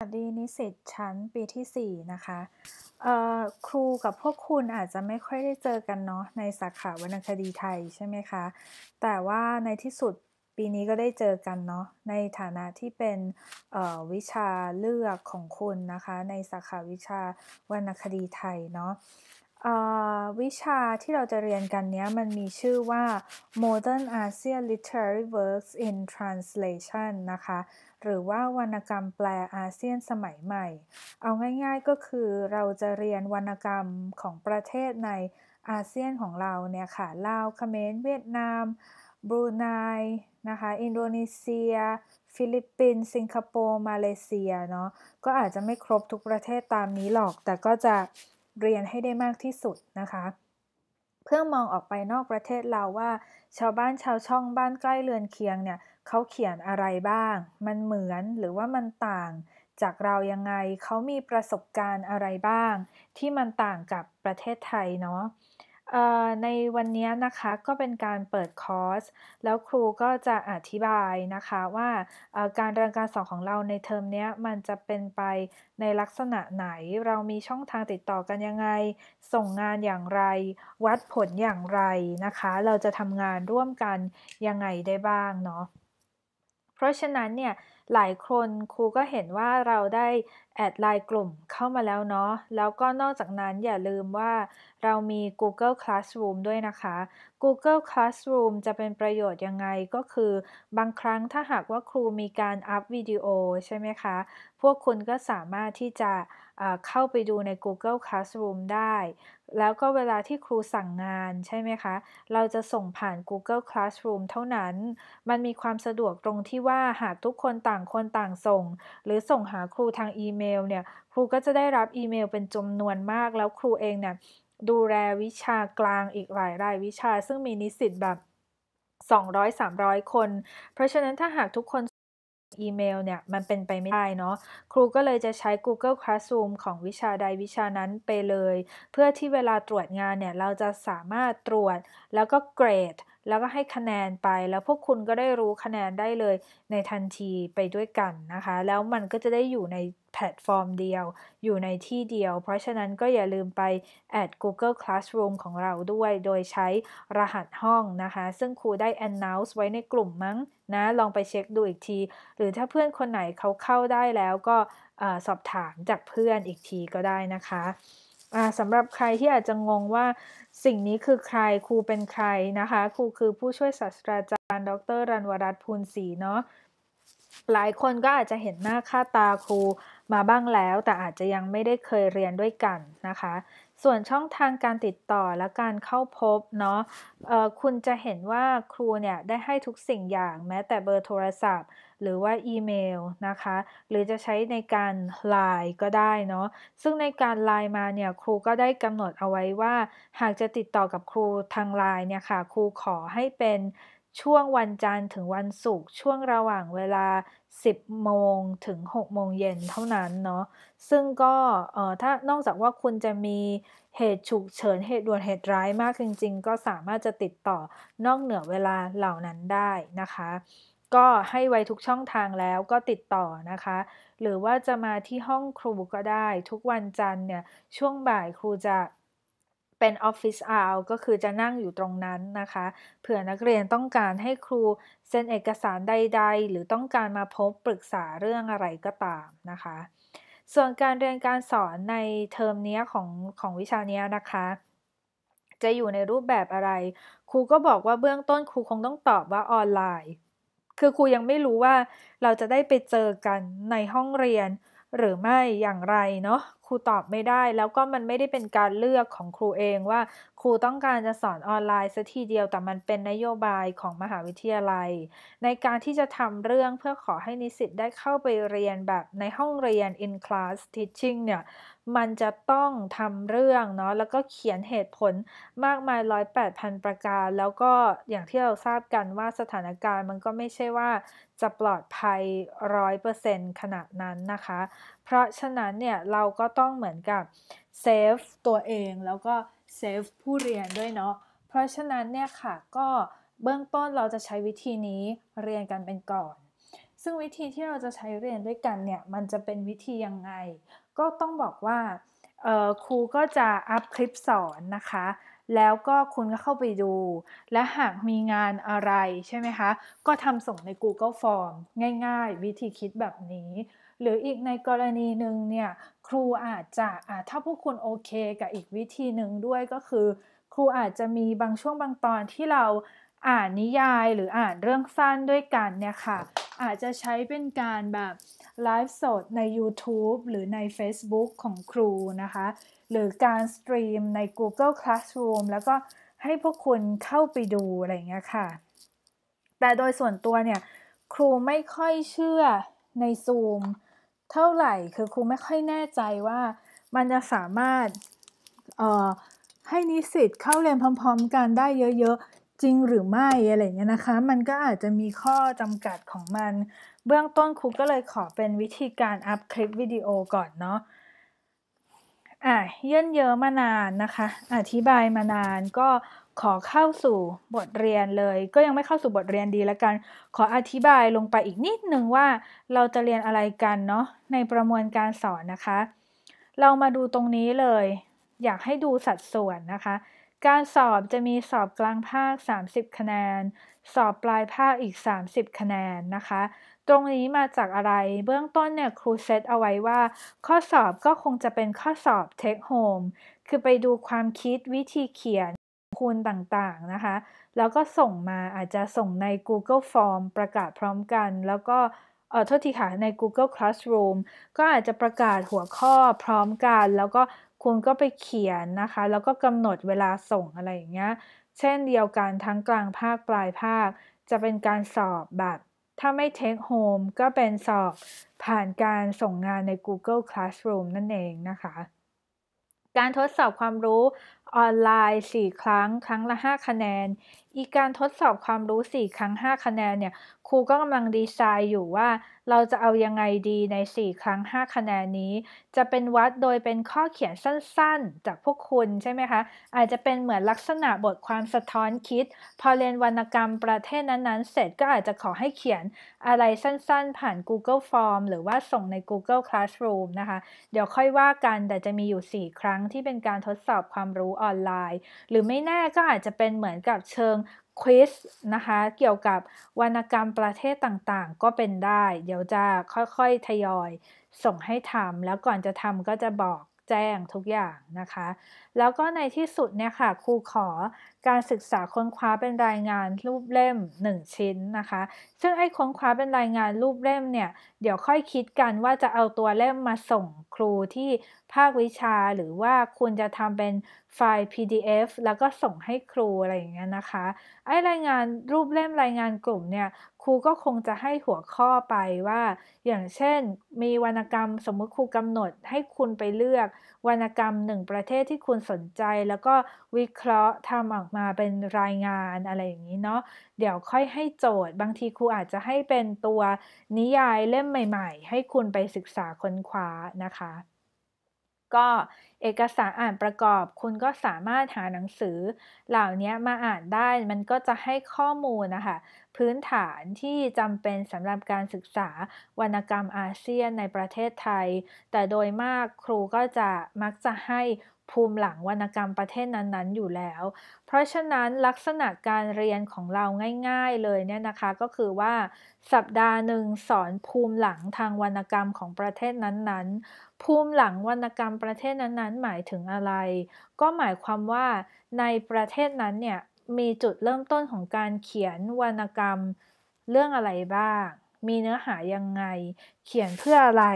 สวัสดีนิสิตชั้นปีที่ 4 นะคะครูกับพวกคุณอาจจะไม่ค่อยได้เจอกันเนาะในสาขาวรรณคดีไทยใช่ไหมคะแต่ว่าในที่สุดปีนี้ก็ได้เจอกันเนาะในฐานะที่เป็นวิชาเลือกของคุณนะคะในสาขาวิชาวรรณคดีไทยเนาะวิชาที่เราจะเรียนกันเนี้ยมันมีชื่อว่า Modern a s i a n Literary Works in Translation นะคะ หรือว่าวรรณกรรมแปลอาเซียนสมัยใหม่ เอาง่ายๆก็คือเราจะเรียนวรรณกรรมของประเทศในอาเซียนของเราเนี่ยค่ะ ลาวเขมรเวียดนาม บรูไน นะคะ อินโดนีเซีย ฟิลิปปินส์ สิงคโปร์ มาเลเซีย เนาะก็อาจจะไม่ครบทุกประเทศตามนี้หรอก แต่ก็จะเรียนให้ได้มากที่สุดนะคะ เพื่อมองออกไปนอกประเทศเราว่า ชาวบ้านชาวช่องบ้านใกล้เรือนเคียงเนี่ย เขาเขียนอะไรบ้าง มันเหมือนหรือว่ามันต่าง จากเรายังไงเขามีประสบการณ์อะไรบ้าง ที่มันต่างกับประเทศไทยเนาะในวันนี้นะคะก็เป็นการเปิดคอร์ส แล้วครูก็จะอธิบายนะคะว่าการเรียนการสอนของเราในเทอมนี้มันจะเป็นไปในลักษณะไหนเรามีช่องทางติดต่อกันยังไง ส่งงานอย่างไร วัดผลอย่างไรนะคะ เราจะทำงานร่วมกันยังไงได้บ้างเนาะเพราะฉะนั้นเนี่ยหลายคนครูก็เห็นว่าเราได้แอดไลน์กลุ่มเข้ามาแล้วเนาะแล้วก็นอกจากนั้นอย่าลืมว่าเรามี Google Classroom ด้วยนะคะ Google Classroom จะเป็นประโยชน์ยังไงก็คือบางครั้งถ้าหากว่าครูมีการอัพวิดีโอใช่ไหมคะ พวกคุณก็สามารถที่จะเข้าไปดูใน Google Classroom ได้แล้วก็เวลาที่ครูสั่งงานใช่ไหมคะ เราจะส่งผ่าน Google Classroom เท่านั้น มันมีความสะดวกตรงที่ว่าหากทุกคนต่างคนต่างส่ง หรือส่งหาครูทางอีเมลเนี่ย ครูก็จะได้รับอีเมลเป็นจำนวนมากแล้วครูเองเนี่ยดูแลวิชากลางอีกหลายรายวิชา ซึ่งมีนิสิตแบบ 200-300 คน เพราะฉะนั้นถ้าหากทุกคนอีเมลเนี่ยมันเป็นไปไม่ได้เนาะครูก็เลยจะใช้ Google Classroom ของวิชาใดวิชานั้นไปเลย เพื่อที่เวลาตรวจงานเนี่ยเราจะสามารถตรวจแล้วก็เกรดแล้วก็ให้คะแนนไปแล้วพวกคุณก็ได้รู้คะแนนได้เลยในทันทีไปด้วยกันนะคะแล้วมันก็จะได้อยู่ในแพลตฟอร์มเดียวอยู่ในที่เดียว เพราะฉะนั้นก็อย่าลืมไป แอด Google Classroom ของเราด้วยโดยใช้รหัสห้องนะคะ ซึ่งครูได้ announce ไว้ในกลุ่มมั้งนะ ลองไปเช็คดูอีกที หรือถ้าเพื่อนคนไหนเขาเข้าได้แล้วก็สอบถามจากเพื่อนอีกทีก็ได้นะคะสำหรับใครที่อาจจะงงว่าสิ่งนี้คือใครครูเป็นใครนะคะครูคือผู้ช่วยศาสตราจารย์ดรรันวรัตน์ภูลศรีเนาะหลายคนก็อาจจะเห็นหน้าค่าตาครูมาบ้างแล้ว แต่อาจจะยังไม่ได้เคยเรียนด้วยกันนะคะ ส่วนช่องทางการติดต่อและการเข้าพบเนาะคุณจะเห็นว่าครูเนี่ย ได้ให้ทุกสิ่งอย่างแม้แต่เบอร์โทรศัพท์ หรือว่าอีเมลนะคะ หรือจะใช้ในการไลน์ก็ได้เนาะ ซึ่งในการไลน์มาเนี่ย ครูก็ได้กำหนดเอาไว้ว่า หากจะติดต่อกับครูทางไลน์เนี่ยค่ะครูขอให้เป็นช่วงวันจันทร์ถึงวันศุกร์ช่วงระหว่างเวลา 10 โมงถึง 6 โมงเย็นเท่านั้นเนาะซึ่งก็เอ่อถ้านอกจากว่าคุณจะมีเหตุฉุกเฉินเหตุด่วนเหตุร้ายมากจริง ๆ ก็สามารถจะติดต่อนอกเหนือเวลาเหล่านั้นได้นะคะ ก็ให้ไว้ทุกช่องทางแล้วก็ติดต่อนะคะ หรือว่าจะมาที่ห้องครูก็ได้ ทุกวันจันทร์เนี่ยช่วงบ่ายครูจะเป็นออฟฟิศอาก็คือจะนั่งอยู่ตรงนั้นนะคะ เผื่อนักเรียนต้องการให้ครูเซ็นเอกสารใด ๆ หรือต้องการมาพบปรึกษาเรื่องอะไรก็ตามนะคะ ส่วนการเรียนการสอนในเทอมนี้ของของวิชานี้นะคะ จะอยู่ในรูปแบบอะไรครูก็บอกว่าเบื้องต้นครูคงต้องตอบว่าออนไลน์ คือครูยังไม่รู้ว่าเราจะได้ไปเจอกันในห้องเรียนหรือไม่อย่างไรเนาะครูตอบไม่ได้แล้วก็มันไม่ได้เป็นการเลือกของครูเองว่าครูต้องการจะสอนออนไลน์ซะทีเดียวแต่มันเป็นนโยบายของมหาวิทยาลัย ในการที่จะทำเรื่องเพื่อขอให้นิสิตได้เข้าไปเรียนแบบในห้องเรียน in class teaching เนี่ยมันจะต้องทำเรื่องเนาะแล้วก็เขียนเหตุผลมากมายร้อยแปดพันประการแล้วก็อย่างที่เราทราบกันว่าสถานการณ์มันก็ไม่ใช่ว่าจะปลอดภัยร้อยเปอร์เซ็นต์ขนาดนั้นนะคะเพราะฉะนั้นเนี่ยเราก็ต้องเหมือนกับเซฟตัวเองแล้วก็เซฟผู้เรียนด้วยเนาะเพราะฉะนั้นเนี่ยค่ะก็เบื้องต้นเราจะใช้วิธีนี้เรียนกันเป็นก่อน ซึ่งวิธีที่เราจะใช้เรียนด้วยกันเนี่ยมันจะเป็นวิธียังไง ก็ต้องบอกว่าครูก็จะอัพคลิปสอนนะคะ แล้วก็คุณก็เข้าไปดู และหากมีงานอะไรใช่ไหมคะก็ทำส่งใน Google Form ง่ายๆวิธีคิดแบบนี้หรืออีกในกรณีหนึ่งเนี่ยครูอาจจะะถ้าพวกคุณโอเคกับอีกวิธีหนึ่งด้วยก็คือ ครูอาจจะมีบางช่วงบางตอนที่เราอ่านนิยายหรืออ่านเรื่องสั้นด้วยกันเนี่ยค่ะ อาจจะใช้เป็นการแบบไลฟ์สดใน YouTube หรือใน Facebook ของครูนะคะ หรือการสตรีมใน Google Classroom แล้วก็ให้พวกคุณเข้าไปดูอะไรเงี้ยค่ะ แต่โดยส่วนตัวเนี่ย ครูไม่ค่อยเชื่อใน Zoom เท่าไหร่คือครูไม่ค่อยแน่ใจว่ามันจะสามารถให้นิสิตเข้าเรียนพร้อมๆกันได้เยอะๆ จริงหรือไม่อะไรเงี้ยนะคะ มันก็อาจจะมีข้อจำกัดของมัน เบื้องต้นครูก็เลยขอเป็นวิธีการอัพคลิปวิดีโอก่อนเนาะอ่ะเยื่นเยอะมานานนะคะ อธิบายมานานก็ขอเข้าสู่บทเรียนเลย ก็ยังไม่เข้าสู่บทเรียนดีแล้วกันขออธิบายลงไปอีกนิดนึงว่า เราจะเรียนอะไรกันเนาะในประมวลการสอนนะคะ เรามาดูตรงนี้เลย อยากให้ดูสัดส่วนนะคะ การสอบจะมีสอบกลางภาค 30 คะแนน สอบปลายภาคอีก 30 คะแนนนะคะ ตรงนี้มาจากอะไรเบื้องต้นเนี่ยครูเซตเอาไว้ว่า ข้อสอบก็คงจะเป็นข้อสอบเทคโฮมคือไปดูความคิดวิธีเขียนคูณต่าง ๆ นะคะ แล้วก็ส่งมาอาจจะส่งใน Google Form ประกาศพร้อมกัน แล้วก็ เออโทษทีค่ะ ใน Google Classroom ก็อาจจะประกาศหัวข้อพร้อมกัน แล้วก็คุณก็ไปเขียนนะคะ แล้วก็กำหนดเวลาส่งอะไรอย่างเงี้ย เช่นเดียวกันทั้งกลางภาคปลายภาค จะเป็นการสอบแบบ ถ้าไม่ take home ก็เป็นสอบผ่านการส่งงานใน Google Classroom นั่นเองนะคะการทดสอบความรู้ออนไลน์ 4 ครั้ง ครั้งละ 5 คะแนน อีกการทดสอบความรู้ 4 ครั้ง 5 คะแนนเนี่ยครูก็กำลังดีไซน์อยู่ว่าเราจะเอายังไงดีใน 4 ครั้ง 5 คะแนนนี้ จะเป็นวัดโดยเป็นข้อเขียนสั้น ๆ จากพวกคุณใช่ไหมคะ อาจจะเป็นเหมือนลักษณะบทความสะท้อนคิด พอเรียนวรรณกรรมประเทศนั้น ๆ เสร็จก็อาจจะขอให้เขียนอะไรสั้นๆ ผ่าน Google Form หรือว่าส่งใน Google Classroom นะคะ เดี๋ยวค่อยว่ากัน แต่จะมีอยู่ 4 ครั้งที่เป็นการทดสอบความรู้ออนไลน์ หรือไม่แน่ก็อาจจะเป็นเหมือนกับเชิงควิสนะคะเกี่ยวกับวรรณกรรมประเทศต่างๆก็เป็นได้ เดี๋ยวจะค่อยๆทยอยส่งให้ทำแล้วก่อนจะทำก็จะบอกแจ้งทุกอย่างนะคะ แล้วก็ในที่สุดเนี่ยค่ะครูขอการศึกษาค้นคว้าเป็นรายงานรูปเล่ม 1 ชิ้นนะคะ ซึ่งไอ้ค้นคว้าเป็นรายงานรูปเล่มเนี่ยเดี๋ยวค่อยคิดกันว่าจะเอาตัวเล่มมาส่งครูที่ภาควิชาหรือว่าคุณจะทำเป็นไฟล์ PDF แล้วก็ส่งให้ครูอะไรอย่างเงี้ยนะคะ ไอ้รายงานรูปเล่มรายงานกลุ่มเนี่ยครูก็คงจะให้หัวข้อไปว่า อย่างเช่นมีวรรณกรรมสมมติครูกำหนดให้คุณไปเลือกวรรณกรรมหนึ่งประเทศที่คุณสนใจ แล้วก็วิเคราะห์ทำออกมาเป็นรายงานอะไรอย่างนี้เนาะเดี๋ยวค่อยให้โจทย์ บางทีครูอาจจะให้เป็นตัวนิยายเล่มใหม่ๆ ให้คุณไปศึกษาค้นคว้านะคะก็เอกสารอ่านประกอบคุณก็สามารถหาหนังสือ เหล่านี้มาอ่านได้มันก็จะให้ข้อมูลนะคะพื้นฐานที่จำเป็นสำหรับการศึกษาวรรณกรรมอาเซียนในประเทศไทย แต่โดยมากครูก็จะมักจะให้ภูมิหลังวรรณกรรมประเทศนั้นๆ อยู่แล้ว เพราะฉะนั้นลักษณะการเรียนของเราง่ายๆเลยเนี่ยนะคะก็คือว่าสัปดาห์หนึ่งสอนภูมิหลังทางวรรณกรรมของประเทศนั้นๆ ภูมิหลังวรรณกรรมประเทศนั้นๆ หมายถึงอะไร ก็หมายความว่าในประเทศนั้นเนี่ยมีจุดเริ่มต้นของการเขียนวรรณกรรมเรื่องอะไรบ้างมีเนื้อหายังไง เขียนเพื่ออะไร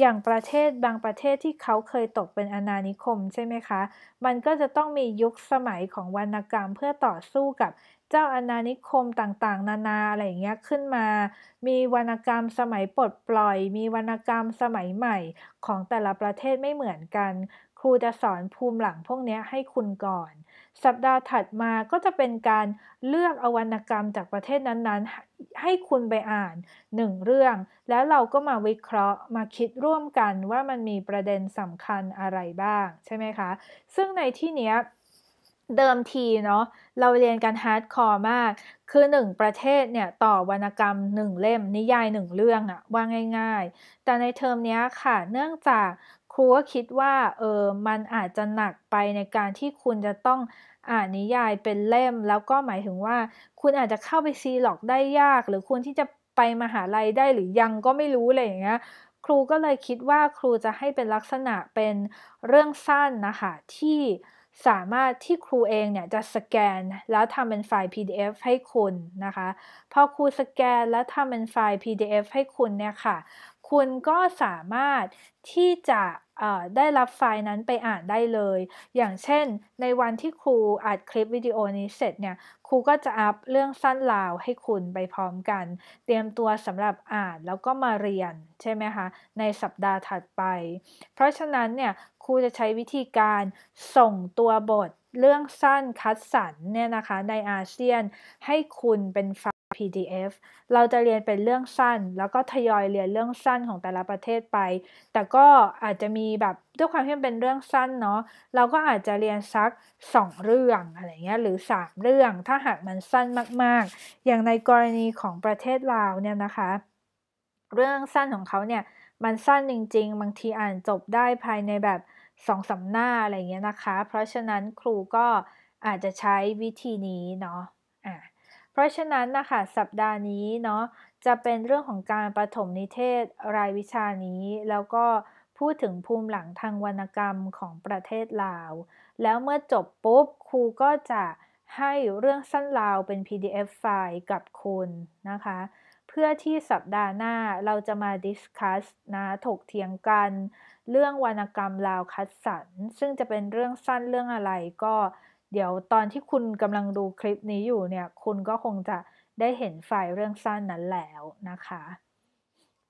อย่างประเทศบางประเทศที่เขาเคยตกเป็นอาณานิคมใช่ไหมคะ มันก็จะต้องมียุคสมัยของวรรณกรรมเพื่อต่อสู้กับเจ้าอาณานิคมต่างๆ นานา อะไรอย่างเงี้ยขึ้นมา มีวรรณกรรมสมัยปลดปล่อย มีวรรณกรรมสมัยใหม่ของแต่ละประเทศไม่เหมือนกัน ครูจะสอนภูมิหลังพวกนี้ให้คุณก่อนสัปดาห์ถัดมาก็จะเป็นการเลือกอวรรณกรรมจากประเทศนั้นๆ ให้คุณไปอ่านหนึ่งเรื่อง แล้วเราก็มาวิเคราะห์ มาคิดร่วมกันว่ามันมีประเด็นสำคัญอะไรบ้างใช่ไหมคะ ซึ่งในที่นี้เดิมทีเนาะ เราเรียนกันฮาร์ดคอร์มาก คือ 1 ประเทศเนี่ยต่อวรรณกรรม1เล่มนิยาย 1 เรื่องอะ ว่าง่ายๆ แต่ในเทอมนี้ค่ะ เนื่องจากครูก็คิดว่าเออมันอาจจะหนักไปในการที่คุณจะต้องอ่านนิยายเป็นเล่มแล้วก็หมายถึงว่าคุณอาจจะเข้าไปซีหลอกได้ยาก หรือคุณที่จะไปมหาลัยได้หรือยังก็ไม่รู้อะไรอย่างเงี้ยครูก็เลยคิดว่าครูจะให้เป็นลักษณะเป็นเรื่องสั้นนะคะที่สามารถที่ครูเองเนี่ยจะสแกน แล้วทำเป็นไฟล์ PDF ให้คุณนะคะพอครูสแกนแล้วทำเป็นไฟล์ PDF ให้คุณเนี่ยค่ะ คุณก็สามารถที่จะได้รับไฟล์นั้นไปอ่านได้เลย อย่างเช่น ในวันที่ครูอัดคลิปวิดีโอนี้เสร็จเนี่ย ครูก็จะอัพเรื่องสั้นลาวให้คุณไปพร้อมกัน เตรียมตัวสำหรับอ่านแล้วก็มาเรียนใช่ไหมคะ ในสัปดาห์ถัดไป เพราะฉะนั้นเนี่ย ครูจะใช้วิธีการส่งตัวบทเรื่องสั้นคัดสรรเนี่ยนะคะในอาเซียนให้คุณเป็นไฟ PDF เราจะเรียนเป็นเรื่องสั้น แล้วก็ทยอยเรียนเรื่องสั้นของแต่ละประเทศไป แต่ก็อาจจะมีแบบด้วยความที่เป็นเรื่องสั้นเนาะ เราก็อาจจะเรียนสัก 2 เรื่องอะไรเงี้ย หรือ 3 เรื่อง ถ้าหากมันสั้นมาก ๆ อย่างในกรณีของประเทศลาว เนี่ยนะคะ เรื่องสั้นของเขาเนี่ย มันสั้นจริง ๆ บางทีอ่านจบได้ภายในแบบสองสาหน้าอะไรเงี้ยนะคะ เพราะฉะนั้นครูก็อาจจะใช้วิธีนี้เนาะเพราะฉะนั้นนะคะสัปดาห์นี้เนาะจะเป็นเรื่องของการประถมนิเทศรายวิชานี้ แล้วก็พูดถึงภูมิหลังทางวรรณกรรมของประเทศลาว แล้วเมื่อจบปุ๊บครูก็จะให้เรื่องสั้นลาวเป็น PDF ไฟล์กับคุณนะคะ เพื่อที่สัปดาห์หน้าเราจะมาดิสคัสนะถกเถียงกัน เรื่องวรรณกรรมลาวคัดสรรซึ่งจะเป็นเรื่องสั้นเรื่องอะไรก็เดี๋ยวตอนที่คุณกำลังดูคลิปนี้อยู่เนี่ย คุณก็คงจะได้เห็นไฟล์เรื่องสั้นนั้นแล้วนะคะ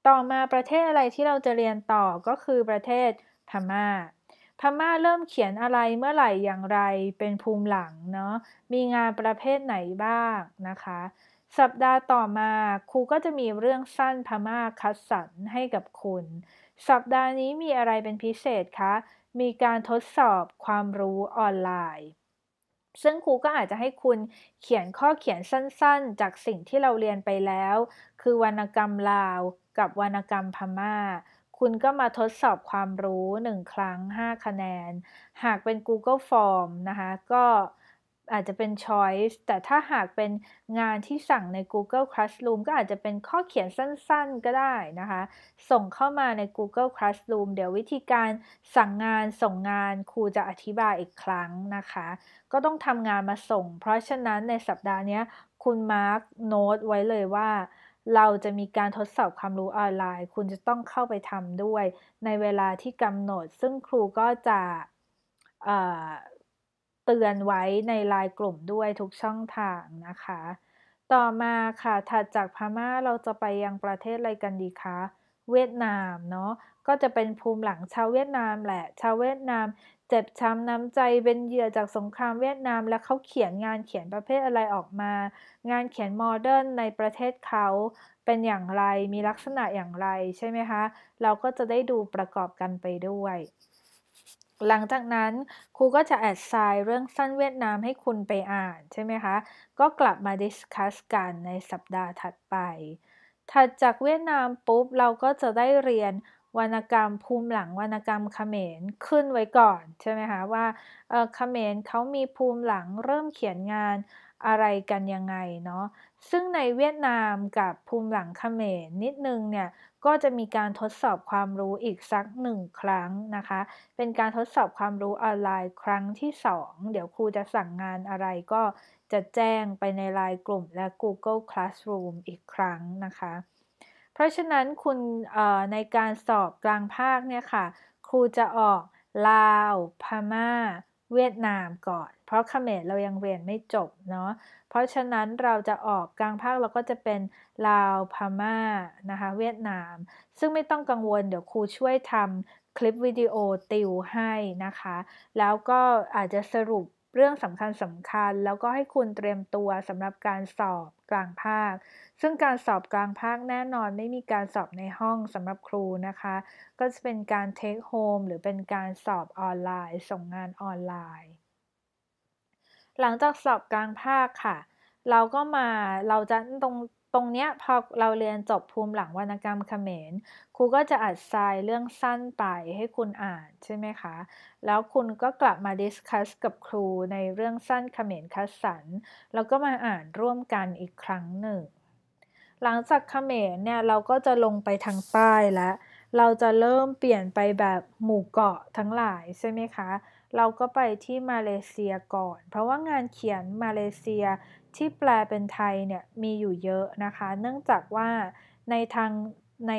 ต่อมาประเทศอะไรที่เราจะเรียนต่อก็คือประเทศพมา่า พม่าเริ่มเขียนอะไรเมื่อไหร่อย่างไรเป็นภูมิหลังเนาะ มีงานประเภทไหนบ้างนะคะ สัปดาห์ต่อมาครูก็จะมีเรื่องสั้นพม่าคัดสรรให้กับคุณ สัปดาห์นี้มีอะไรเป็นพิเศษคะ มีการทดสอบความรู้ออนไลน์ซึ่งครูก็อาจจะให้คุณเขียนข้อเขียนสั้นๆ จากสิ่งที่เราเรียนไปแล้ว คือวรรณกรรมลาว กับวรรณกรรมพมา่า คุณก็มาทดสอบความรู้ 1 ครั้ง 5 คะแนน หากเป็น Google Form นะคะก็อาจจะเป็น choice แต่ถ้าหากเป็นงานที่สั่งใน Google Classroom ก็อาจจะเป็นข้อเขียนสั้นๆก็ได้นะคะ ส่งเข้ามาใน Google Classroom เดี๋ยววิธีการสั่งงานส่งงานครูจะอธิบายอีกครั้งนะคะ ก็ต้องทำงานมาส่งเพราะฉะนั้นในสัปดาห์นี้คุณมาร์กโน้ตไว้เลยว่า เราจะมีการทดสอบความรู้ออนไลน์ คุณจะต้องเข้าไปทำด้วยในเวลาที่กำหนดซึ่งครูก็จะเตือนไว้ในลายกลุ่มด้วยทุกช่องทางนะคะ ต่อมาค่ะถัดจากพม่าเราจะไปยังประเทศอะไรกันดีคะเวียดนามเนาะก็จะเป็นภูมิหลังชาวเวียดนามแหละชาวเวียดนาม เจ็บช้ำน้ำใจ เป็นเหยื่อจากสงครามเวียดนามและเขาเขียนงานเขียนประเภทอะไรออกมา งานเขียนโมเดิร์นในประเทศเขา เป็นอย่างไรมีลักษณะอย่างไรใช่ไหมคะเราก็จะได้ดูประกอบกันไปด้วยหลังจากนั้นครูก็จะแอดไซน์เรื่องสั้นเวียดนามให้คุณไปอ่าน ใช่ไหมคะ ก็กลับมาดิสคัสกันในสัปดาห์ถัดไป ถัดจากเวียดนามปุ๊บเราก็จะได้เรียนวรรณกรรม ภูมิหลังวรรณกรรมเขมร ขึ้นไว้ก่อนใช่ไหมคะว่าเออเขมรเขามีภูมิหลังเริ่มเขียนงานอะไรกันยังไงเนาะ ซึ่งในเวียดนามกับภูมิหลังเขมรนิดนึงเนี่ยก็จะมีการทดสอบความรู้อีกสักหนึ่งครั้งนะคะ เป็นการทดสอบความรู้ออนไลน์ครั้งที่ 2 เดี๋ยวครูจะสั่งงานอะไรก็จะแจ้งไปในไลน์กลุ่มและ Google Classroom อีกครั้งนะคะ เพราะฉะนั้นคุณในการสอบกลางภาคเนี่ยค่ะ ครูจะออก ลาวพมา่า เวียดนามก่อน เพราะเขมรเรายังเรียนไม่จบเนาะเพราะฉะนั้นเราจะออกกลางภาคเราก็จะเป็นลาวพมา่านะคะเวียดนาม ซึ่งไม่ต้องกังวลเดี๋ยวครูช่วยทำคลิปวิดีโอติวให้นะคะ แล้วก็อาจจะสรุปเรื่องสำคัญสำคัญ แล้วก็ให้คุณเตรียมตัวสำหรับการสอบกลางภาค ซึ่งการสอบกลางภาคแน่นอนไม่มีการสอบในห้องสำหรับครูนะคะ ก็จะเป็นการเทคโฮมหรือเป็นการสอบออนไลน์ส่งงานออนไลน์หลังจากสอบกลางภาคค่ะ เราก็มาเราจะตรงตรงเนี้ยพอเราเรียนจบภูมิหลังวรรณกรรมเขมรครูก็จะอัดทรายเรื่องสั้นไปให้คุณอ่านใช่ไหมคะ แล้วคุณก็กลับมาดิสคัสกับครูในเรื่องสั้นเขมรคัสสันแล้วก็มาอ่านร่วมกันอีกครั้งหนึ่งหลังจากเขมรเนี่ยเราก็จะลงไปทางใต้แล้วเราจะเริ่มเปลี่ยนไปแบบหมู่เกาะทั้งหลายใช่ไหมคะเราก็ไปที่มาเลเซียก่อน เพราะว่างานเขียนมาเลเซียที่แปลเป็นไทยเนี่ยมีอยู่เยอะนะคะ เนื่องจากว่าในทางใน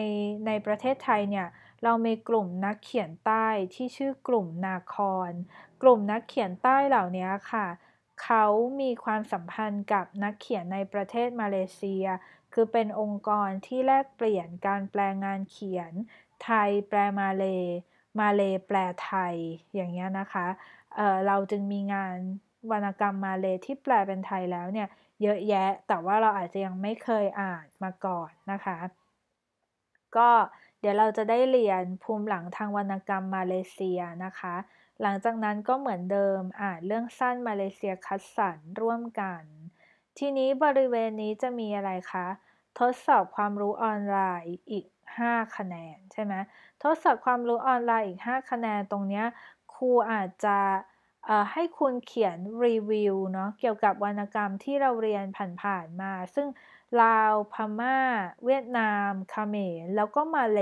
ในประเทศไทยเนี่ยเรามีกลุ่มนักเขียนใต้ที่ชื่อกลุ่มนาคอนกลุ่มนักเขียนใต้เหล่านี้ค่ะเขามีความสัมพันธ์กับนักเขียนในประเทศมาเลเซีย คือเป็นองค์กรที่แลกเปลี่ยนการแปลงานเขียนไทยแปลมาเลมาเลแปลไทยอย่างเงี้ยนะคะเเราจึงมีงานวรรณกรรมมาเลที่แปลเป็นไทยแล้วเนี่ยเยอะแยะ แต่ว่าเราอาจจะยังไม่เคยอ่านมาก่อนนะคะ ก็เดี๋ยวเราจะได้เรียนภูมิหลังทางวรรณกรรมมาเลเซียนะคะ หลังจากนั้นก็เหมือนเดิมอ่านเรื่องสั้นมาเลเซียคัดสรรร่วมกัน ทีนี้บริเวณนี้จะมีอะไรคะ ทดสอบความรู้ออนไลน์อีก5คะแนนใช่ไหมทดสอบความรู้ออนไลน์อีก 5คะแนนตรงนี้ครูอาจจะให้คุณเขียนรีวิวเนาะเกี่ยวกับวรรณกรรมที่เราเรียนผ่านๆมา ซึ่งลาวพมา่า เวียดนามคาเมรแล้วก็มาเล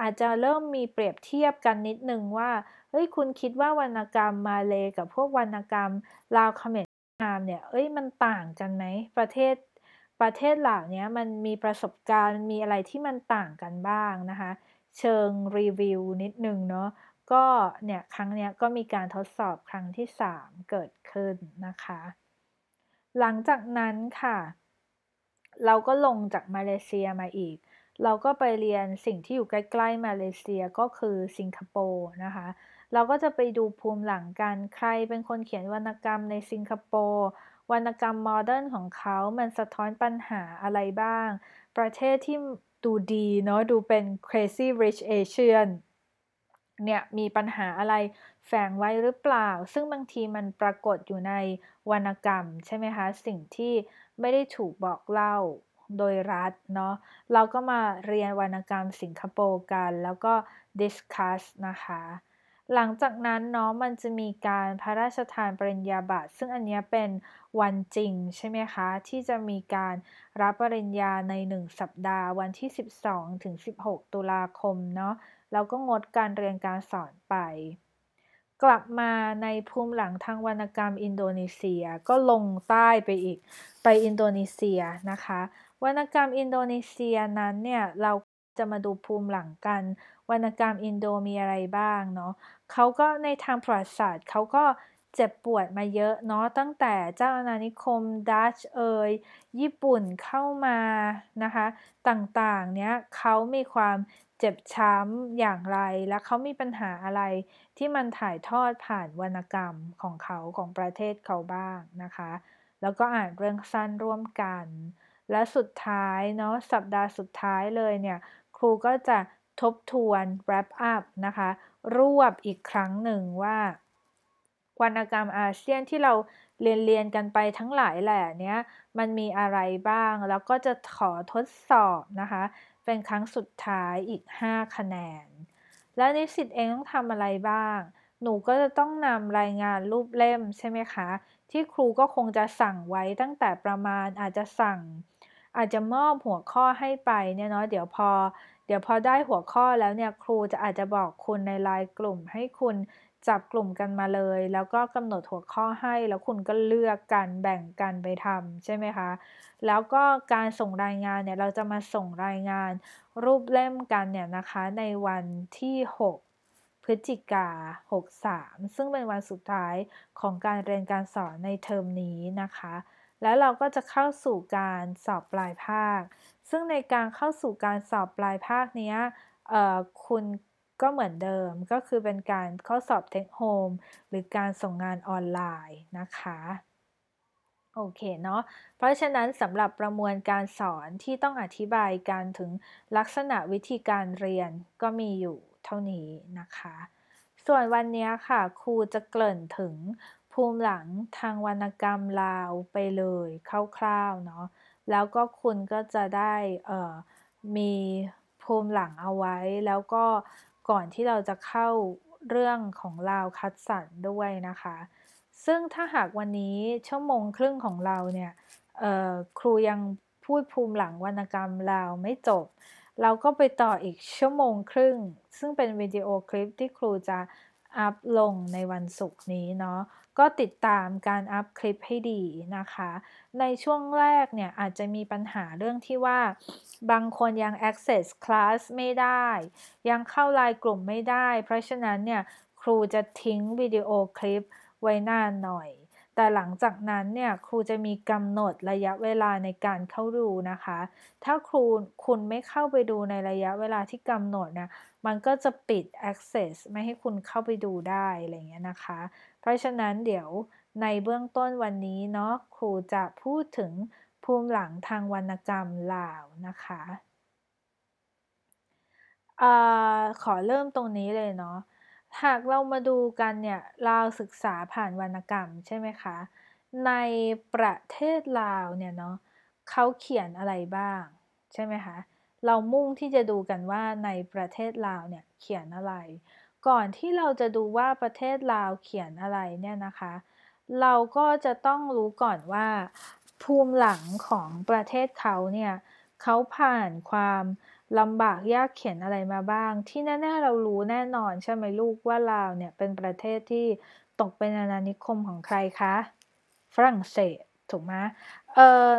อาจจะเริ่มมีเปรียบเทียบกันนิดนึงว่าเฮ้ยคุณคิดว่าวรรณกรรมมาเลกับพวกวรรณกรรมลาวคาเมรนามเนี่ยเอ้ยมันต่างกันไหมประเทศประเทศเหล่านี้มันมีประสบการณ์มีอะไรที่มันต่างกันบ้างนะคะ เชิงรีวิวนิดนึงเนาะก็เนี่ยครั้งนี้ก็มีการทดสอบครั้งที่ 3 เกิดขึ้นนะคะ หลังจากนั้นค่ะ เราก็ลงจากมาเลเซียมาอีก เราก็ไปเรียนสิ่งที่อยู่ใกล้ๆ มาเลเซียก็คือสิงคโปร์นะคะ เราก็จะไปดูภูมิหลังกันใครเป็นคนเขียนวรรณกรรมในสิงคโปร์วรรณกรรมโมเดิร์นของเขา มันสะท้อนปัญหาอะไรบ้าง ประเทศที่ดูดีเนาะ ดูเป็น crazy rich Asian เนี่ย มีปัญหาอะไร แฝงไว้หรือเปล่า ซึ่งบางทีมันปรากฏอยู่ในวรรณกรรม ใช่ไหมคะ สิ่งที่ไม่ได้ถูกบอกเล่าโดยรัฐเนาะ เราก็มาเรียนวรรณกรรมสิงคโปร์กัน แล้วก็ดิสคัสนะคะหลังจากนั้นเนาะมันจะมีการพระราชทานปริญญาบัตรซึ่งอันนี้เป็นวันจริงใช่ไหมคะที่จะมีการรับปริญญาใน 1 สัปดาห์วันที่ 12ถึง16 ตุลาคมเนาะแล้วก็งดการเรียนการสอนไป กลับมาในภูมิหลังทางวรรณกรรมอินโดนีเซียก็ลงใต้ไปอีกไปอินโดนีเซียนะคะวรรณกรรมอินโดนีเซียนั้นเนี่ยเราจะมาดูภูมิหลังกัน วรรณกรรมอินโดมีอะไรบ้างเนาะเขาก็ในทางประวัติศาสตร์เขาก็เจ็บปวดมาเยอะเนาะตั้งแต่เจ้าอาณานิคมดัชเอย ญี่ปุ่นเข้ามานะคะต่างๆเนี้ยเขามีความเจ็บช้ำอย่างไร และเขามีปัญหาอะไรที่มันถ่ายทอดผ่านวรรณกรรมของเขาของประเทศเขาบ้างนะคะ แล้วก็อ่านเรื่องสั้นร่วมกัน และสุดท้ายเนาะสัปดาห์สุดท้ายเลยเนี่ยครูก็จะทบทวน wrap up นะคะ รวบอีกครั้งหนึ่งว่าวรรณกรรมอาเซียนที่เราเรียนเรียนกันไปทั้งหลายแหล่เนี้ยมันมีอะไรบ้างแล้วก็จะขอทดสอบนะคะ เป็นครั้งสุดท้ายอีก 5 คะแนน และนิสิตเองต้องทำอะไรบ้าง หนูก็จะต้องนำรายงานรูปเล่มใช่ไหมคะ ที่ครูก็คงจะสั่งไว้ตั้งแต่ประมาณอาจจะสั่งอาจจะมอบหัวข้อให้ไปเนี่ยเนาะเดี๋ยวพอ เดี๋ยวพอได้หัวข้อแล้วเนี่ยครูจะอาจจะบอกคุณในไลน์กลุ่มให้คุณจับกลุ่มกันมาเลย แล้วก็กำหนดหัวข้อให้แล้วคุณก็เลือกกันแบ่งกันไปทำใช่ไหมคะ แล้วก็การส่งรายงานเนี่ย เราจะมาส่งรายงาน รูปเล่มกันเนี่ยนะคะในวันที่ 6 พฤศจิกา63 ซึ่งเป็นวันสุดท้ายของการเรียนการสอนในเทอมนี้นะคะแล้วเราก็จะเข้าสู่การสอบปลายภาค ซึ่งในการเข้าสู่การสอบปลายภาคนี้คุณก็เหมือนเดิม ก็คือเป็นการข้อสอบเทคโฮมหรือการส่งงานออนไลน์นะคะ โอเคเนาะ เพราะฉะนั้นสำหรับประมวลการสอนที่ต้องอธิบายการถึงลักษณะวิธีการเรียนก็มีอยู่เท่านี้นะคะ ส่วนวันนี้ค่ะ ครูจะเกริ่นถึงภูมิหลังทางวรรณกรรมลาวไปเลยคร่าวๆเนาะแล้วก็คุณก็จะได้มีภูมิหลังเอาไว้ แล้วก็ก่อนที่เราจะเข้าเรื่องของลาวคัดสรรด้วยนะคะ ซึ่งถ้าหากวันนี้ชั่วโมงครึ่งของเราเนี่ยครูยังพูดภูมิหลังวรรณกรรมลาวไม่จบ เราก็ไปต่ออีกชั่วโมงครึ่ง ซึ่งเป็นวิดีโอคลิปที่ครูจะอัพลงในวันศุกร์นี้เนาะก็ติดตามการอัพคลิปให้ดีนะคะ ในช่วงแรกเนี่ยอาจจะมีปัญหาเรื่องที่ว่า บางคนยัง access class ไม่ได้ ยังเข้าไลน์กลุ่มไม่ได้ เพราะฉะนั้นเนี่ยครูจะทิ้งวิดีโอคลิปไว้นานหน่อย แต่หลังจากนั้นเนี่ยครูจะมีกำหนดระยะเวลาในการเข้าดูนะคะ ถ้าครูคุณไม่เข้าไปดูในระยะเวลาที่กำหนดนะ มันก็จะปิด access ไม่ให้คุณเข้าไปดูได้อะไรเงี้ยนะคะเพราะฉะนั้นเดี๋ยวในเบื้องต้นวันนี้เนาะ ครูจะพูดถึงภูมิหลังทางวรรณกรรมลาวนะคะอขอเริ่มตรงนี้เลยเนาะ หากเรามาดูกันเนี่ยลาวศึกษาผ่านวรรณกรรมใช่ไหมคะ ในประเทศลาวเนี่ยเนาะเขาเขียนอะไรบ้างใช่ไหมคะ เรามุ่งที่จะดูกันว่าในประเทศลาวเนี่ยเขียนอะไรก่อนที่เราจะดูว่าประเทศลาวเขียนอะไรเนี่ยนะคะ เราก็จะต้องรู้ก่อนว่า ภูมิหลังของประเทศเขาเนี่ยเขาผ่านความลำบากยากเขียนอะไรมาบ้าง ที่แน่ ๆ เรารู้แน่นอนใช่ไหมลูกว่าลาวเนี่ย เป็นประเทศที่ตกเป็นอาณานิคมของใครคะ ฝรั่งเศสถูกไหมเอ่อ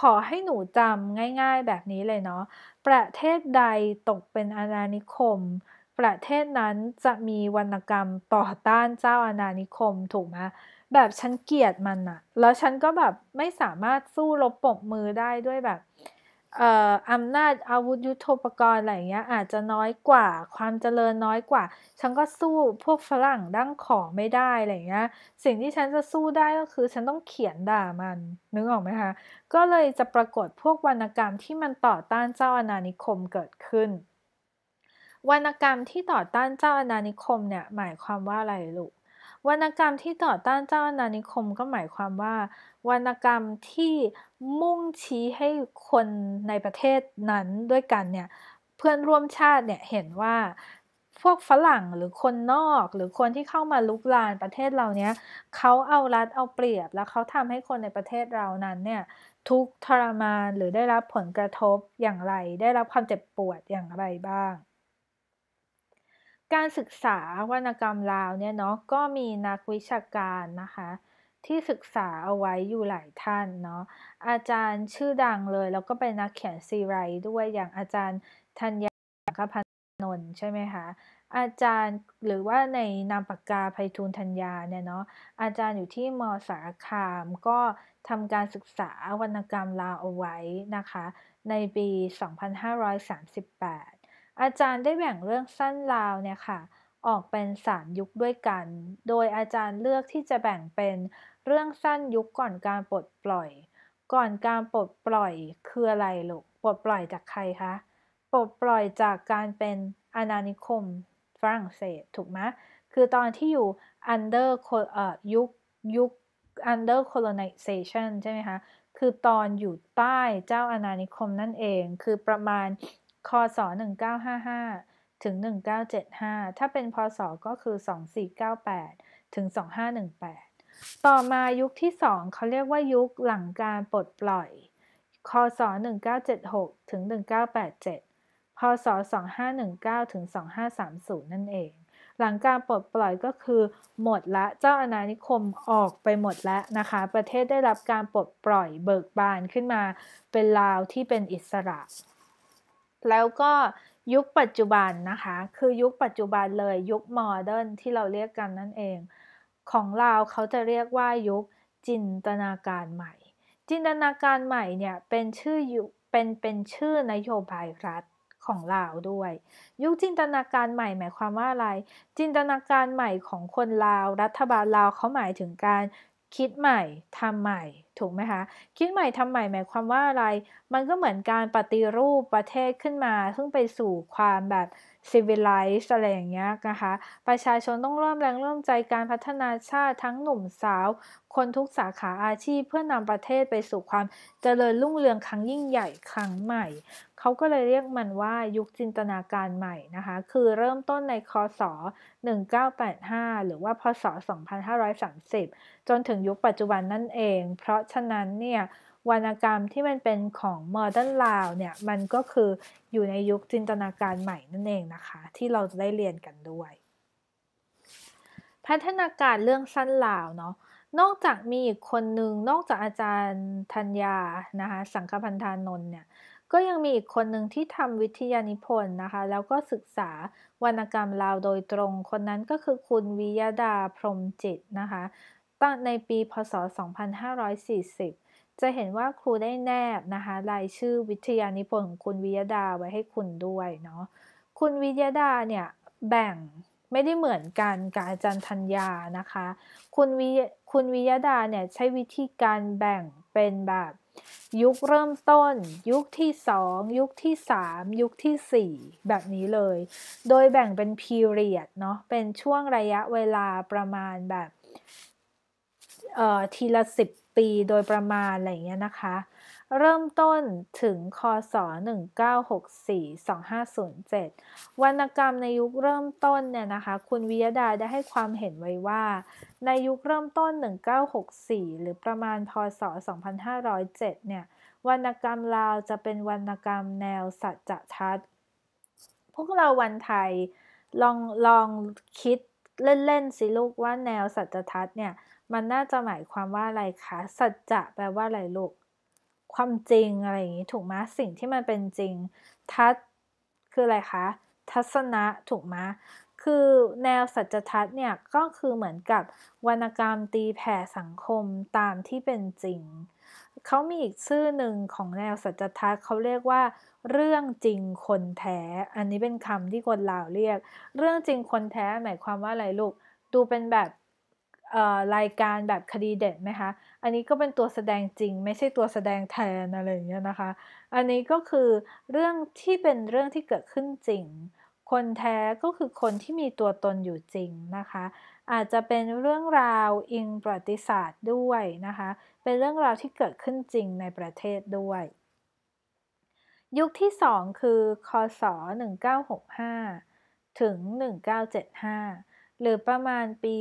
ขอให้หนูจำง่าย ๆแบบนี้เลยเนาะ ประเทศใดตกเป็นอาณานิคมประเทศนั้นจะมีวรรณกรรมต่อต้านเจ้าอาณานิคมถูกไหมแบบฉันเกลียดมันอะแล้วฉันก็แบบไม่สามารถสู้รบปบมือได้ด้วยแบบอำนาจอาวุธยุโทโธปกรณ์อะไรเงี้ยอาจจะน้อยกว่า ความเจริญน้อยกว่า ฉันก็สู้พวกฝรั่งดั้งขอไม่ได้อะไรเงี้ยสิ่งที่ฉันจะสู้ได้ก็คือฉันต้องเขียนด่ามันนึกออกไหมคะก็เลยจะปรากฏพวกวรรณกรรมที่มันต่อต้านเจ้าอาณานิคมเกิดขึ้นวรรณกรรมที่ต่อต้านเจ้าอาณานิคมเนี่ยหมายความว่าอะไรลูก วรรณกรรมที่ต่อต้านเจ้าอาณานิคมก็หมายความว่า วรรณกรรมที่มุ่งชี้ให้คนในประเทศนั้นด้วยกันเนี่ยเพื่อนร่วมชาติเนี่ยเห็นว่าพวกฝรั่งหรือคนนอกหรือคนที่เข้ามาลุกลานประเทศเราเนี้ยเขาเอารัดเอาเปรียบแล้วเขาทำให้คนในประเทศเรานั้นเนี่ยทุกทรมานหรือได้รับผลกระทบอย่างไร ได้รับความเจ็บปวดอย่างไรบ้างการศึกษาวรรณกรรมลาวเนี่ยเนาะก็มีนักวิชาการนะคะที่ศึกษาเอาไว้อยู่หลายท่านเนาะอาจารย์ชื่อดังเลยแล้วก็เป็นนักเขียนซีไรด้วยอย่างอาจารย์ธัญญากพันนนใช่ไหมคะอาจารย์หรือว่าในนามปากกาไพฑูรย์ธัญญาเนี่ยเนาะอาจารย์อยู่ที่มสารคามก็ทำการศึกษาวรรณกรรมลาวเอาไว้นะคะในปี 2538อาจารย์ได้แบ่งเรื่องสั้นราวเนี่ยค่ะออกเป็น3ยุคด้วยกัน โดยอาจารย์เลือกที่จะแบ่งเป็นเรื่องสั้นยุคก่อนการปลดปล่อย ก่อนการปลดปล่อยคืออะไรลูกปลดปล่อยจากใครคะ ปลดปล่อยจากการเป็นอาณานิคมฝรั่งเศสถูกไหม คือตอนที่อยู่ under อ่ยุคยุค under colonization ใช่ไหมคะ คือตอนอยู่ใต้เจ้าอาณานิคมนั่นเองคือประมาณคศ1955ถึง 1975ถ้าเป็นพศก็คือ 2498 ถึง 2518 ต่อมายุคที่ 2เขาเรียกว่ายุคหลังการปลดปล่อยคศ1976ถึง 1987พศ2519ถึง 2530 นั่นเอง หลังการปลดปล่อยก็คือหมดละเจ้าอาณานิคมออกไปหมดแล้วนะคะ ประเทศได้รับการปลดปล่อยเบิกบานขึ้นมาเป็นลาวที่เป็นอิสระแล้วก็ยุคปัจจุบันนะคะ คือยุคปัจจุบันเลยยุคโมเดิร์นที่เราเรียกกันนั่นเองของเราเขาจะเรียกว่ายุคจินตนาการใหม่ จินตนาการใหม่เนี่ยเป็นชื่อเป็นเป็นชื่อนโยบายรัฐของเราด้วย ยุคจินตนาการใหม่หมายความว่าอะไร จินตนาการใหม่ของคนลาวรัฐบาลลาวเขาหมายถึงการคิดใหม่ทำใหม่ถูกไหมคะคิดใหม่ทำใหม่ หมายความว่าอะไร มันก็เหมือนการปฏิรูปประเทศขึ้นมา ซึ่งไปสู่ความแบบซีวิไลซ์อะไรอย่างเงี้ยนะคะประชาชนต้องร่วมแรงร่วมใจการพัฒนาชาติทั้งหนุ่มสาว คนทุกสาขาอาชีพเพื่อนำประเทศไปสู่ความเจริญรุ่งเรืองครั้งยิ่งใหญ่ครั้งใหม่เขาก็เลยเรียกมันว่ายุคจินตนาการใหม่นะคะคือเริ่มต้นในคศ 1985 หรือว่าพศ 2530 จนถึงยุคปัจจุบันนั่นเอง เพราะฉะนั้นเนี่ยวรรณกรรมที่มันเป็นของโมเดิร์นลาวเนี่ยมันก็คืออยู่ในยุคจินตนาการใหม่นั่นเองนะคะที่เราจะได้เรียนกันด้วย พัฒนาการเรื่องสั้นลาวเนาะนอกจากมีอีกคนหนึ่งนอกจากอาจารย์ธัญญานะคะสังฆพันธานนท์เนี่ยก็ยังมีอีกคนหนึ่งที่ทำวิทยานิพนธ์นะคะแล้วก็ศึกษาวรรณกรรมลาวโดยตรง คนนั้นก็คือคุณวิยดาพรมจิตนะคะตั้งในปี พศ 2540 จะเห็นว่าครูได้แนบนะคะรายชื่อวิทยานิพนธ์ของคุณวิยดาไว้ให้คุณด้วยเนาะคุณวิยดาเนี่ยแบ่งไม่ได้เหมือนกันกับอาจารย์ธัญญานะคะคุณวิคุณวิยดาเนี่ยใช้วิธีการแบ่งเป็นแบบยุคเริ่มต้น ยุคที่ 2 ยุคที่ 3 ยุคที่ 4 แบบนี้เลย โดยแบ่งเป็น period เนาะเป็นช่วงระยะเวลาประมาณแบบเอ่อทีละ 10 ปีโดยประมาณอะไรเงี้ยนะคะเริ่มต้นถึงคศ1964-2507 วรรณกรรมในยุคเริ่มต้นเนี่ยนะคะคุณวิยดาได้ให้ความเห็นไว้ว่าในยุคเริ่มต้น 1964 หรือประมาณพศ2507เนี่ยวรรณกรรมลาวจะเป็นวรรณกรรมแนวสัจทัศน์ พวกเราวันไทยลองลองคิดเล่นๆสิลูกว่าแนวสัจทัศน์เนี่ยมันน่าจะหมายความว่าอะไรคะสัจจะแปลว่าอะไรลูกความจริง อะไรอย่างนี้ถูกไหมสิ่งที่มันเป็นจริงทัศคืออะไรคะทัศนะถูกไหมคือแนวสัจทัศน์เนี่ยก็คือเหมือนกับวรรณกรรมตีแผ่สังคมตามที่เป็นจริง เขามีอีกชื่อหนึ่งของแนวสัจทัศน์เขาเรียกว่า เรื่องจริงคนแท้ อันนี้เป็นคำที่คนลาวเรียก เรื่องจริงคนแท้หมายความว่าอะไรลูกดูเป็นแบบรายการแบบคดีเด็ดไหมคะ อันนี้ก็เป็นตัวแสดงจริง ไม่ใช่ตัวแสดงแทนอะไรอย่างเงี้ยนะคะ อันนี้ก็คือเรื่องที่เป็นเรื่องที่เกิดขึ้นจริง คนแท้ก็คือคนที่มีตัวตนอยู่จริงนะคะ อาจจะเป็นเรื่องราวอิงประวัติศาสตร์ด้วยนะคะ เป็นเรื่องราวที่เกิดขึ้นจริงในประเทศด้วย ยุคที่2คือคศ1965ถึง 1975หรือประมาณปี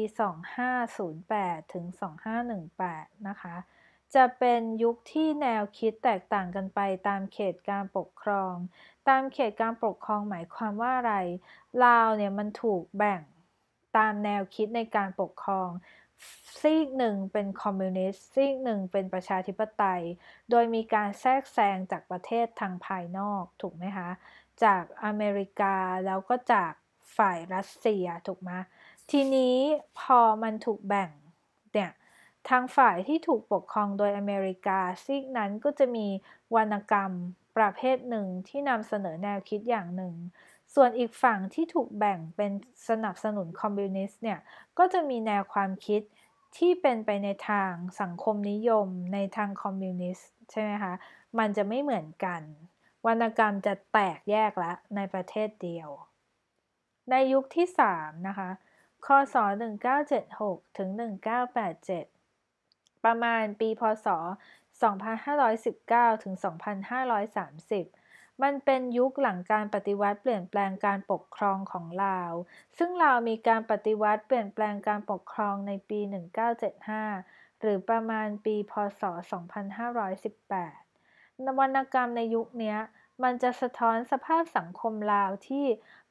2508 ถึง 2518นะคะ จะเป็นยุคที่แนวคิดแตกต่างกันไปตามเขตการปกครอง ตามเขตการปกครองหมายความว่าอะไร ลาวเนี่ยมันถูกแบ่งตามแนวคิดในการปกครองซีกหนึ่งเป็นคอมมิวนิสต์ซีกหนึ่งเป็นประชาธิปไตย โดยมีการแทรกแซงจากประเทศทางภายนอก ถูกไหมคะ จากอเมริกาแล้วก็จากฝ่ายรัสเซีย ถูกไหมทีนี้พอมันถูกแบ่งเนี่ยทางฝ่ายที่ถูกปกครองโดยอเมริกาซีกนั้นก็จะมีวรรณกรรมประเภทหนึ่งที่นำเสนอแนวคิดอย่างหนึ่ง ส่วนอีกฝั่งที่ถูกแบ่งเป็นสนับสนุนคอมมิวนิสต์เนี่ย ก็จะมีแนวความคิดที่เป็นไปในทางสังคมนิยมในทางคอมมิวนิสต์ใช่ไหมคะ มันจะไม่เหมือนกัน วรรณกรรมจะแตกแยกละในประเทศเดียว ในยุคที่3นะคะคศ1976 ถึง1987 ประมาณปีพศ 2519 ถึง 2530 มันเป็นยุคหลังการปฏิวัติเปลี่ยนแปลงการปกครองของลาวซึ่งลาวมีการปฏิวัติเปลี่ยนแปลงการปกครองในปี 1975 หรือประมาณปีพศ 2518วรรณกรรมในยุคนี้มันจะสะท้อนสภาพสังคมลาวที่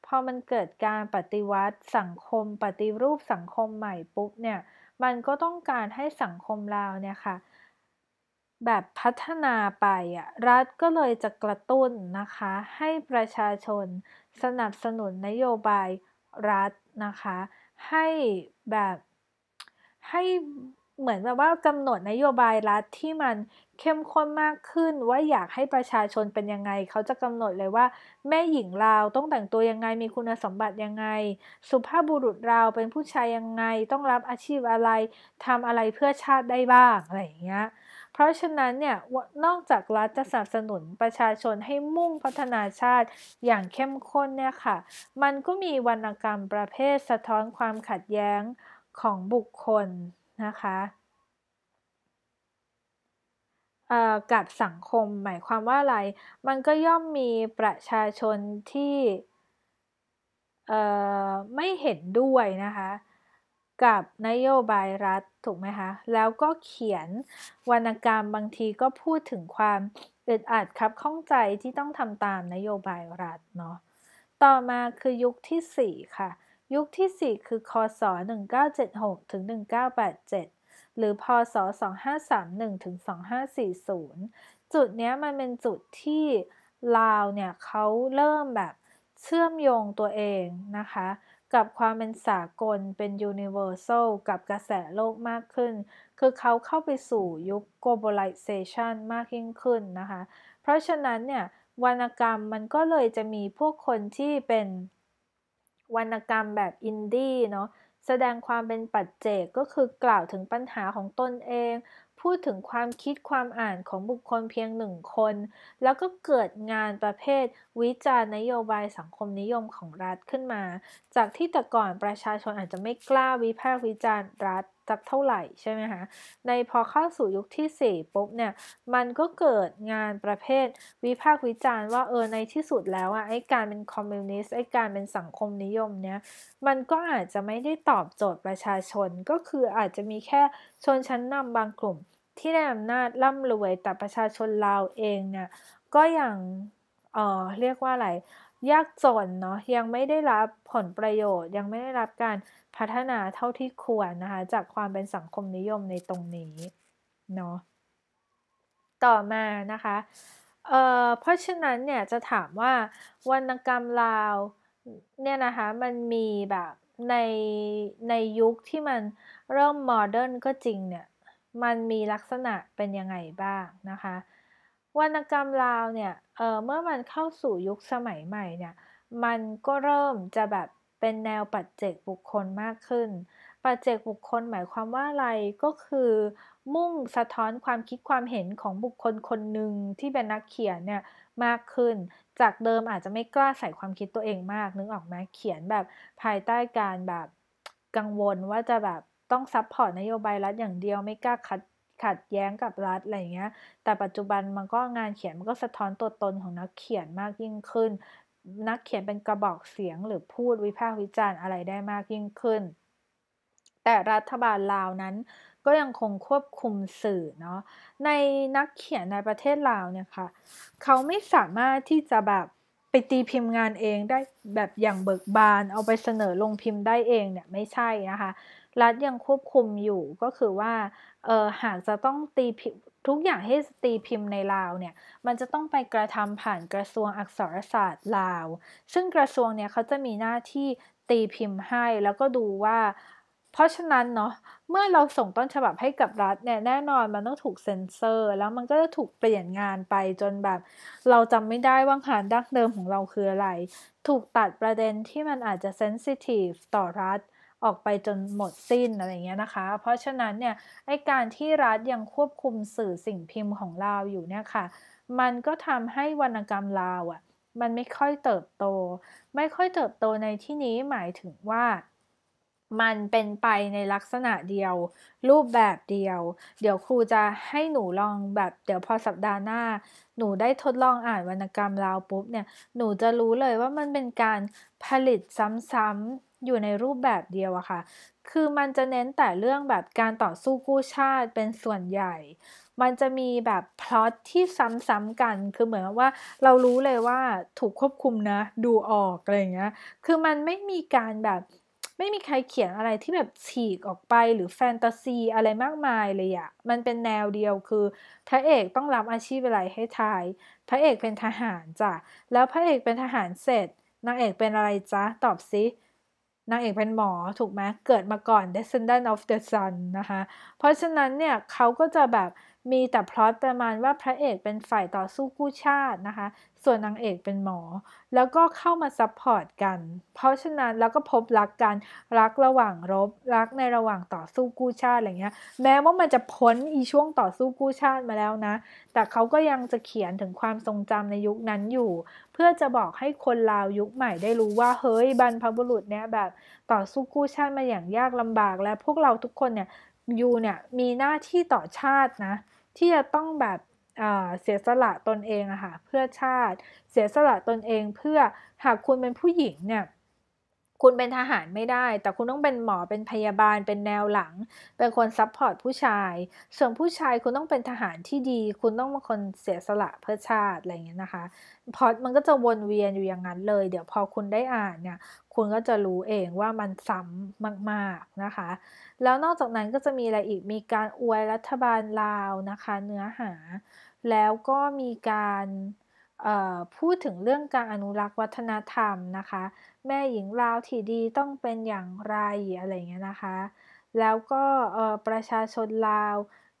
พอมันเกิดการปฏิวัติสังคมปฏิรูปสังคมใหม่ปุ๊บเนี่ยมันก็ต้องการให้สังคมลาวเนี่ยค่ะแบบพัฒนาไปอ่ะรัฐก็เลยจะกระตุ้นนะคะ ให้ประชาชนสนับสนุนนโยบายรัฐนะคะ ให้แบบให้เหมือนแบบว่ากำหนดนโยบายรัฐที่มันเข้มข้นมากขึ้นว่าอยากให้ประชาชนเป็นยังไงเขาจะกำหนดเลยว่า แม่หญิงเราต้องแต่งตัวยังไงมีคุณสมบัติยังไง สุภาพบุรุษเราเป็นผู้ชายยังไงต้องรับอาชีพอะไรทำอะไรเพื่อชาติได้บ้างอะไรอย่างเงี้ยเพราะฉะนั้นเนี่ยนอกจากรัฐจะสนับสนุนประชาชนให้มุ่งพัฒนาชาติอย่างเข้มข้นเนี่ยค่ะ มันก็มีวรรณกรรมประเภทสะท้อนความขัดแย้งของบุคคลนะคะกับสังคมหมายความว่าอะไร มันก็ย่อมมีประชาชนที่ไม่เห็นด้วยนะคะ กับนโยบายรัฐถูกไหมคะ แล้วก็เขียนวรรณกรรมบางทีก็พูดถึงความอึดอัดครับ ข้องใจที่ต้องทำตามนโยบายรัฐเนาะ ต่อมาคือยุคที่ 4 ค่ะยุคที่ 4 คือคศ1976ถึง1987 หรือพศ2531ถึง2540 จุดนี้มันเป็นจุดที่ ลาวเนี่ยเขาเริ่มแบบเชื่อมโยงตัวเองนะคะ กับความเป็นสากลเป็น universal กับกระแสโลกมากขึ้น คือเขาเข้าไปสู่ยุค globalization มากยิ่งขึ้นนะคะ เพราะฉะนั้นเนี่ยวรรณกรรมมันก็เลยจะมีพวกคนที่เป็นวรรณกรรมแบบอินดี้เนาะแสดงความเป็นปัจเจกก็คือกล่าวถึงปัญหาของตนเอง พูดถึงความคิดความอ่านของบุคคลเพียงหนึ่งคน แล้วก็เกิดงานประเภทวิจารณ์นโยบายสังคมนิยมของรัฐขึ้นมา จากที่แต่ก่อนประชาชนอาจจะไม่กล้าวิพากษ์วิจารณ์รัฐักเท่าไหร่ใช่ไหมคะในพอเข้าสู่ยุคที่ 4 ปุ๊บเนี่ย มันก็เกิดงานประเภทวิพากษ์วิจารณ์ว่า เออในที่สุดแล้วอะไอ้การเป็นคอมมิวนิสต์ ไอ้การเป็นสังคมนิยมเนี่ย มันก็อาจจะไม่ได้ตอบโจทย์ประชาชน ก็คืออาจจะมีแค่ชนชั้นนำบางกลุ่มที่ได้อำนาจร่ำรวย แต่ประชาชนลาวเองเนี่ย ก็อย่างเออเรียกว่าอะไรยากจนเนาะ ยังไม่ได้รับผลประโยชน์ ยังไม่ได้รับการพัฒนาเท่าที่ควรนะคะ จากความเป็นสังคมนิยมในตรงนี้เนาะต่อมานะคะเเพราะฉะนั้นเนี่ยจะถามว่าวรรณกรรมลาวเนี่ยนะคะมันมีแบบในในยุคที่มันเริ่มโมเดิร์นก็จริงเนี่ยมันมีลักษณะเป็นยังไงบ้างนะคะวรรณกรรมลาวเนี่ยเเมื่อมันเข้าสู่ยุคสมัยใหม่เนี่ยมันก็เริ่มจะแบบเป็นแนวปัจเจกบุคคลมากขึ้น ปัจเจกบุคคลหมายความว่าอะไร ก็คือ มุ่งสะท้อนความคิดความเห็นของบุคคลคนหนึ่งที่เป็นนักเขียนเนี่ยมากขึ้น จากเดิมอาจจะไม่กล้าใส่ความคิดตัวเองมาก นึกออกไหมเขียนแบบภายใต้การแบบกังวลว่าจะแบบต้องซับพอร์ตนโยบายรัฐอย่างเดียวไม่กล้าคัดขัดแย้งกับรัฐอะไรอย่างเงี้ย แต่ปัจจุบันมันก็งานเขียนมันก็สะท้อนตัวตนของนักเขียนมากยิ่งขึ้นนักเขียนเป็นกระบอกเสียงหรือพูดวิพากษ์วิจารณ์อะไรได้มากยิ่งขึ้น แต่รัฐบาลลาวนั้นก็ยังคงควบคุมสื่อเนาะในนักเขียนในประเทศลาวเนี่ยค่ะเขาไม่สามารถที่จะแบบไปตีพิมพ์งานเองได้แบบอย่างเบิกบานเอาไปเสนอลงพิมพ์ได้เองเนี่ยไม่ใช่นะคะรัฐยังควบคุมอยู่ก็คือว่าเออหากจะต้องตีพิทุกอย่างที่ตีพิมพ์ในลาวเนี่ยมันจะต้องไปกระทำผ่านกระทรวงอักษรศาสตร์ลาว ซึ่งกระทรวงเนี่ยเขาจะมีหน้าที่ตีพิมพ์ให้แล้วก็ดูว่า เพราะฉะนั้นเนาะเมื่อเราส่งต้นฉบับให้กับรัฐเนี่ยแน่นอนมันต้องถูกเซ็นเซอร์ แล้วมันก็จะถูกเปลี่ยนงานไปจนแบบ เราจำไม่ได้ว่างานดั้งเดิมของเราคืออะไร ถูกตัดประเด็นที่มันอาจจะเซนซิทีฟต่อรัฐออกไปจนหมดสิ้นอะไรเงี้ยนะคะ เพราะฉะนั้นเนี่ยไอการที่รัฐยังควบคุมสื่อสิ่งพิมพ์ของเราอยู่เนี่ยค่ะ มันก็ทำให้วรรณกรรมลาวอะ่ะ มันไม่ค่อยเติบโต ไม่ค่อยเติบโตในที่นี้หมายถึงว่า มันเป็นไปในลักษณะเดียวรูปแบบเดียว เดี๋ยวครูจะให้หนูลองแบบเดี๋ยวพอสัปดาห์หน้า หนูได้ทดลองอ่านวรรณกรรมลาวปุ๊บเนี่ย หนูจะรู้เลยว่ามันเป็นการผลิตซ้ำๆอยู่ในรูปแบบเดียวอะค่ะ คือมันจะเน้นแต่เรื่องแบบการต่อสู้กู้ชาติเป็นส่วนใหญ่ มันจะมีแบบพล็อตที่ซ้ำๆกัน คือเหมือนว่าเรารู้เลยว่าถูกควบคุมนะ ดูออกอะไรเงี้ย คือมันไม่มีการแบบไม่มีใครเขียนอะไรที่แบบฉีกออกไปหรือแฟนตาซีอะไรมากมายเลยอะ มันเป็นแนวเดียวคือพระเอกต้องรับอาชีพอะไรให้ทาย พระเอกเป็นทหารจ้ะ แล้วพระเอกเป็นทหารเสร็จนางเอกเป็นอะไรจ้ะตอบซินางเอกเป็นหมอถูกไหมเกิดมาก่อน Descendant of the Sun นะคะเพราะฉะนั้นเนี่ยเขาก็จะแบบมีแต่พล็อตประมาณว่าพระเอกเป็นฝ่ายต่อสู้กู้ชาตินะคะส่วนนางเอกเป็นหมอ แล้วก็เข้ามาซัพพอร์ตกัน เพราะฉะนั้นแล้วก็พบรักกันรักระหว่างรบรักในระหว่างต่อสู้กู้ชาติอะไรเงี้ยแม้ว่ามันจะพ้นอีช่วงต่อสู้กู้ชาติมาแล้วนะแต่เขาก็ยังจะเขียนถึงความทรงจำในยุคนั้นอยู่พื่อจะบอกให้คนลาวยุคใหม่ได้รู้ว่าเฮ้ยบรรพบุรุษเนี่ยแบบต่อสู้กู้ชาติมาอย่างยากลำบากและพวกเราทุกคนเนี่ยอยู่เนี่ยมีหน้าที่ต่อชาตินะที่จะต้องแบบเสียสละตนเองอะค่ะเพื่อชาติเสียสละตนเองเพื่อหากคุณเป็นผู้หญิงเนี่ยคุณเป็นทหารไม่ได้แต่คุณต้องเป็นหมอเป็นพยาบาล เป็นแนวหลัง เป็นคนซัพพอร์ตผู้ชาย ส่วนผู้ชายคุณต้องเป็นทหารที่ดี คุณต้องเป็นคนเสียสละเพื่อชาติอะไรอย่างเงี้ยนะคะ พอมันก็จะวนเวียนอยู่อย่างนั้นเลย เดี๋ยวพอคุณได้อ่านเนี่ย คุณก็จะรู้เองว่ามันซ้ำมากๆนะคะ แล้วนอกจากนั้นก็จะมีอะไรอีก มีการอวยรัฐบาลลาวนะคะ เนื้อหา แล้วก็มีการพูดถึงเรื่องการอนุรักษ์วัฒนธรรมนะคะ แม่หญิงลาวที่ดีต้องเป็นอย่างไรอะไรเงี้ยนะคะ แล้วก็ประชาชนลาว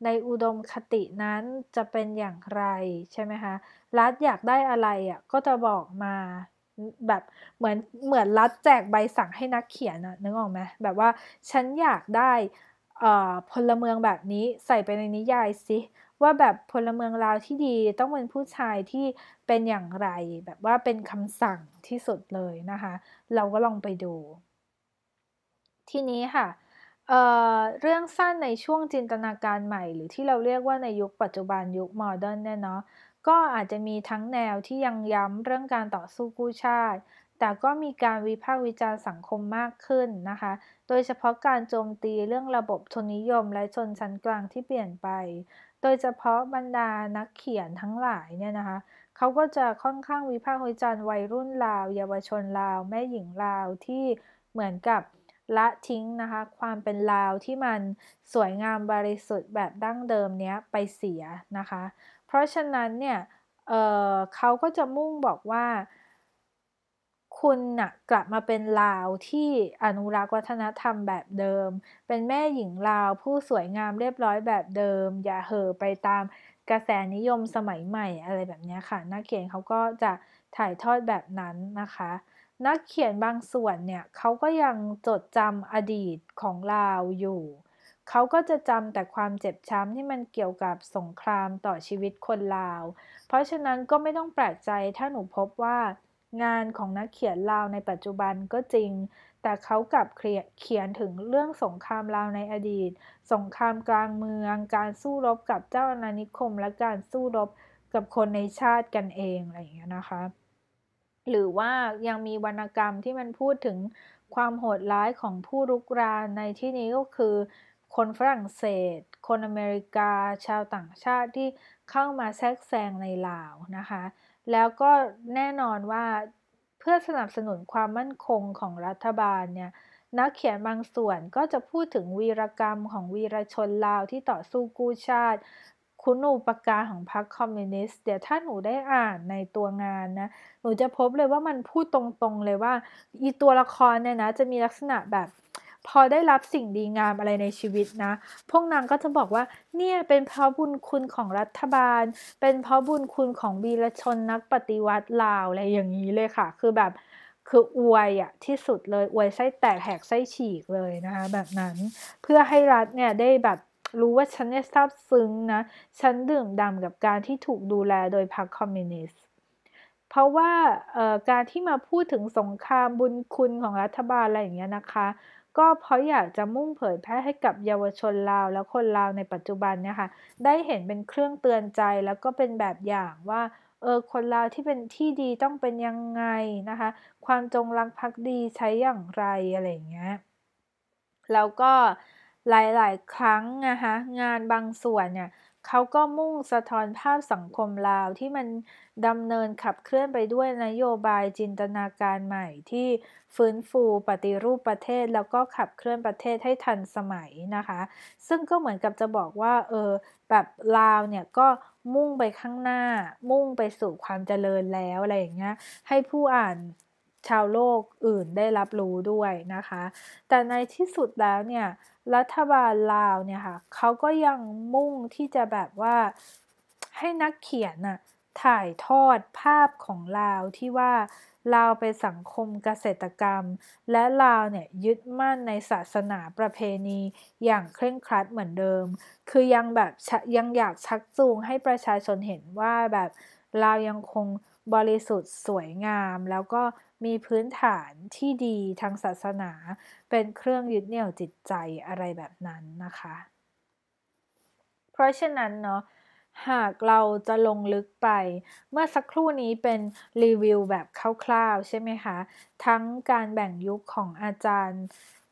ในอุดมคตินั้นจะเป็นอย่างไรใช่ไหมคะรัฐอยากได้อะไรอ่ะก็จะบอกมาแบบเหมือนเหมือนรัฐแจกใบสั่งให้นักเขียนนะนึกออกไหมแบบว่าฉันอยากได้พลเมืองแบบนี้ใส่ไปในนิยายสิว่าแบบพลเมืองลาวที่ดีต้องเป็นผู้ชายที่เป็นอย่างไรแบบ ว่าเป็นคำสั่งที่สุดเลยนะคะเราก็ลองไปดูทีนี้ค่ะเเรื่องสั้น ในช่วงจินตนาการใหม่ หรือที่เราเรียกว่าในยุคปัจจุบันยุคโมเดิร์นเนี่ยเนาะก็อาจจะมีทั้งแนวที่ยังย้ำเรื่องการต่อสู้กู้ชาติ แต่ก็มีการวิพากษ์วิจารณ์สังคมมากขึ้นนะคะโดยเฉพาะการโจมตีเรื่องระบบทุนนิยมและชนชั้นกลางที่เปลี่ยนไปโดยเฉพาะบรรดานักเขียนทั้งหลายเนี่ยนะคะเขาก็จะค่อนข้างวิพากษ์วิจารณ์วัยรุ่นลาว เยาวชนลาว แม่หญิงลาวที่เหมือนกับละทิ้งนะคะความเป็นลาวที่มันสวยงามบริสุทธิ์แบบดั้งเดิมเนี้ยไปเสียนะคะเพราะฉะนั้นเนี่ยเเขาก็จะมุ่งบอกว่าคุณนะ่ะกลับมาเป็นลาวที่อนุรักษ์วัฒนธรรมแบบเดิม เป็นแม่หญิงลาวผู้สวยงามเรียบร้อยแบบเดิม อย่าเห่อไปตามกระแสนิยมสมัยใหม่ อะไรแบบนี้ค่ะ นักเขียนเขาก็จะถ่ายทอดแบบนั้นนะคะ นักเขียนบางส่วนเนี่ยเขาก็ยังจดจำอดีตของลาวอยู่ เขาก็จะจำแต่ความเจ็บช้ำที่มันเกี่ยวกับสงครามต่อชีวิตคนลาว เพราะฉะนั้นก็ไม่ต้องแปลกใจถ้าหนูพบว่างานของนักเขียนลาวในปัจจุบันก็จริง แต่เขากลับเขียนถึงเรื่องสงครามลาวในอดีต สงครามกลางเมือง การสู้รบกับเจ้าอาณานิคม และการสู้รบกับคนในชาติกันเองอะไรอย่างเงี้ยนะคะ หรือว่ายังมีวรรณกรรมที่มันพูดถึงความโหดร้ายของผู้รุกรานในที่นี้ก็คือคนฝรั่งเศส คนอเมริกา ชาวต่างชาติที่เข้ามาแทรกแซงในลาวนะคะแล้วก็แน่นอนว่าเพื่อสนับสนุนความมั่นคงของรัฐบาลเนี่ย นักเขียนบางส่วนก็จะพูดถึงวีรกรรมของวีรชนลาวที่ต่อสู้กู้ชาติ คุณูปการของพรรคคอมมิวนิสต์เดี๋ยวถ้าหนูได้อ่านในตัวงานนะ หนูจะพบเลยว่ามันพูดตรงๆเลยว่าอีตัวละครเนี่ยนะจะมีลักษณะแบบพอได้รับสิ่งดีงามอะไรในชีวิตนะ พวกนางก็จะบอกว่าเนี่ยเป็นเพราะบุญคุณของรัฐบาล เป็นเพราะบุญคุณของวีรชนนักปฏิวัติลาวอะไรอย่างนี้เลยค่ะ คือแบบคืออวยอะที่สุดเลย อวยไส้แตกแหกไส้ฉีกเลยนะคะแบบนั้น เพื่อให้รัฐเนี่ยได้แบบรู้ว่าฉันเนี่ยซาบซึ้งนะ ฉันดื่มดำกับการที่ถูกดูแลโดยพรรคคอมมิวนิสต์ เพราะว่าการที่มาพูดถึงสงครามบุญคุณของรัฐบาลอะไรอย่างเงี้ยนะคะก็เพราะอยากจะมุ่งเผยแพร่ให้กับเยาวชนลาวและคนลาวในปัจจุบันเนี่ยค่ะได้เห็นเป็นเครื่องเตือนใจแล้วก็เป็นแบบอย่างว่าเออคนลาวที่เป็นที่ดีต้องเป็นยังไงนะคะความจงรักภักดีใช้อย่างไรอะไรอย่างเงี้ยแล้วก็หลายๆ ครั้งนะคะงานบางส่วนเนี่ยเขาก็มุ่งสะท้อนภาพสังคมลาวที่มันดำเนินขับเคลื่อนไปด้วยนโยบายจินตนาการใหม่ ที่ฟื้นฟูปฏิรูปประเทศแล้วก็ขับเคลื่อนประเทศให้ทันสมัยนะคะ ซึ่งก็เหมือนกับจะบอกว่าเออแบบลาวเนี่ยก็มุ่งไปข้างหน้ามุ่งไปสู่ความเจริญแล้วอะไรอย่างเงี้ยให้ผู้อ่านชาวโลกอื่นได้รับรู้ด้วยนะคะ แต่ในที่สุดแล้วเนี่ยรัฐบาลลาวเนี่ยค่ะเขาก็ยังมุ่งที่จะแบบว่าให้นักเขียนน่ะถ่ายทอดภาพของลาวที่ว่าลาวเป็นสังคมเกษตรกรรม และลาวเนี่ยยึดมั่นในศาสนาประเพณีอย่างเคร่งครัดเหมือนเดิม คือยังแบบยังอยากชักจูงให้ประชาชนเห็นว่าแบบลาวยังคงบริสุทธิ์สวยงามแล้วก็มีพื้นฐานที่ดีทางศาสนาเป็นเครื่องยึดเหนี่ยวจิตใจอะไรแบบนั้นนะคะ เพราะฉะนั้นเนาะหากเราจะลงลึกไป เมื่อสักครู่นี้เป็นรีวิวแบบคร่าวๆใช่ไหมคะ ทั้งการแบ่งยุคของอาจารย์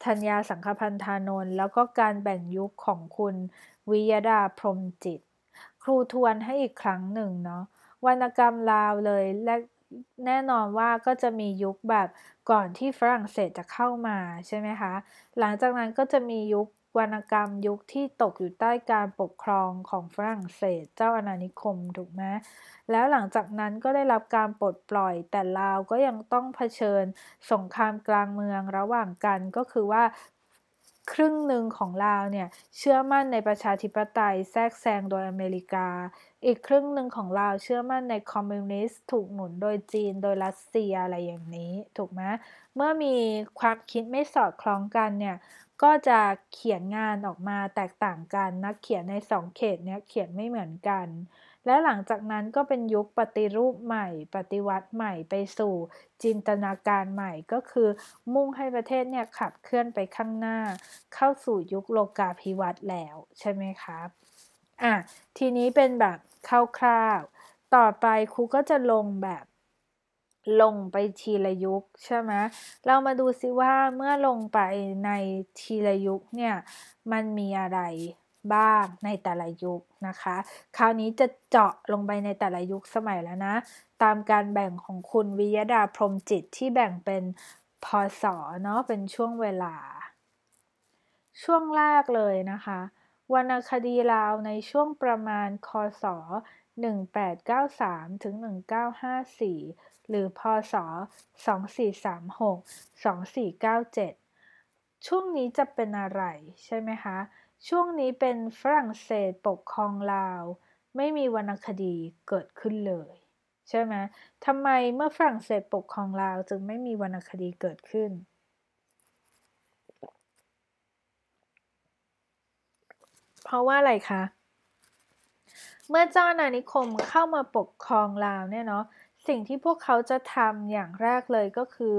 ธัญญาสังคพันธานนท์แล้วก็การแบ่งยุคของคุณวิยดาพรมจิต ครูทวนให้อีกครั้งหนึ่งเนาะวรรณกรรมลาวเลยแน่นอนว่าก็จะมียุคแบบก่อนที่ฝรั่งเศสจะเข้ามาใช่ไหมคะ หลังจากนั้นก็จะมียุควรรณกรรมยุคที่ตกอยู่ใต้การปกครองของฝรั่งเศสเจ้าอาณานิคมถูกไหมแล้วหลังจากนั้นก็ได้รับการปลดปล่อยแต่ลาวก็ยังต้องเผชิญสงครามกลางเมืองระหว่างกันก็คือว่าครึ่งหนึ่งของลาวเนี่ยเชื่อมั่นในประชาธิปไตยแทรกแซงโดยอเมริกา อีกครึ่งหนึ่งของลาวเชื่อมั่นในคอมมิวนิสต์ถูกหนุนโดยจีนโดยรัสเซียอะไรอย่างนี้ ถูกไหมเมื่อมีความคิดไม่สอดคล้องกันเนี่ย ก็จะเขียนงานออกมาแตกต่างกันนักเขียนในสองเขตเนี่ยเขียนไม่เหมือนกันและหลังจากนั้นก็เป็นยุคปฏิรูปใหม่ ปฏิวัติใหม่ไปสู่จินตนาการใหม่ ก็คือมุ่งให้ประเทศเนี่ย ขับเคลื่อนไปข้างหน้า เข้าสู่ยุคโลกาภิวัตน์แล้วใช่ไหมครับอ่ะ ทีนี้เป็นแบบคร่าวๆต่อไปครูก็จะลงแบบลงไปทีละยุค ใช่ไหมเรามาดูซิว่าเมื่อลงไปในทีละยุคเนี่ย มันมีอะไรบ้างในแต่ละยุคนะคะ คราวนี้จะเจาะลงไปในแต่ละยุคสมัยแล้วนะ ตามการแบ่งของคุณวิยดาพรมจิตที่แบ่งเป็นพศเนาะเป็นช่วงเวลา ช่วงแรกเลยนะคะวรรณคดีลาวในช่วงประมาณ คศ 1893ถึง1954 หรือพศ 2436 2497 ช่วงนี้จะเป็นอะไรใช่ไหมคะช่วงนี้เป็นฝรั่งเศสปกครองลาว ไม่มีวรรณคดีเกิดขึ้นเลยใช่ไหมทำไมเมื่อฝรั่งเศสปกครองลาวจึงไม่มีวรรณคดีเกิดขึ้น เพราะว่าอะไรคะ เมื่อเจ้านานิคมเข้ามาปกครองลาวเนี่ยเนาะสิ่งที่พวกเขาจะทำอย่างแรกเลยก็คือ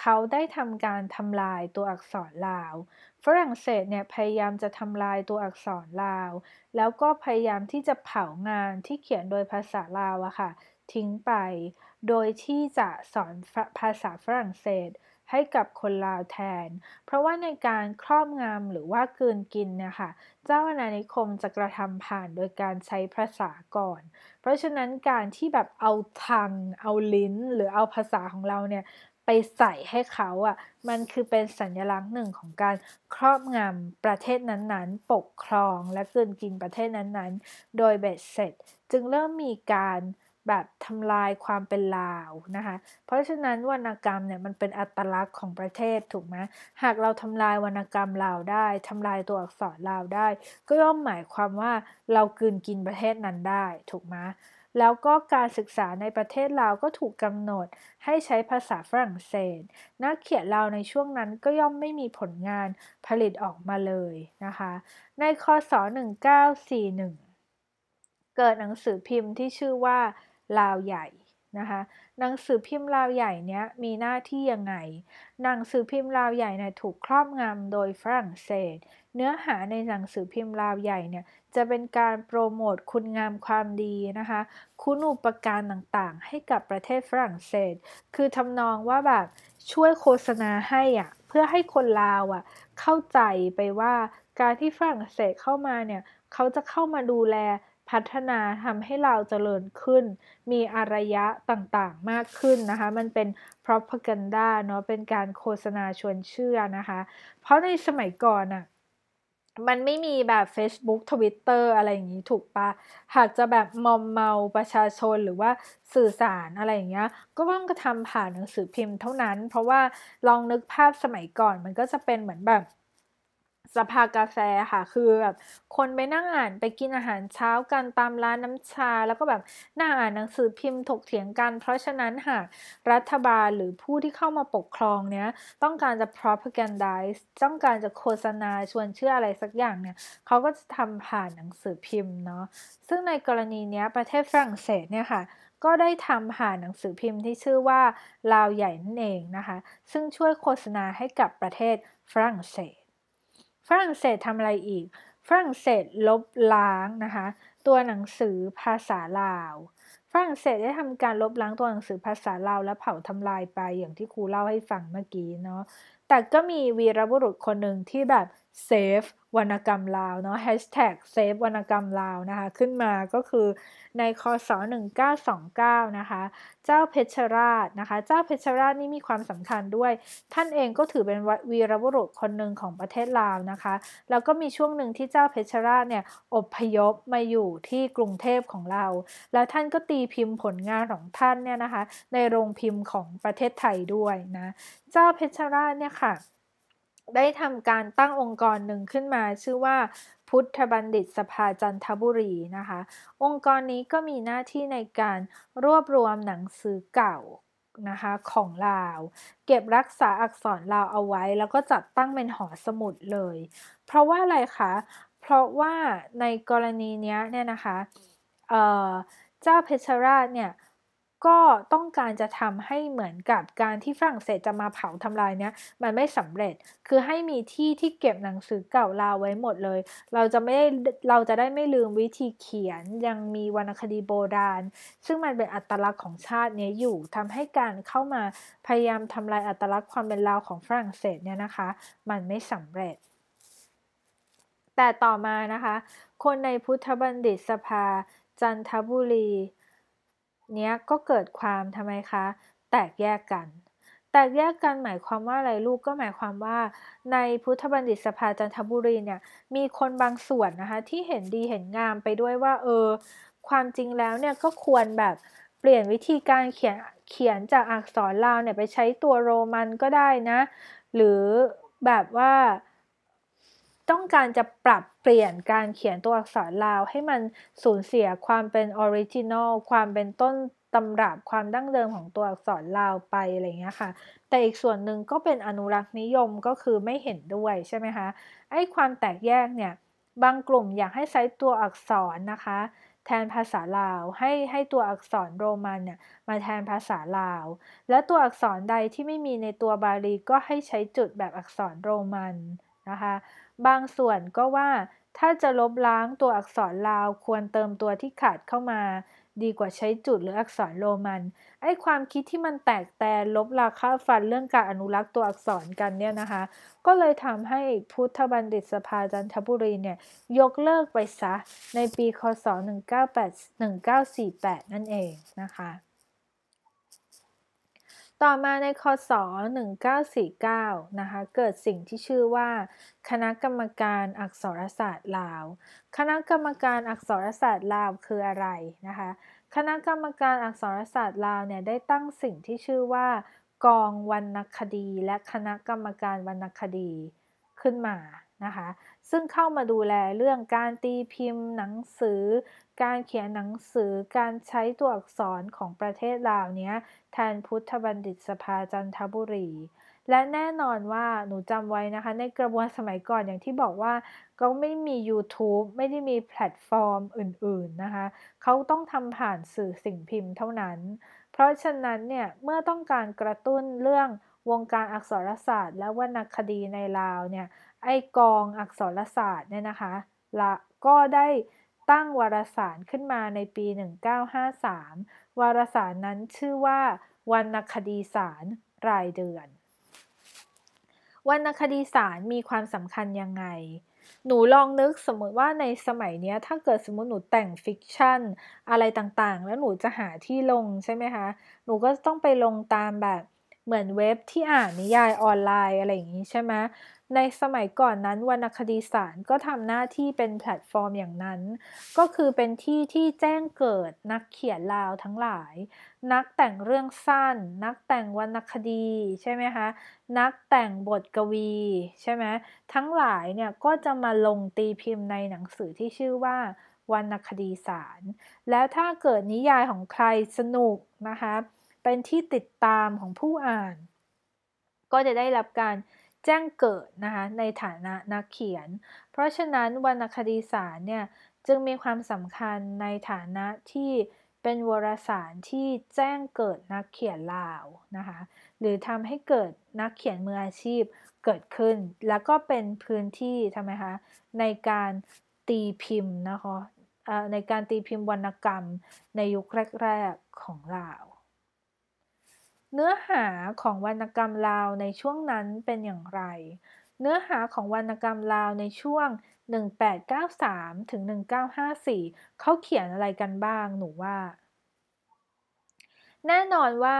เขาได้ทำการทำลายตัวอักษรลาว ฝรั่งเศสเนี่ย พยายามจะทำลายตัวอักษรลาว แล้วก็พยายามที่จะเผางานที่เขียนโดยภาษาลาวอะค่ะทิ้งไป โดยที่จะสอนภาษาฝรั่งเศสให้กับคนลาวแทน เพราะว่าในการครอบงำหรือว่ากืนกินนะคะเจ้าอาณานิคมจะกระทำผ่านโดยการใช้ภาษาก่อน เพราะฉะนั้นการที่แบบเอาทางเอาลิ้น หรือเอาภาษาของเราเนี่ยไปใส่ให้เขาอะ่ะ มันคือเป็นสัญลักษณ์หนึ่งของการครอบงำประเทศนั้นๆ ปกครองและกินกินประเทศนั้นๆ โดยเบ็ดเสร็จจึงเริ่มมีการแบบทำลายความเป็นลาวนะคะ เพราะฉะนั้นวรรณกรรมเนี่ยมันเป็นอัตลักษณ์ของประเทศถูกไหมหากเราทำลายวรรณกรรมลาวได้ทำลายตัวอักษรลาวได้ ก็ย่อมหมายความว่าเรากืนกินประเทศนั้นได้ถูกไหมแล้วก็การศึกษาในประเทศลาวก็ถูกกำหนดให้ใช้ภาษาฝรั่งเศส นักเขียนลาวในช่วงนั้นก็ย่อมไม่มีผลงานผลิตออกมาเลยนะคะ ในคศ1941 เกิดหนังสือพิมพ์ที่ชื่อว่าลาวใหญ่นะคะหนังสือพิมพ์ลาวใหญ่เนี้ยมีหน้าที่ยังไงหนังสือพิมพ์ลาวใหญ่เนี่ยถูกครอบงำโดยฝรั่งเศส เนื้อหาในหนังสือพิมพ์ลาวใหญ่เนี่ยจะเป็นการโปรโมทคุณงามความดีนะคะ คุณอุปการต่างๆให้กับประเทศฝรั่งเศส คือทำนองว่าแบบช่วยโฆษณาให้อะเพื่อให้คนลาวอะเข้าใจไปว่าการที่ฝรั่งเศสเข้ามาเนี่ยเขาจะเข้ามาดูแลพัฒนาทำให้เราเจริญขึ้น มีอารยะต่างๆมากขึ้นนะคะ มันเป็น propaganda เนาะเป็นการโฆษณาชวนเชื่อนะคะ เพราะในสมัยก่อนอะมันไม่มีแบบ Facebook Twitter อะไรอย่างนี้ถูกปะ หากจะแบบมอมเมาประชาชนหรือว่าสื่อสารอะไรอย่างเงี้ย ก็ต้องกระทำผ่านหนังสือพิมพ์เท่านั้น เพราะว่าลองนึกภาพสมัยก่อนมันก็จะเป็นเหมือนแบบสภากาแฟค่ะ คือแบบคนไปนั่งอ่านไปกินอาหารเช้ากันตามร้านน้ำชา แล้วก็แบบนั่งอ่านหนังสือพิมพ์ถกเถียงกัน เพราะฉะนั้นหาก รัฐบาลหรือผู้ที่เข้ามาปกครองเนี้ยต้องการจะ propagandize ต้องการจะโฆษณาชวนเชื่ออะไรสักอย่างเนี่ยเขาก็จะทำผ่านหนังสือพิมพ์เนาะ ซึ่งในกรณีเนี้ย ประเทศฝรั่งเศสเนี่ยค่ะ ก็ได้ทำผ่านหนังสือพิมพ์ที่ชื่อว่าลาวใหญ่นั่นเองนะคะ ซึ่งช่วยโฆษณาให้กับประเทศฝรั่งเศสฝรั่งเศสทำอะไรอีก ฝรั่งเศสลบล้างนะคะตัวหนังสือภาษาลาว ฝรั่งเศสได้ทำการลบล้างตัวหนังสือภาษาลาว และเผาทำลายไปอย่างที่ครูเล่าให้ฟังเมื่อกี้เนาะ แต่ก็มีวีรบุรุษคนหนึ่งที่แบบเซฟวรรณกรรมลาวเนาะแฮชแท็กเซฟวรรณกรรมลาวนะคะขึ้นมาก็คือในคศ1929นะคะ เจ้าเพชรราชนะคะ เจ้าเพชรราชนี่มีความสำคัญด้วย ท่านเองก็ถือเป็นวีรบุรุษคนหนึ่งของประเทศลาวนะคะแล้วก็มีช่วงหนึ่งที่เจ้าเพชรราชเนี่ยอบพยพมาอยู่ที่กรุงเทพของเรา แล้วท่านก็ตีพิมพ์ผลงานของท่านเนี่ยนะคะ ในโรงพิมพ์ของประเทศไทยด้วยนะเจ้าเพชรราชเนี่ยค่ะได้ทำการตั้งองค์กรหนึ่งขึ้นมา ชื่อว่าพุทธบัณฑิตสภาจันทบุรีนะคะ องค์กรนี้ก็มีหน้าที่ในการรวบรวมหนังสือเก่านะคะของลาว เก็บรักษาอักษรลาวเอาไว้ แล้วก็จัดตั้งเป็นหอสมุดเลย เพราะว่าอะไรคะ เพราะว่าในกรณีนี้เนี่ยนะคะเจ้าเพชรราชเนี่ยก็ต้องการจะทำให้เหมือนกับการที่ฝรั่งเศสจะมาเผาทำลายเนี่ยมันไม่สำเร็จ คือให้มีที่ที่เก็บหนังสือเก่าลาไว้หมดเลย เราจะไม่ได้เราจะได้ไม่ลืมวิธีเขียนยังมีวรรณคดีโบราณ ซึ่งมันเป็นอัตลักษณ์ของชาตินี้อยู่ทำให้การเข้ามาพยายามทำลายอัตลักษณ์ความเป็นลาวของฝรั่งเศสเนี่ยนะคะ มันไม่สำเร็จ แต่ต่อมานะคะ คนในพุทธบัณฑิตสภา จันทบุรีเนี้ยก็เกิดความทำไมคะ แตกแยกกัน แตกแยกกันหมายความว่าอะไรลูกก็หมายความว่าในพุทธบัณฑิตสภาจันทบุรีเนี่ยมีคนบางส่วนนะคะ ที่เห็นดีเห็นงามไปด้วยว่าเออความจริงแล้วเนี่ยก็ควรแบบเปลี่ยนวิธีการเขียน เขียนจากอักษรลาวเนี่ยไปใช้ตัวโรมันก็ได้นะ หรือแบบว่าต้องการจะปรับเปลี่ยนการเขียนตัวอักษรลาวให้มันสูญเสียความเป็นออริจินอลความเป็นต้นตำรับความดั้งเดิมของตัวอักษรลาวไปอะไรเงี้ยค่ะแต่อีกส่วนหนึ่งก็เป็นอนุรักษ์นิยมก็คือไม่เห็นด้วยใช่ไหมคะไอ้ความแตกแยกเนี่ย บางกลุ่มอยากให้ใช้ตัวอักษรนะคะ แทนภาษาลาวให้ให้ตัวอักษรโรมันเนี่ยมาแทนภาษาลาวและตัวอักษรใดที่ไม่มีในตัวบาลีก็ให้ใช้จุดแบบอักษรโรมันนะคะบางส่วนก็ว่าถ้าจะลบล้างตัวอักษรลาวควรเติมตัวที่ขาดเข้ามาดีกว่าใช้จุดหรืออักษรโรมัน ไอ้ความคิดที่มันแตกแต่ลบราคาฟันเรื่องการอนุรักษ์ตัวอักษรกันเนี่ยนะคะ ก็เลยทำให้พุทธบัณฑิตสภาจันทบุรีเนี่ยยกเลิกไปซะในปีคศ 1984นั่นเองนะคะต่อมาในคศ1949 นะคะ เกิดสิ่งที่ชื่อว่า คณะกรรมการอักษรศาสตร์ลาว คณะกรรมการอักษรศาสตร์ลาวคืออะไรนะคะคณะกรรมการอักษรศาสตร์ลาวเนี่ยได้ตั้งสิ่งที่ชื่อว่า กองวรรณคดี และคณะกรรมการวรรณคดีขึ้นมานะคะ ซึ่งเข้ามาดูแลเรื่องการตีพิมพ์หนังสือ การเขียนหนังสือ การใช้ตัวอักษรของประเทศลาวเนี้ยแทนพุทธบัณฑิตสภาจันทบุรี และแน่นอนว่าหนูจำไว้นะคะในกระบวนสมัยก่อนอย่างที่บอกว่า ก็ไม่มี YouTube ไม่ได้มีแพลตฟอร์มอื่นๆนะคะเขาต้องทำผ่านสื่อสิ่งพิมพ์เท่านั้น เพราะฉะนั้นเนี่ยเมื่อต้องการกระตุ้นเรื่องวงการอักษรศาสตร์ และวรรณคดีในลาวเนี่ยไอกองอักษรศาสตร์เนี่ยนะคะละก็ได้ตั้งวารสารขึ้นมาในปี 1953 วารสารนั้นชื่อว่าวรรณคดีสารรายเดือนวรรณคดีสารมีความสำคัญยังไง หนูลองนึกสมมติว่าในสมัยนี้ ถ้าเกิดสมมติหนูแต่งฟิกชัน อะไรต่างๆ แล้วหนูจะหาที่ลงใช่ไหมคะ หนูก็ต้องไปลงตามแบบเหมือนเว็บที่อ่านนิยายออนไลน์อะไรอย่างนี้ใช่ไหมในสมัยก่อนนั้นวรรณคดีสารก็ทำหน้าที่เป็นแพลตฟอร์มอย่างนั้น ก็คือเป็นที่ที่แจ้งเกิด นักเขียนลาวทั้งหลาย นักแต่งเรื่องสั้น นักแต่งวรรณคดีใช่ไหมคะนักแต่งบทกวีใช่ไหมทั้งหลายเนี่ยก็จะมาลงตีพิมพ์ในหนังสือที่ชื่อว่าวรรณคดีสาร แล้วถ้าเกิดนิยายของใครสนุกนะคะเป็นที่ติดตามของผู้อ่าน ก็จะได้รับการแจ้งเกิดนะคะในฐานะนักเขียน เพราะฉะนั้นวรรณคดีสารเนี่ย จึงมีความสำคัญในฐานะที่เป็นวารสารที่แจ้งเกิดนักเขียนลาวนะคะหรือทำให้เกิดนักเขียนมืออาชีพเกิดขึ้น แล้วก็เป็นพื้นที่ทำไมคะในการตีพิมพ์นะคะในการตีพิมพ์วรรณกรรมในยุคแรก ๆของลาวเนื้อหาของวรรณกรรมลาวในช่วงนั้นเป็นอย่างไร เนื้อหาของวรรณกรรมลาวในช่วง 1893ถึง1954 เขาเขียนอะไรกันบ้างหนูว่า แน่นอนว่า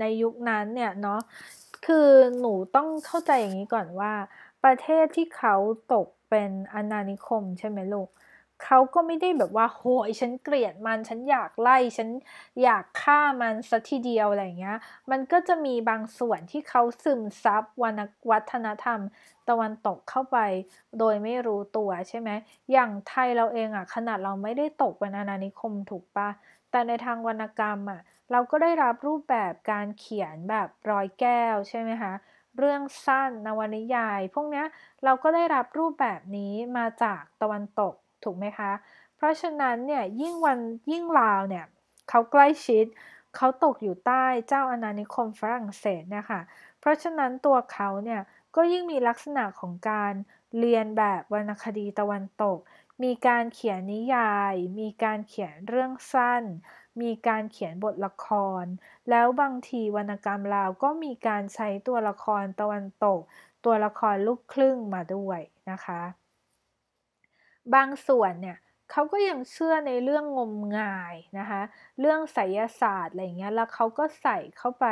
ในยุคนั้นเนี่ยเนาะคือหนูต้องเข้าใจอย่างนี้ก่อนว่า ประเทศที่เขาตกเป็นอนานิคมใช่ไหมลูกเขาก็ไม่ได้แบบว่าโหยฉันเกลียดมันฉันอยากไล่ฉันอยากฆ่ามันสัทีเดียวอะไรเงี้ย มันก็จะมีบางส่วนที่เขาซึมซับวนวัฒนธรรม ตะวันตกเข้าไป โดยไม่รู้ตัวใช่ไหมอย่างไทยเราเองอะขนาดเราไม่ได้ตกเป็นอาณานิคมถูกปะแต่ในทางวรรณกรรมอะเราก็ได้รับรูปแบบการเขียนแบบรอยแก้วใช่ไหมคะ เรื่องสั้นนวนิยาย พวกนี้เราก็ได้รับรูปแบบนี้มาจากตะวันตกถูกไหมคะ เพราะฉะนั้นเนี่ยยิ่งวันยิ่งลาวเนี่ยเขาใกล้ชิดเขาตกอยู่ใต้เจ้าอาณานิคมฝรั่งเศสเนี่ยค่ะเพราะฉะนั้นตัวเขาเนี่ยก็ยิ่งมีลักษณะของการเรียนแบบวรรณคดีตะวันตก มีการเขียนนิยาย มีการเขียนเรื่องสั้น มีการเขียนบทละคร แล้วบางทีวรรณกรรมลาวก็มีการใช้ตัวละครตะวันตก ตัวละครลูกครึ่งมาด้วยนะคะบางส่วนเนี่ยเขาก็ยังเชื่อในเรื่องงมงายนะคะเรื่องไสยศาสตร์อะไรเงี้ยแล้วเขาก็ใส่เข้าไป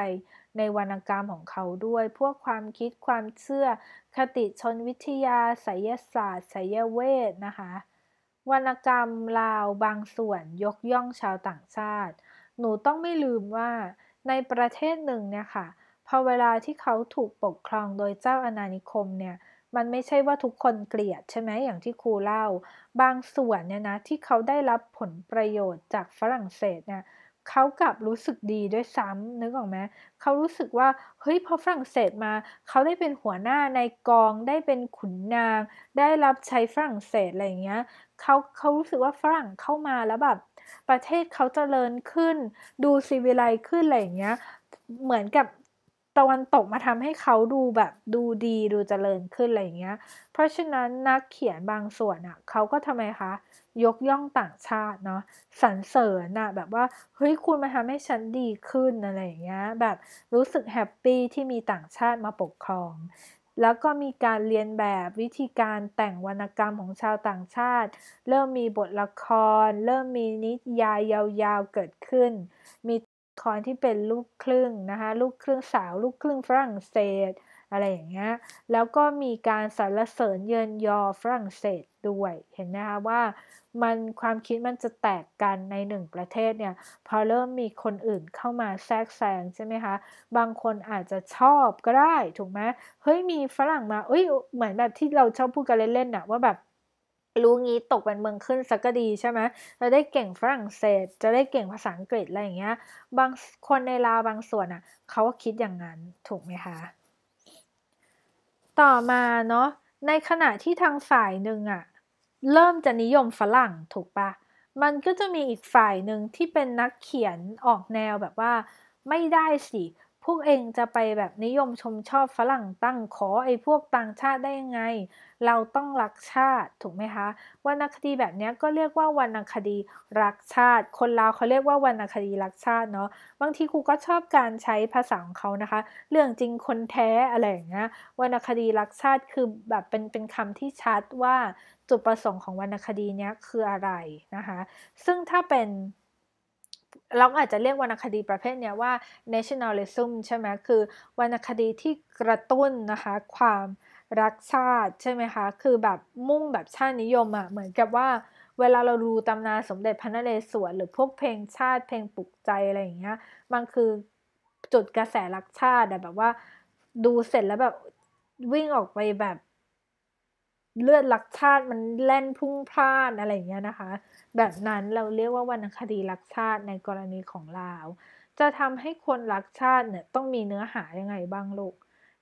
ในวรรณกรรมของเขาด้วย พวกความคิดความเชื่อ คติชนวิทยาไสยศาสตร์ไสยเวทนะคะวรรณกรรมลาวบางส่วน ยกย่องชาวต่างชาติ หนูต้องไม่ลืมว่าในประเทศหนึ่งเนี่ยค่ะพอเวลาที่เขาถูกปกครองโดยเจ้าอาณานิคมเนี่ยมันไม่ใช่ว่าทุกคนเกลียดใช่ไหมอย่างที่ครูเล่า บางส่วนเนี่ยนะที่เขาได้รับผลประโยชน์จากฝรั่งเศสเนี่ยเขากลับรู้สึกดีด้วยซ้ำนึกออกไหม เขารู้สึกว่า เฮ้ยพอฝรั่งเศสมา เขาได้เป็นหัวหน้าในกอง ได้เป็นขุนนาง ได้รับใช้ฝรั่งเศสอะไรอย่างเงี้ยเขาเขารู้สึกว่าฝรั่งเข้ามา แล้วแบบประเทศเขาจเจริญขึ้น ดูซีวิไลขึ้นอะไรอย่างเงี้ย เหมือนกับตะวันตกมาทำให้เขาดูแบบดูดีดูเจริญขึ้นอะไรอย่างเงี้ย เพราะฉะนั้นนักเขียนบางส่วนอะ่ะเขาก็ทำไมคะยกย่องต่างชาติเนาะสรรเสริญอะแบบว่าเฮ้ยคุณมาทำให้ฉันดีขึ้นอะไรอย่างเงี้ยแบบรู้สึกแฮปปี้ที่มีต่างชาติมาปกครองแล้วก็มีการเรียนแบบวิธีการแต่งวรรณกรรมของชาวต่างชาติ เริ่มมีบทละคร เริ่มมีนิยายยาว ๆเกิดขึ้นมีคนที่เป็นลูกครึ่งนะคะลูกครึ่งสาว ลูกครึ่งฝรั่งเศสอะไรอย่างเงี้ยแล้วก็มีการสรรเสริญเยินยอฝรั่งเศสด้วยเห็นนะคะว่ามันความคิดมันจะแตกกันในหนึ่งประเทศเนี่ยพอเริ่มมีคนอื่นเข้ามาแทรกแซงใช่ไหมคะบางคนอาจจะชอบก็ได้ถูกไหมเฮ้ยมีฝรั่งมาเอ้ยเหมือนแบบที่เราชอบพูดกันเล่นๆน่ะว่าแบบรู้งี้ตกเป็นเมืองขึ้นสักก็ดีใช่ไหมจะได้เก่งฝรั่งเศส จะได้เก่งภาษาอังกฤษอะไรอย่างเงี้ย บางคนในลาวบางส่วนอ่ะ เขาก็คิดอย่างนั้นถูกไหมคะ ต่อมาเนาะ ในขณะที่ทางฝ่ายหนึ่งอ่ะ เริ่มจะนิยมฝรั่งถูกปะ มันก็จะมีอีกฝ่ายหนึ่งที่เป็นนักเขียนออกแนวแบบว่า ไม่ได้สิพวกเองจะไปแบบนิยมชมชอบฝรั่งตั้งขอไอ้พวกต่างชาติได้ยังไง เราต้องรักชาติ ถูกไหมคะ วรรณคดีแบบนี้ก็เรียกว่าวรรณคดีรักชาติ คนลาวเขาเรียกว่าวรรณคดีรักชาติเนาะ บางทีครูก็ชอบการใช้ภาษาของเขานะคะ เรื่องจริงคนแท้อะไรอย่างเงี้ย วรรณคดีรักชาติคือแบบเป็นเป็นคำที่ชัดว่าจุดประสงค์ของวรรณคดีนี้คืออะไรนะคะ ซึ่งถ้าเป็นเราอาจจะเรียกวรรณคดีประเภทนี้ว่า nationalism ใช่ไหมคือวรรณคดีที่กระตุ้นนะคะ ความรักชาติใช่ไหมคะ คือแบบมุ่งแบบชาตินิยมอะ่ะ เหมือนกับว่าเวลาเราดูตำนานสมเด็จพระนเรศวรหรือพวกเพลงชาติเพลงปลุกใจอะไรอย่างเงี้ยมันคือจุดกระแสรักชาติแบบว่าดูเสร็จแล้วแบบ วิ่งออกไปแบบเลือดลักชาติมันแล่นพุ่งพลาดอะไรอย่างเงี้ยนะคะ แบบนั้นเราเรียกว่าวรรณคดีลักชาติในกรณีของลาว จะทำให้คนรักชาติเนี่ยต้องมีเนื้อหายังไงบ้างลูก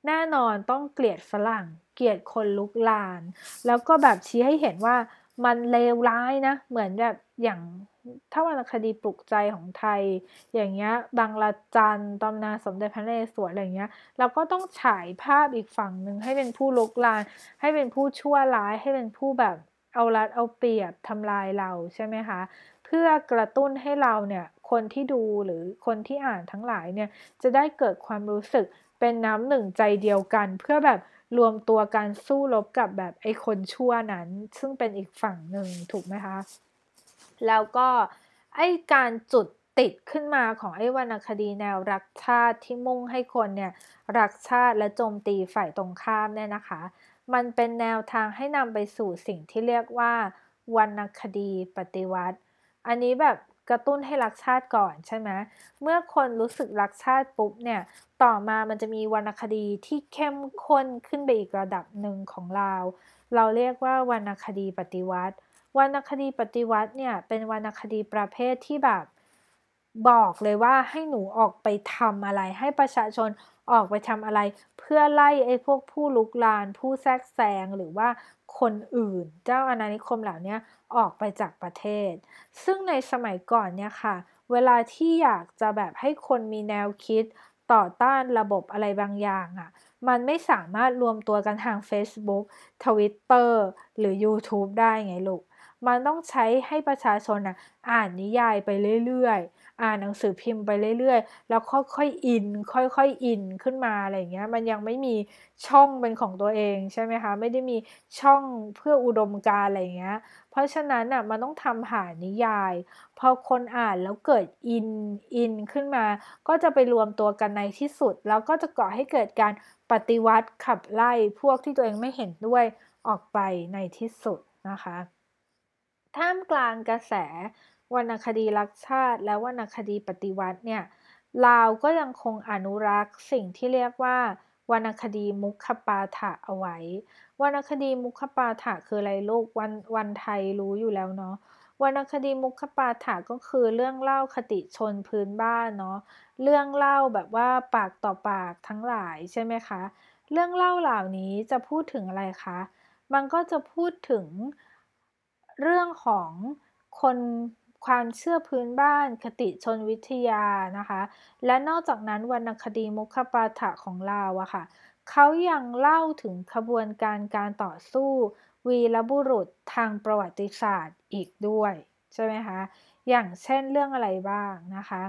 แน่นอนต้องเกลียดฝรั่งเกลียดคนลุกลาน แล้วก็แบบชี้ให้เห็นว่ามันเลวร้ายนะเหมือนแบบอย่างถ้าวรรณคดีปลุกใจของไทย อย่างเงี้ยบางละจันตำนาสมเด็จพระนเรศวรอะไรเงี้ยเราก็ต้องฉายภาพอีกฝั่งหนึ่งให้เป็นผู้ลกลาน ให้เป็นผู้ชั่วร้าย ให้เป็นผู้แบบเอารัดเอาเปรียบทำลายเราใช่ไหมคะเพื่อกระตุ้นให้เราเนี่ยคนที่ดูหรือคนที่อ่านทั้งหลายเนี่ยจะได้เกิดความรู้สึกเป็นน้ำหนึ่งใจเดียวกันเพื่อแบบรวมตัวการสู้รบกับแบบไอ้คนชั่วนั้นซึ่งเป็นอีกฝั่งหนึ่งถูกไหมคะ แล้วก็ ไอ้การจุดติดขึ้นมาของไอ้วรรณคดีแนวรักชาติที่มุ่งให้คนเนี่ย รักชาติและโจมตีฝ่ายตรงข้ามเนี่ยนะคะ มันเป็นแนวทางให้นำไปสู่สิ่งที่เรียกว่าวรรณคดีปฏิวัติ อันนี้แบบกระตุ้นให้รักชาติก่อนใช่ไหม เมื่อคนรู้สึกรักชาติปุ๊บเนี่ย ต่อมามันจะมีวรรณคดีที่เข้มข้นขึ้นไปอีกระดับหนึ่งของเรา เราเรียกว่าวรรณคดีปฏิวัติ วรรณคดีปฏิวัติเนี่ย เป็นวรรณคดีประเภทที่แบบบอกเลยว่าให้หนูออกไปทำอะไร ให้ประชาชนออกไปทำอะไร เพื่อไล่ไอ้พวกผู้ลุกลานผู้แทรกแซง หรือว่าคนอื่นเจ้าอาณานิคมเหล่านี้ออกไปจากประเทศ ซึ่งในสมัยก่อนเนี่ยค่ะ เวลาที่อยากจะแบบให้คนมีแนวคิดต่อต้านระบบอะไรบางอย่างอะ่ะมันไม่สามารถรวมตัวกันทาง Facebook Twitter หรือ YouTube ได้ไงลูกมันต้องใช้ให้ประชาชนอ่ะอ่านนิยายไปเรื่อย ๆอ่านหนังสือพิมพ์ไปเรื่อย ๆ แล้วค่อยๆอินค่อยๆอินขึ้นมาอะไรเงี้ย มันยังไม่มีช่องเป็นของตัวเองใช่ไหมคะ ไม่ได้มีช่องเพื่ออุดมการอะไรเงี้ย เพราะฉะนั้นอ่ะมันต้องทำหานิยาย พอคนอ่านแล้วเกิดอินอิน ขึ้นมาก็จะไปรวมตัวกันในที่สุด แล้วก็จะก่อให้เกิดการปฏิวัติขับไล่พวกที่ตัวเองไม่เห็นด้วยออกไปในที่สุดนะคะ ท่ามกลางกระแสวรรณคดีรักชาติและวรรณคดีปฏิวัติเนี่ยลาวก็ยังคงอนุรักษ์สิ่งที่เรียกว่าวรรณคดีมุขปาฐะเอาไว้ วรรณคดีมุขปาฐะคืออะไรลูกวันวันไทยรู้อยู่แล้วเนาะ วรรณคดีมุขปาฐะก็คือเรื่องเล่าคติชนพื้นบ้านเนาะ เรื่องเล่าแบบว่าปากต่อปากทั้งหลายใช่ไหมคะ เรื่องเล่าเหล่านี้จะพูดถึงอะไรคะ มันก็จะพูดถึงเรื่องของคนความเชื่อพื้นบ้าน คติชนวิทยา นะคะ และนอกจากนั้นวรรณคดีมุขปาฐะของลาวอะค่ะเขายังเล่าถึงขบวนการการต่อสู้ วีรบุรุษทางประวัติศาสตร์อีกด้วยใช่ไหมคะ อย่างเช่นเรื่องอะไรบ้างนะคะ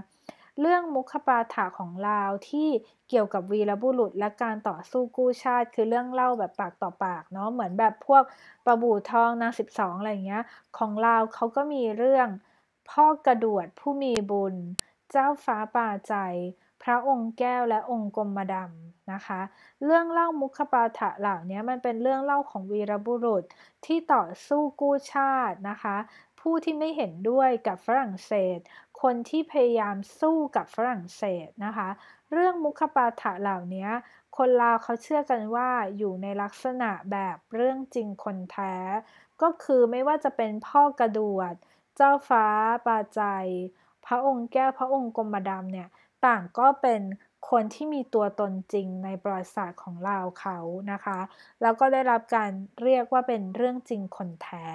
เรื่องมุขปาฐะของลาวที่เกี่ยวกับวีรบุรุษ และการต่อสู้กู้ชาติ คือเรื่องเล่าแบบปากต่อปากเนาะ เหมือนแบบพวกประบูทองนางสิบสองอะไรอย่างเงี้ยของลาวเขาก็มีเรื่องพ่อกระดวด ผู้มีบุญ เจ้าฟ้าป่าใจ พระองค์แก้วและองค์กรมดำนะคะเรื่องเล่ามุขปาฐะเหล่านี้มันเป็นเรื่องเล่าของวีรบุรุษที่ต่อสู้กู้ชาตินะคะ ผู้ที่ไม่เห็นด้วยกับฝรั่งเศส คนที่พยายามสู้กับฝรั่งเศสนะคะ เรื่องมุขปาฐะเหล่านี้คนลาวเขาเชื่อกันว่าอยู่ในลักษณะแบบเรื่องจริงคนแท้ ก็คือไม่ว่าจะเป็นพ่อกระดวดจ้าฟ้าปาใจพระองค์แก้วพระองค์กรมดำเนี่ยต่างก็เป็นคนที่มีตัวตนจริงในประวัติศาสตร์ของเราเขานะคะแล้วก็ได้รับการเรียกว่าเป็นเรื่องจริงคนแท้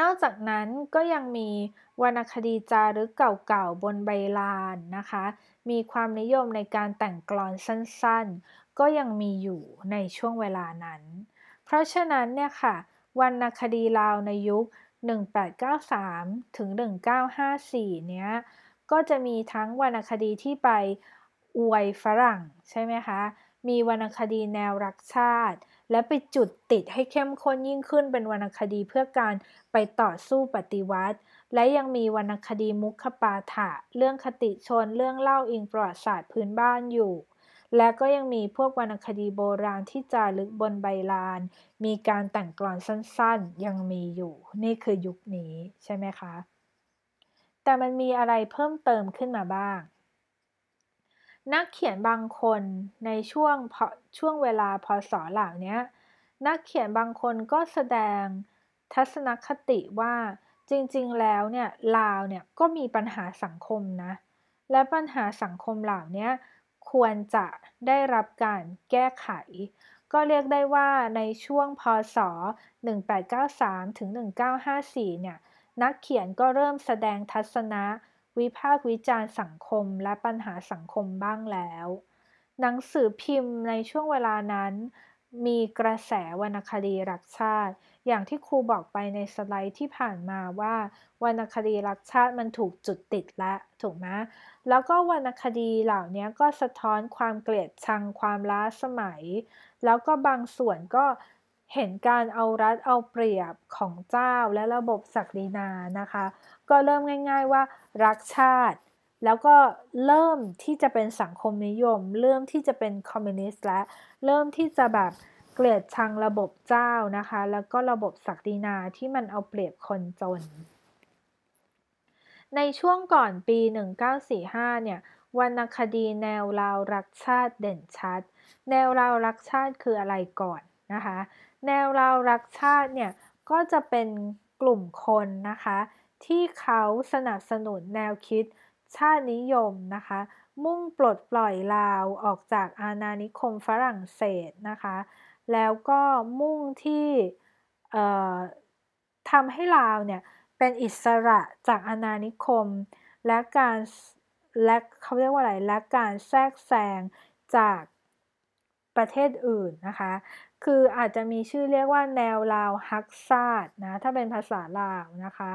นอกจากนั้นก็ยังมีวรรณคดีจารึกเก่าๆบนใบลานนะคะมีความนิยมในการแต่งกลอนสั้นๆ ก็ยังมีอยู่ในช่วงเวลานั้น เพราะฉะนั้นเนี่ยค่ะวรรณคดีลาวในยุค1893ถึง1954 เนี้ยก็จะมีทั้งวรรณคดีที่ไปอวยฝรั่ง ใช่ไหมคะ มีวรรณคดีแนวรักชาติ และไปจุดติดให้เข้มข้นยิ่งขึ้นเป็นวรรณคดีเพื่อการไปต่อสู้ปฏิวัติ และยังมีวรรณคดีมุขปาฐะเรื่องคติชนเรื่องเล่าอิงประวัติศาสตร์พื้นบ้านอยู่และก็ยังมีพวกวรรณคดีโบราณที่จารึกบนใบลาน มีการแต่งกลอนสั้นๆ ยังมีอยู่ นี่คือยุคนี้ใช่ไหมคะ แต่มันมีอะไรเพิ่มเติมขึ้นมาบ้าง นักเขียนบางคนในช่วงช่วงเวลาพศเหล่านี้นักเขียนบางคนก็แสดงทัศนคติว่าจริงๆแล้วเนี่ยลาวเนี่ยก็มีปัญหาสังคมนะ และปัญหาสังคมเหล่านี้ควรจะได้รับการแก้ไข ก็เรียกได้ว่าในช่วงพศ 1893ถึง1954 เนี่ยนักเขียนก็เริ่มแสดงทัศนะ วิพากษ์วิจารณ์สังคมและปัญหาสังคมบ้างแล้ว หนังสือพิมพ์ในช่วงเวลานั้นมีกระแสวรรณคดีรักชาติอย่างที่ครูบอกไปในสไลด์ที่ผ่านมาว่าวรรณคดี รักชาติมันถูกจุดติดและ ถูกไหมแล้วก็วรรณคดีเหล่านี้ก็สะท้อนความเกลียดชังความล้าสมัย แล้วก็บางส่วนก็เห็นการเอารัดเอาเปรียบของเจ้าและระบบศักดินานะคะ ก็เริ่มง่าย ๆ ว่ารักชาติ แล้วก็เริ่มที่จะเป็นสังคมนิยม เริ่มที่จะเป็นคอมมิวนิสต์และเริ่มที่จะแบบเกลียดชังระบบเจ้านะคะ แล้วก็ระบบศักดินาที่มันเอาเปรียบคนจน ในช่วงก่อนปี 1945เนี่ย วรรณคดีแนวราวรักชาติเด่นชัด แนวราวรักชาติคืออะไรก่อนนะคะ แนวราวรักชาติ เนี่ย ก็จะเป็นกลุ่มคนนะคะ ที่เขาสนับสนุนแนวคิดชาตินิยมนะคะ มุ่งปลดปล่อยลาวออกจากอาณานิคมฝรั่งเศสนะคะแล้วก็มุ่งที่ทำให้ลาวเนี่ยเป็นอิสระจากอาณานิคม และการและเขาเรียกว่าอะไรและการแทรกแซงจากประเทศอื่นนะคะ คืออาจจะมีชื่อเรียกว่าแนวลาวฮักซาดนะ ถ้าเป็นภาษาลาวนะคะ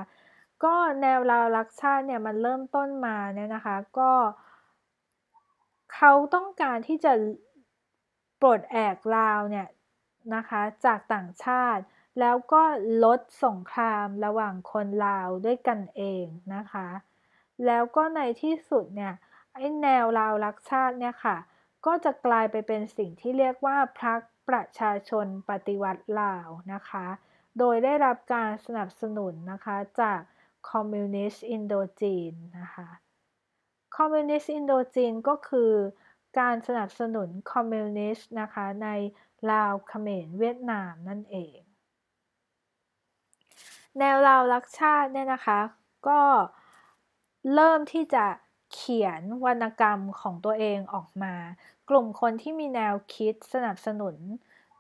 ก็แนวลาวรักชาติเนี่ยมันเริ่มต้นมาเนี่ยนะคะ ก็เขาต้องการที่จะปลดแอกลาวเนี่ยนะคะจากต่างชาติแล้วก็ลดสงครามระหว่างคนลาวด้วยกันเองนะคะแล้วก็ในที่สุดเนี่ยไอ้แนวลาวรักชาติเนี่ยค่ะ ก็จะกลายไปเป็นสิ่งที่เรียกว่าพรรคประชาชนปฏิวัติลาวนะคะโดยได้รับการสนับสนุนนะคะจากคอมมิวนิสต์อินโดจีนนะคะคอมมิวนิสต์อินโดจีนก็คือการสนับสนุนคอมมิวนิสต์นะคะในลาวเขมรเวียดนามนั่นเอง แนวลาวรักชาติเนี่ยนะคะก็เริ่มที่จะเขียนวรรณกรรมของตัวเองออกมา กลุ่มคนที่มีแนวคิดสนับสนุน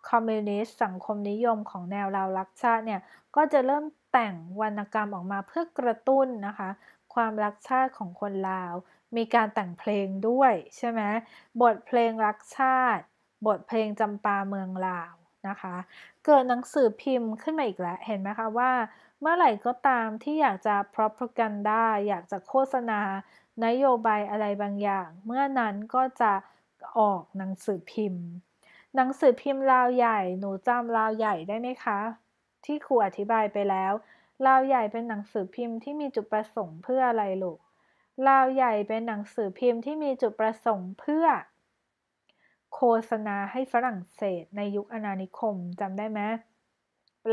คอมมิวนิสต์สังคมนิยมของแนวลาวรักชาติเนี่ยก็จะเริ่มแต่งวรรณกรรมออกมาเพื่อกระตุ้นนะคะความรักชาติของคนลาว มีการแต่งเพลงด้วยใช่ไหมบทเพลงรักชาติบทเพลงจำปาเมืองลาวนะคะ เกิดหนังสือพิมพ์ขึ้นมาอีกแล้วเห็นไหมคะว่า เมื่อไหร่ก็ตามที่อยากจะ propaganda อยากจะโฆษณา นโยบายอะไรบางอย่าง เมื่อนั้นก็จะออกหนังสือพิมพ์ หนังสือพิมพ์ลาวใหญ่ หนูจำลาวใหญ่ได้ไหมคะ ที่ครูอธิบายไปแล้วลาวใหญ่เป็นหนังสือพิมพ์ที่มีจุดประสงค์เพื่ออะไรลูกลาวใหญ่เป็นหนังสือพิมพ์ที่มีจุดประสงค์เพื่อโฆษณาให้ฝรั่งเศสในยุคอาณานิคมจำได้ไหม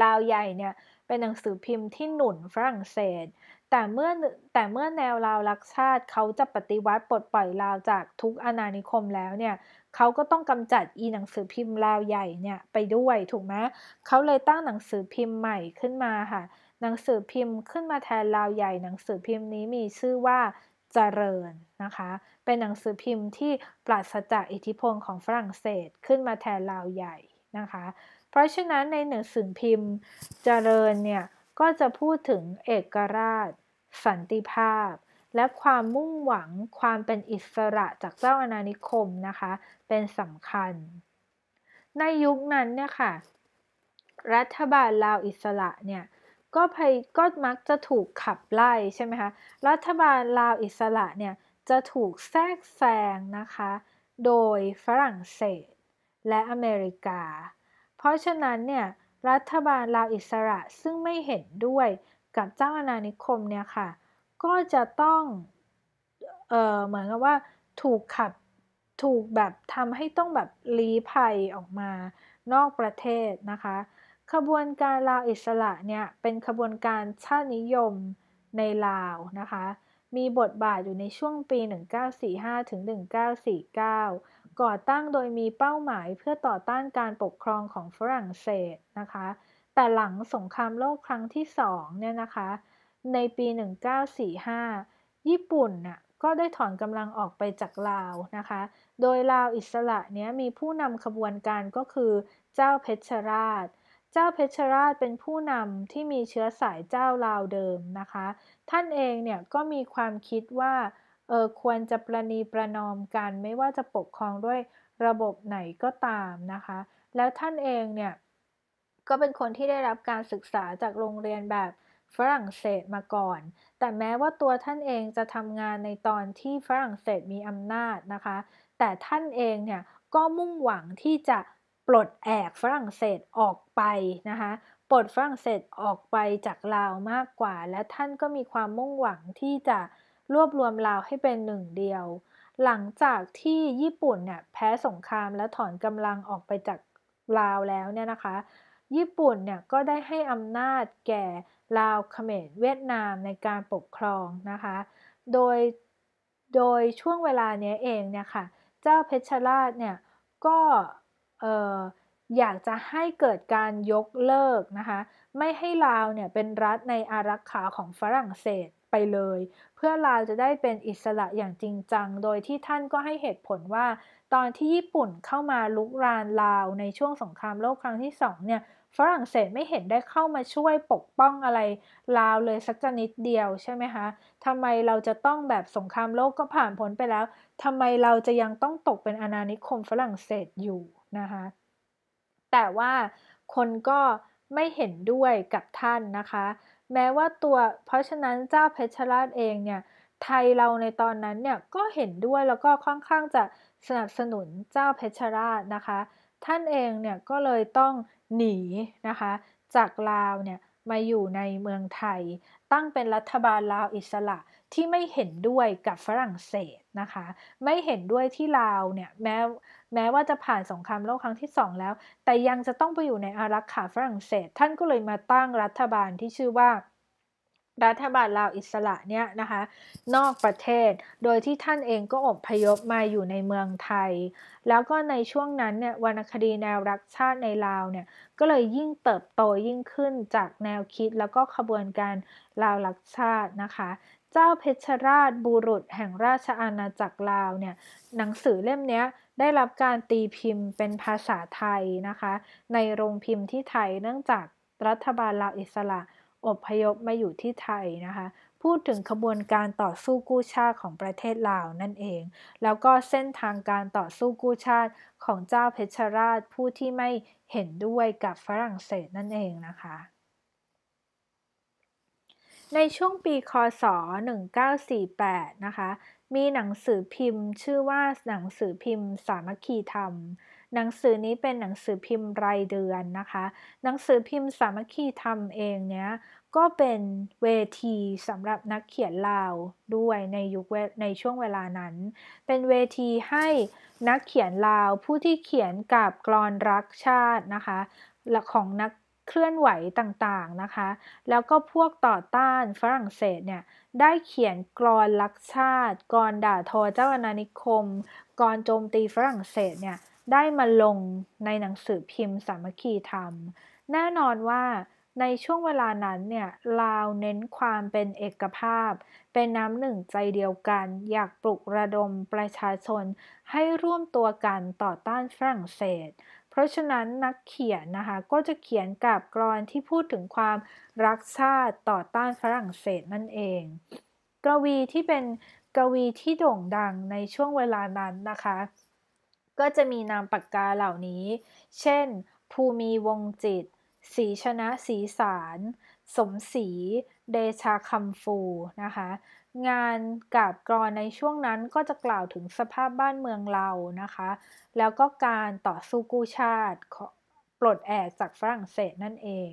ลาวใหญ่เนี่ย เป็นหนังสือพิมพ์ที่หนุนฝรั่งเศส แต่เมื่อแต่เมื่อแนวลาวรักชาติเขาจะปฏิวัติปลดปล่อยลาวจากทุกอาณานิคมแล้วเนี่ยเขาก็ต้องกำจัดอีหนังสือพิมพ์ลาวใหญ่เนี่ยไปด้วยถูกไหมเขาเลยตั้งหนังสือพิมพ์ใหม่ขึ้นมาค่ะ หนังสือพิมพ์ขึ้นมาแทนลาวใหญ่ หนังสือพิมพ์นี้มีชื่อว่าเจริญนะคะ เป็นหนังสือพิมพ์ที่ปราศจากอิทธิพลของฝรั่งเศสขึ้นมาแทนลาวใหญ่นะคะ เพราะฉะนั้นในหนังสือพิมพ์เจริญเนี่ยก็จะพูดถึงเอกราช สันติภาพ และความมุ่งหวังความเป็นอิสระจากเจ้าอาณานิคมนะคะเป็นสำคัญ ในยุคนั้นเนี่ยค่ะรัฐบาลลาวอิสระเนี่ยก็พยก็มักจะถูกขับไล่ใช่ไหมคะรัฐบาลลาวอิสระเนี่ยจะถูกแทรกแซงนะคะ โดยฝรั่งเศสและอเมริกา เพราะฉะนั้นเนี่ย รัฐบาลลาวอิสระซึ่งไม่เห็นด้วยกับเจ้าอาณานิคมเนี่ยค่ะ ก็จะต้อง เออเหมือนกับว่าถูกขับถูกแบบทำให้ต้องแบบลี้ภัยออกมานอกประเทศนะคะขบวนการลาวอิสระเนี่ยเป็นขบวนการชาตินิยมในลาวนะคะ มีบทบาทอยู่ในช่วงปี 1945ถึง1949 ก่อตั้งโดยมีเป้าหมายเพื่อต่อต้านการปกครองของฝรั่งเศสนะคะ แต่หลังสงครามโลกครั้งที่สองเนี่ยนะคะ ในปี 1945 ญี่ปุ่นน่ะก็ได้ถอนกำลังออกไปจากลาวนะคะ โดยลาวอิสระเนี้ยมีผู้นำขบวนการก็คือเจ้าเพชรราชเจ้าเพชรราชเป็นผู้นำที่มีเชื้อสายเจ้าลาวเดิมนะคะ ท่านเองเนี่ยก็มีความคิดว่าเออควรจะประนีประนอมกัน ไม่ว่าจะปกครองด้วยระบบไหนก็ตามนะคะ แล้วท่านเองเนี่ยก็เป็นคนที่ได้รับการศึกษาจากโรงเรียนแบบฝรั่งเศสมาก่อน แต่แม้ว่าตัวท่านเองจะทำงานในตอนที่ฝรั่งเศสมีอำนาจนะคะ แต่ท่านเองเนี่ยก็มุ่งหวังที่จะปลดแอกฝรั่งเศสออกไปนะคะ ปลดฝรั่งเศสออกไปจากลาวมากกว่า และท่านก็มีความมุ่งหวังที่จะรวบรวมลาวให้เป็นหนึ่งเดียว หลังจากที่ญี่ปุ่นเนี่ยแพ้สงครามและถอนกำลังออกไปจากลาวแล้วเนี่ยนะคะ ญี่ปุ่นเนี่ยก็ได้ให้อำนาจแก่ลาวเขมรเวียดนามในการปกครองนะคะ โดย โดยช่วงเวลานี้เองเนี่ยค่ะ เจ้าเพชรราชเนี่ยก็อยากจะให้เกิดการยกเลิกนะคะ ไม่ให้ลาวเนี่ยเป็นรัฐในอารักขาของฝรั่งเศสไปเลย เพื่อลาวจะได้เป็นอิสระอย่างจริงจัง โดยที่ท่านก็ให้เหตุผลว่า ตอนที่ญี่ปุ่นเข้ามาลุกรานลาวในช่วงสงครามโลกครั้งที่สองเนี่ย ฝรั่งเศสไม่เห็นได้เข้ามาช่วยปกป้องอะไรลาวเลยสักนิดเดียวใช่ไหมคะทำไมเราจะต้องแบบสงครามโลกก็ผ่านพ้นไปแล้วทำไมเราจะยังต้องตกเป็นอาณานิคมฝรั่งเศสอยู่นะคะแต่ว่าคนก็ไม่เห็นด้วยกับท่านนะคะ แม้ว่าตัว เพราะฉะนั้นเจ้าเพชรราชเองเนี่ย ไทยเราในตอนนั้นเนี่ยก็เห็นด้วย แล้วก็ค่อนข้างจะสนับสนุนเจ้าเพชรราชนะคะ ท่านเองเนี่ยก็เลยต้องหนีนะคะจากลาวเนี่ยมาอยู่ในเมืองไทย ตั้งเป็นรัฐบาลลาวอิสระที่ไม่เห็นด้วยกับฝรั่งเศสนะคะ ไม่เห็นด้วยที่ลาวเนี่ยแม้แม้ว่าจะผ่านสงครามโลกครั้งที่สองแล้ว แต่ยังจะต้องไปอยู่ในอารักขาฝรั่งเศส ท่านก็เลยมาตั้งรัฐบาลที่ชื่อว่ารัฐบาลลาวอิสระเนี่ยนะคะนอกประเทศ โดยที่ท่านเองก็อบพยพมาอยู่ในเมืองไทย แล้วก็ในช่วงนั้นเนี่ยวรรณคดีแนวรักชาติในลาวเนี่ยก็เลยยิ่งเติบโตยิ่งขึ้นจากแนวคิดแล้วก็ขบวนการลาวรักชาตินะคะเจ้าเพชรราชบุรุษแห่งราชอาณาจักรลาวเนี่ยหนังสือเล่มนี้ได้รับการตีพิมพ์เป็นภาษาไทยนะคะ ในโรงพิมพ์ที่ไทยเนื่องจากรัฐบาลลาวอิสระอบพยพมาอยู่ที่ไทยนะคะ พูดถึงขบวนการต่อสู้กู้ชาติของประเทศลาวนั่นเอง แล้วก็เส้นทางการต่อสู้กู้ชาติของเจ้าเพชรราชผู้ที่ไม่เห็นด้วยกับฝรั่งเศสนั่นเองนะคะในช่วงปีคศ1948นะคะมีหนังสือพิมพ์ชื่อว่าหนังสือพิมพ์สามัคคีธรรม หนังสือนี้เป็นหนังสือพิมพ์รายเดือนนะคะ หนังสือพิมพ์สามัคคีธรรมเองเนี้ยก็เป็นเวทีสำหรับนักเขียนลาวด้วยในยุคในช่วงเวลานั้น เป็นเวทีให้นักเขียนลาวผู้ที่เขียนกับกรอนรักชาตินะคะของนักเคลื่อนไหวต่างๆ นะคะ แล้วก็พวกต่อต้านฝรั่งเศสเนี่ย ได้เขียนกรอนลักชาติ กรอนด่าทอเจ้าอาณานิคม กรอนโจมตีฝรั่งเศสเนี่ย ได้มาลงในหนังสือพิมพ์สามัคคีธรรม แน่นอนว่าในช่วงเวลานั้นเนี่ย ลาวเน้นความเป็นเอกภาพ เป็นน้ำหนึ่งใจเดียวกัน อยากปลุกระดมประชาชนให้ร่วมตัวกันต่อต้านฝรั่งเศสเพราะฉะนั้นนักเขียนนะคะก็จะเขียนกับกรอนที่พูดถึงความรักชาติต่อต้านฝรั่งเศสนั่นเองกวีที่เป็นกวีที่โด่งดังในช่วงเวลานั้นนะคะ ก็จะมีนามปากกาเหล่านี้ เช่น ภูมีวงจิต สีชนะสีสาร สมศรีเดชาคำฟูนะคะงานกาบกรอนในช่วงนั้นก็จะกล่าวถึงสภาพบ้านเมืองเรานะคะ แล้วก็การต่อสู้กู้ชาติปลดแอกจากฝรั่งเศสนั่นเอง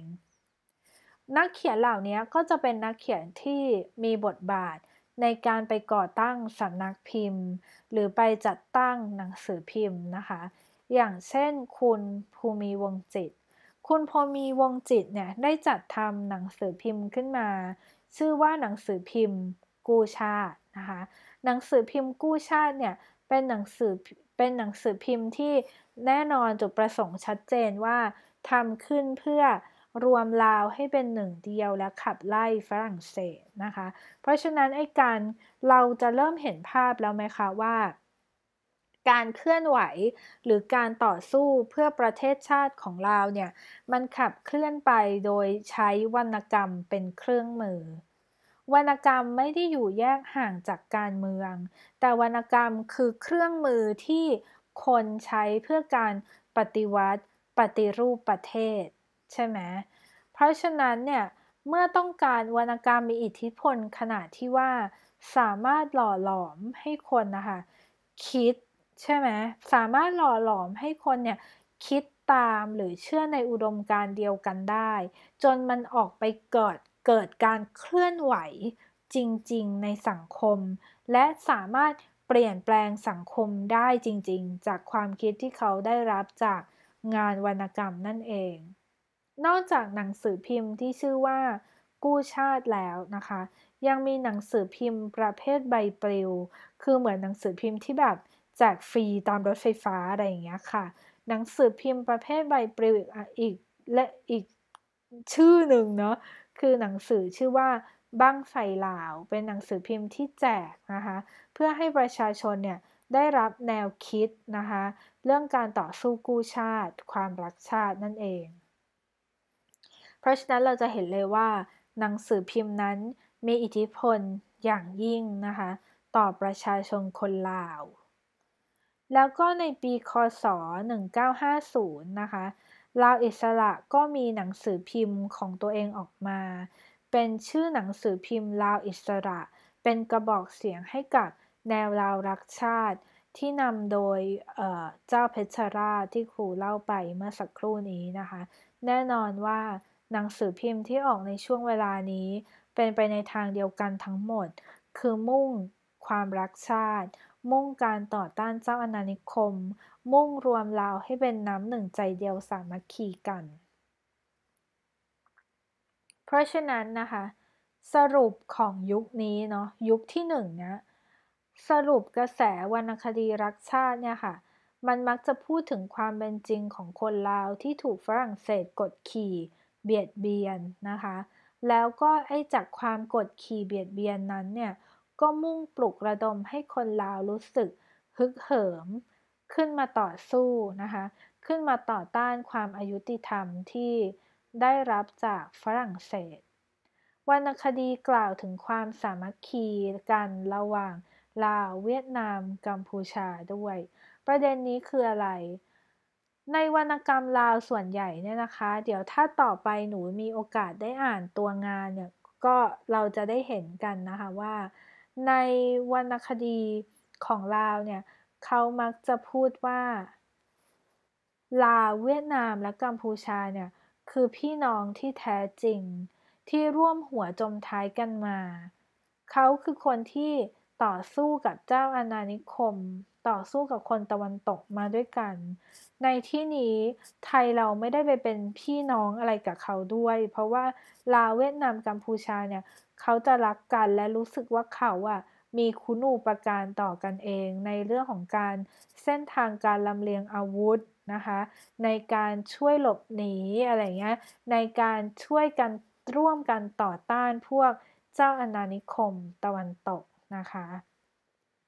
นักเขียนเหล่านี้ก็จะเป็นนักเขียนที่มีบทบาท ในการไปก่อตั้งสำนักพิมพ์ หรือไปจัดตั้งหนังสือพิมพ์นะคะ อย่างเช่นคุณภูมิวงจิต คุณภูมิวงจิตเนี่ยได้จัดทำหนังสือพิมพ์ขึ้นมา ชื่อว่าหนังสือพิมพ์กู้ชาตินะคะหนังสือพิมพ์กู้ชาติเนี่ยเป็นหนังสือเป็นหนังสือพิมพ์ที่แน่นอนจุดประสงค์ชัดเจนว่าทำขึ้นเพื่อรวมลาวให้เป็นหนึ่งเดียว และขับไล่ฝรั่งเศสนะคะเพราะฉะนั้น ไอ้การเราจะเริ่มเห็นภาพแล้วไหมคะว่า การเคลื่อนไหวหรือการต่อสู้เพื่อประเทศชาติของลาวเนี่ยมันขับเคลื่อนไปโดยใช้วรรณกรรมเป็นเครื่องมือวรรณกรรมไม่ได้อยู่แยกห่างจากการเมือง แต่วรรณกรรมคือเครื่องมือที่คนใช้เพื่อการปฏิวัติปฏิรูปประเทศ ใช่ไหมเพราะฉะนั้นเนี่ยเมื่อต้องการวรรณกรรมมีอิทธิพลขนาดที่ว่าสามารถหล่อหลอมให้คนนะคะคิดใช่ไหมสามารถหล่อหลอมให้คนเนี่ยคิดตามหรือเชื่อในอุดมการเดียวกันได้ จนมันออกไปเกิดเกิดการเคลื่อนไหวจริงๆในสังคม และสามารถเปลี่ยนแปลงสังคมได้จริงๆ จากความคิดที่เขาได้รับจากงานวรรณกรรมนั่นเอง นอกจากหนังสือพิมพ์ที่ชื่อว่ากู้ชาติแล้วนะคะ ยังมีหนังสือพิมพ์ประเภทใบปลิว คือเหมือนหนังสือพิมพ์ที่แบบแจกฟรี ตามรถไฟฟ้าอะไรอย่างเงี้ยค่ะ หนังสือพิมพ์ประเภทใบปลิวอีกและอีกชื่อหนึ่งเนาะคือหนังสือชื่อว่า บ้างไฟลาว เป็นหนังสือพิมพ์ที่แจกนะคะเพื่อให้ประชาชนเนี่ยได้รับแนวคิดนะคะเรื่องการต่อสู้กู้ชาติ ความรักชาตินั่นเอง เพราะฉะนั้นเราจะเห็นเลยว่า หนังสือพิมพ์นั้นมีอิทธิพลอย่างยิ่งนะคะต่อประชาชนคนลาว แล้วก็ในปีคศ 1950 นะคะลาวอิสระก็มีหนังสือพิมพ์ของตัวเองออกมา เป็นชื่อหนังสือพิมพ์ลาวอิสระ เป็นกระบอกเสียงให้กับแนวลาวรักชาติที่นำโดยเเจ้าเพชรราที่ครูเล่าไปเมื่อสักครู่นี้นะคะ แน่นอนว่าหนังสือพิมพ์ที่ออกในช่วงเวลานี้เป็นไปในทางเดียวกันทั้งหมด คือมุ่งความรักชาติมุ่งการต่อต้านเจ้าอาณานิคม มุ่งรวมลาวให้เป็นน้ำหนึ่งใจเดียวสามัคคีกัน เพราะฉะนั้นนะคะ สรุปของยุคนี้เนาะยุคที่หนึ่งนะสรุปกระแสวรรณคดีรักชาติเนี่ยค่ะมันมักจะพูดถึงความเป็นจริงของคนลาวที่ถูกฝรั่งเศสกดขี่เบียดเบียนนะคะแล้วก็ไอ้จากความกดขี่เบียดเบียนนั้นเนี่ยก็มุ่งปลุกระดมให้คนลาวรู้สึกฮึกเหิม ขึ้นมาต่อสู้นะคะ ขึ้นมาต่อต้านความอายุติธรรมที่ได้รับจากฝรั่งเศสวรรณคดีกล่าวถึงความสามัคคีกันระหว่างลาวเวียดนาม กัมพูชาด้วย ประเด็นนี้คืออะไร ในวรรณกรรมลาวส่วนใหญ่เนี่ยนะคะ เดี๋ยวถ้าต่อไปหนูมีโอกาสได้อ่านตัวงานเนี่ยก็เราจะได้เห็นกันนะคะว่าในวรรณคดีของลาวเนี่ยเขามักจะพูดว่า ลาวเวียดนามและกัมพูชาเนี่ยคือพี่น้องที่แท้จริงที่ร่วมหัวจมท้ายกันมา เขาคือคนที่ต่อสู้กับเจ้าอาณานิคม ต่อสู้กับคนตะวันตกมาด้วยกัน ในที่นี้ไทยเราไม่ได้ไปเป็นพี่น้องอะไรกับเขาด้วย เพราะว่าลาวเวียดนามกัมพูชาเนี่ยเขาจะรักกันและรู้สึกว่าเขาอะมีคุณูปการต่อกันเอง ในเรื่องของการเส้นทางการลำเลียงอาวุธนะคะ ในการช่วยหลบหนีอะไรเงี้ยในการช่วยกันร่วมกันต่อต้านพวกเจ้าอาณานิคมตะวันตกนะคะ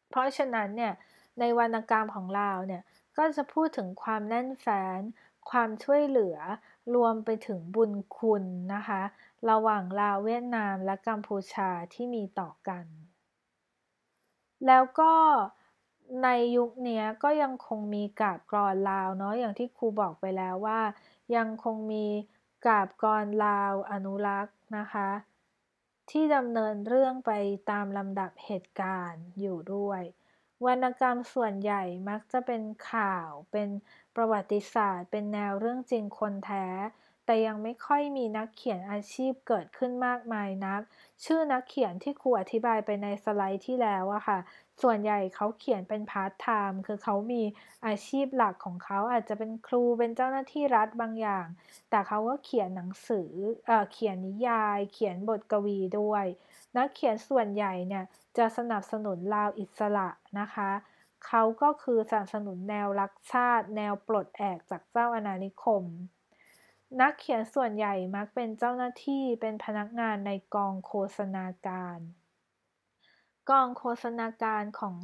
เพราะฉะนั้นเนี่ยในวรรณกรรมของเราเนี่ยก็จะพูดถึงความแน่นแฟ้นความช่วยเหลือรวมไปถึงบุญคุณนะคะระหว่างลาวเวียดนามและกัมพูชาที่มีต่อกัน แล้วก็ในยุคนี้ก็ยังคงมีกาบกรอนลาวเนาะอย่างที่ครูบอกไปแล้วว่า ยังคงมีกาบกรลาวอนุรักษ์นะคะ ที่ดำเนินเรื่องไปตามลำดับเหตุการณ์อยู่ด้วย วรรณกรรมส่วนใหญ่มักจะเป็นข่าวเป็นประวัติศาสตร์ เป็นแนวเรื่องจริงคนแท้แต่ยังไม่ค่อยมีนักเขียนอาชีพเกิดขึ้นมากมายนัก ชื่อนักเขียนที่ครูอธิบายไปในสไลด์ที่แล้วอะค่ะ ส่วนใหญ่เขาเขียนเป็นพาร์ทไทม์ คือเขามีอาชีพหลักของเขาอาจจะเป็นครู เป็นเจ้าหน้าที่รัฐบางอย่าง แต่เขาก็เขียนหนังสือเออเขียนนิยาย เขียนบทกวีด้วย นักเขียนส่วนใหญ่เนี่ยจะสนับสนุนลาวอิสระนะคะ เขาก็คือสนับสนุนแนวรักชาติแนวปลดแอกจากเจ้าอาณานิคมนักเขียนส่วนใหญ่มักเป็นเจ้าหน้าที่เป็นพนักงานในกองโฆษณาการ กองโฆษณาการของ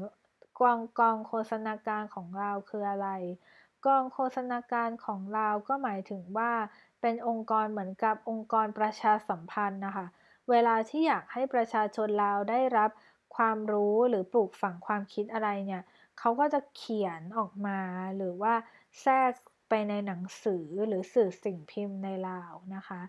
กองกองโฆษณาการของเราคืออะไร กองโฆษณาการของเราก็หมายถึงว่าเป็นองค์กรเหมือนกับองค์กรประชาสัมพันธ์นะคะเวลาที่อยากให้ประชาชนเราได้รับความรู้หรือปลูกฝังความคิดอะไรเนี่ยเขาก็จะเขียนออกมาหรือว่าแทรกในหนังสือหรือสื่อสิ่งพิมพ์ในลาวนะคะ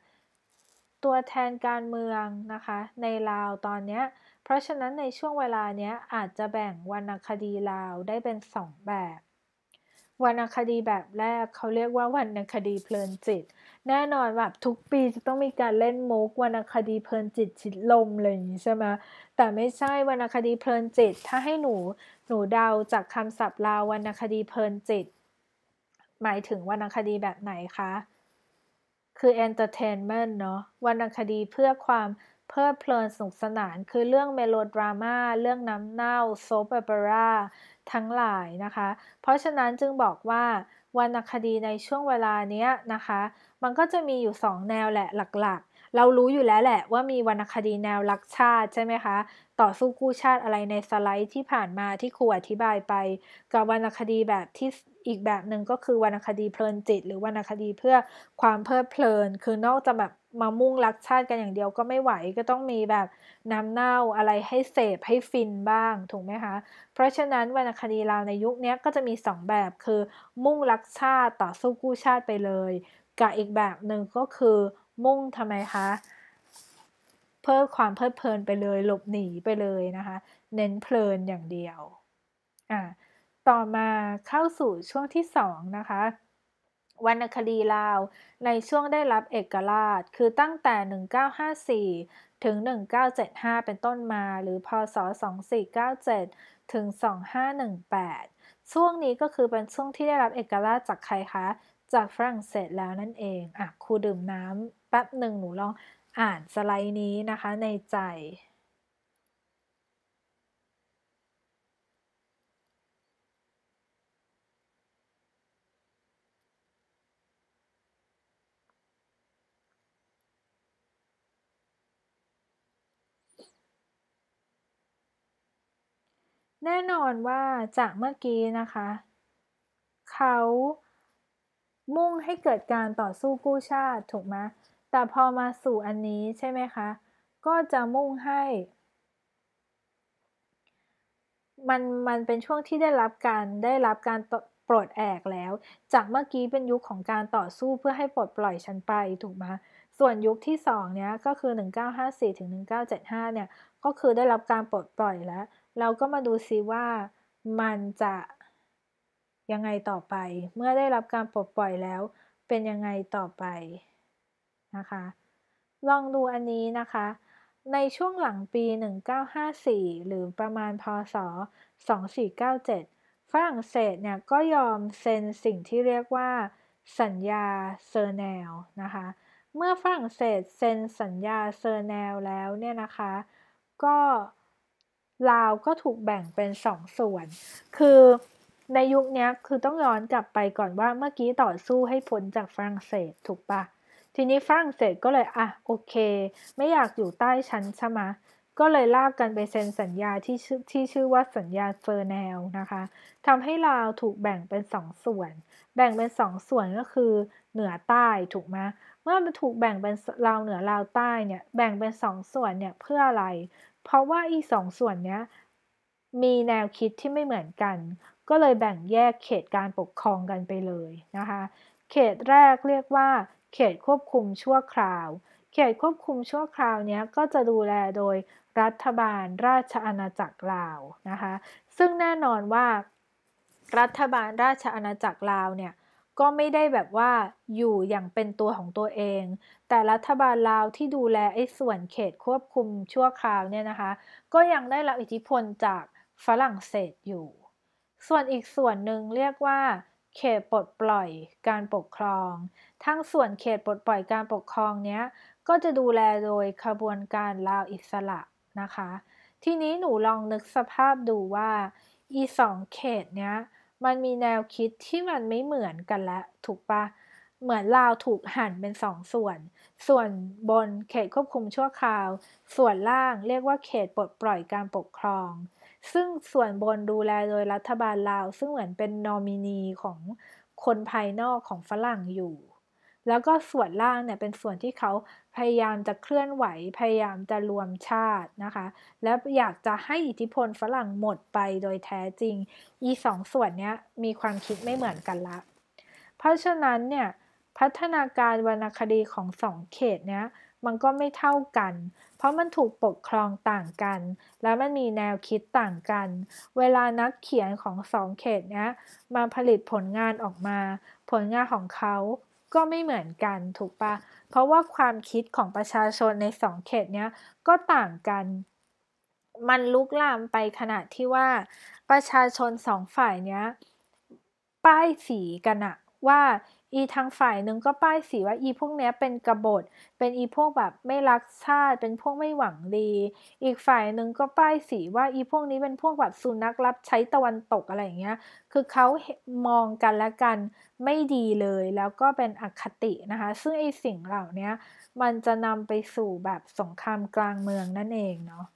ตัวแทนการเมืองนะคะในลาวตอนนี้ เพราะฉะนั้นในช่วงเวลานี้อาจจะแบ่งวรรณคดีลาวได้เป็นสองแบบวรรณคดีแบบแรกเขาเรียกว่าวรรณคดีเพลินจิต แน่นอนแบบทุกปีจะต้องมีการเล่นมุกวรรณคดีเพลินจิตชิดลมอะไรอย่างนี้ใช่ไหมแต่ไม่ใช่วรรณคดีเพลินจิตถ้าให้หนูหนูเดาจากคำศัพท์ลาววรรณคดีเพลินจิตหมายถึงวรรณคดีแบบไหนคะ คือ entertainment เนาะวรรณคดีเพื่อความเพลิดเพลินสนุกสนาน คือเรื่องเมโลดราม่าเรื่องน้ำเน่าโซปเปอร่าทั้งหลายนะคะ เพราะฉะนั้นจึงบอกว่าวรรณคดีในช่วงเวลาเนี้ยนะคะ มันก็จะมีอยู่2แนวแหละหลักๆ เรารู้อยู่แล้วแหละว่ามีวรรณคดีแนวรักชาติ ใช่ไหมคะ ต่อสู้กู้ชาติอะไรในสไลด์ที่ผ่านมาที่ครูอธิบายไป กับวรรณคดีแบบที่อีกแบบหนึ่งก็คือวรรณคดีเพลินจิต หรือวรรณคดีเพื่อความเพลิดเพลิน คือนอกจากแบบมามุ่งรักชาติกันอย่างเดียวก็ไม่ไหวก็ต้องมีแบบน้ำเน่าอะไรให้เสพให้ฟินบ้างถูกไหมคะเพราะฉะนั้นวรรณคดีลาวในยุคนี้ก็จะมี 2 แบบคือ มุ่งรักชาติต่อสู้กู้ชาติไปเลยกับอีกแบบหนึ่งก็คือมุ่งทำไมคะเพื่อความเพลิดเพลินไปเลยหลบหนีไปเลยนะคะ เน้นเพลินอย่างเดียวอ่าต่อมาเข้าสู่ช่วงที่2นะคะ วรรณคดีลาวในช่วงได้รับเอกราชคือตั้งแต่ 1954ถึง1975 เป็นต้นมา หรือพศ 2497 ถึง 2518 ช่วงนี้ก็คือเป็นช่วงที่ได้รับเอกราชจากใครคะ จากฝรั่งเศสแล้วนั่นเองอ่ะครูดื่มน้ำแป๊บหนึ่งหนูลองอ่านสไลด์นี้นะคะในใจแน่นอนว่าจากเมื่อกี้นะคะ เขา มุ่งให้เกิดการต่อสู้กู้ชาติถูกไหมแต่พอมาสู่อันนี้ใช่ไหมคะ ก็จะมุ่งให้ มัน มันเป็นช่วงที่ได้รับการได้รับการปลดแอกแล้ว จากเมื่อกี้เป็นยุคของการต่อสู้เพื่อให้ปลดปล่อยฉันไปถูกไหมส่วนยุคที่ 2 เนี้ยก็คือ1954ถึง1975เนี่ยก็คือได้รับการปลดปล่อยแล้วเราก็มาดูซิว่ามันจะยังไงต่อไป เมื่อได้รับการปลดปล่อยแล้วเป็นยังไงต่อไปนะคะ ลองดูอันนี้นะคะ ในช่วงหลังปี 1954 หรือประมาณ พศ 2497 ฝรั่งเศสเนี่ย ก็ยอมเซ็นสิ่งที่เรียกว่าสัญญาเซอร์แนล นะคะ เมื่อฝรั่งเศสเซ็นสัญญาเซอร์แนลแล้วเนี่ยนะคะ ก็ลาวก็ถูกแบ่งเป็นสองส่วน คือในยุคนี้คือต้องย้อนกลับไปก่อนว่าเมื่อกี้ต่อสู้ให้พ้นจากฝรั่งเศส ถูกปะ ทีนี้ฝรั่งเศสก็เลยอ่ะโอเค ไม่อยากอยู่ใต้ชั้นใช่ไหมก็เลยลากกันไปเซ็นสัญญาที่ชื่อที่ชื่อว่าสัญญาเฟอร์แนลนะคะทำให้ลาวถูกแบ่งเป็นสองส่วน แบ่งเป็นสองส่วนก็คือ เหนือใต้ถูกไหมเมื่อมันถูกแบ่งเป็นลาวเหนือลาวใต้เนี่ยแบ่งเป็นสองส่วนเนี่ยเพื่ออะไรเพราะว่าอีสองส่วนเนี้ยมีแนวคิดที่ไม่เหมือนกันก็เลยแบ่งแยกเขตการปกครองกันไปเลยนะคะ เขตแรกเรียกว่า เขตควบคุมชั่วคราว เขตควบคุมชั่วคราวเนี้ย ก็จะดูแลโดยรัฐบาลราชอาณาจักรลาวนะคะซึ่งแน่นอนว่ารัฐบาลราชอาณาจักรลาวเนี่ยก็ไม่ได้แบบว่าอยู่อย่างเป็นตัวของตัวเอง แต่รัฐบาลลาวที่ดูแลไอ้ส่วนเขตควบคุมชั่วคราวเนี่ยนะคะ ก็ยังได้รับอิทธิพลจากฝรั่งเศสอยู่ ส่วนอีกส่วนหนึ่งเรียกว่า เขตปลดปล่อยการปกครอง ทั้งส่วนเขตปลดปล่อยการปกครองเนี้ยก็จะดูแลโดยขบวนการลาวอิสระนะคะ ทีนี้หนูลองนึกสภาพดูว่าอีสองเขตเนี้ยมันมีแนวคิดที่มันไม่เหมือนกันละ ถูกปะ เหมือนลาวถูกหั่นเป็นสองส่วน ส่วนบนเขตควบคุมชั่วคราว ส่วนล่างเรียกว่าเขตปลดปล่อยการปกครอง ซึ่งส่วนบนดูแลโดยรัฐบาลลาว ซึ่งเหมือนเป็นนอมินีของคนภายนอกของฝรั่งอยู่ แล้วก็ส่วนล่างเนี่ยเป็นส่วนที่เขาพยายามจะเคลื่อนไหว พยายามจะรวมชาตินะคะ และอยากจะให้อิทธิพลฝรั่งหมดไปโดยแท้จริง อีสองส่วนนี้มีความคิดไม่เหมือนกันละ เพราะฉะนั้นเนี่ยพัฒนาการวรรณคดีของสองเขตเนี้ยมันก็ไม่เท่ากัน เพราะมันถูกปกครองต่างกัน และมันมีแนวคิดต่างกัน เวลานักเขียนของสองเขตเนี้ยมาผลิตผลงานออกมา ผลงานของเขาก็ไม่เหมือนกันถูกปะเพราะว่าความคิดของประชาชนในสองเขตเนี้ยก็ต่างกัน มันลุกลามไปขนาดที่ว่าประชาชนสองฝ่ายเนี้ย ป้ายสีกันอะว่าอีทางฝ่ายหนึ่งก็ป้ายสีว่าอีพวกเนี้ยเป็นกบฏ เป็นอีพวกแบบไม่รักชาติ เป็นพวกไม่หวังดี อีกฝ่ายหนึ่งก็ป้ายสีว่า อีพวกนี้เป็นพวกแบบสุนัขรับใช้ตะวันตกอะไรอย่างเงี้ย คือเขามองกันและกันไม่ดีเลย แล้วก็เป็นอคตินะคะ ซึ่งไอสิ่งเหล่านี้มันจะนำไปสู่แบบสงครามกลางเมืองนั่นเองเนาะ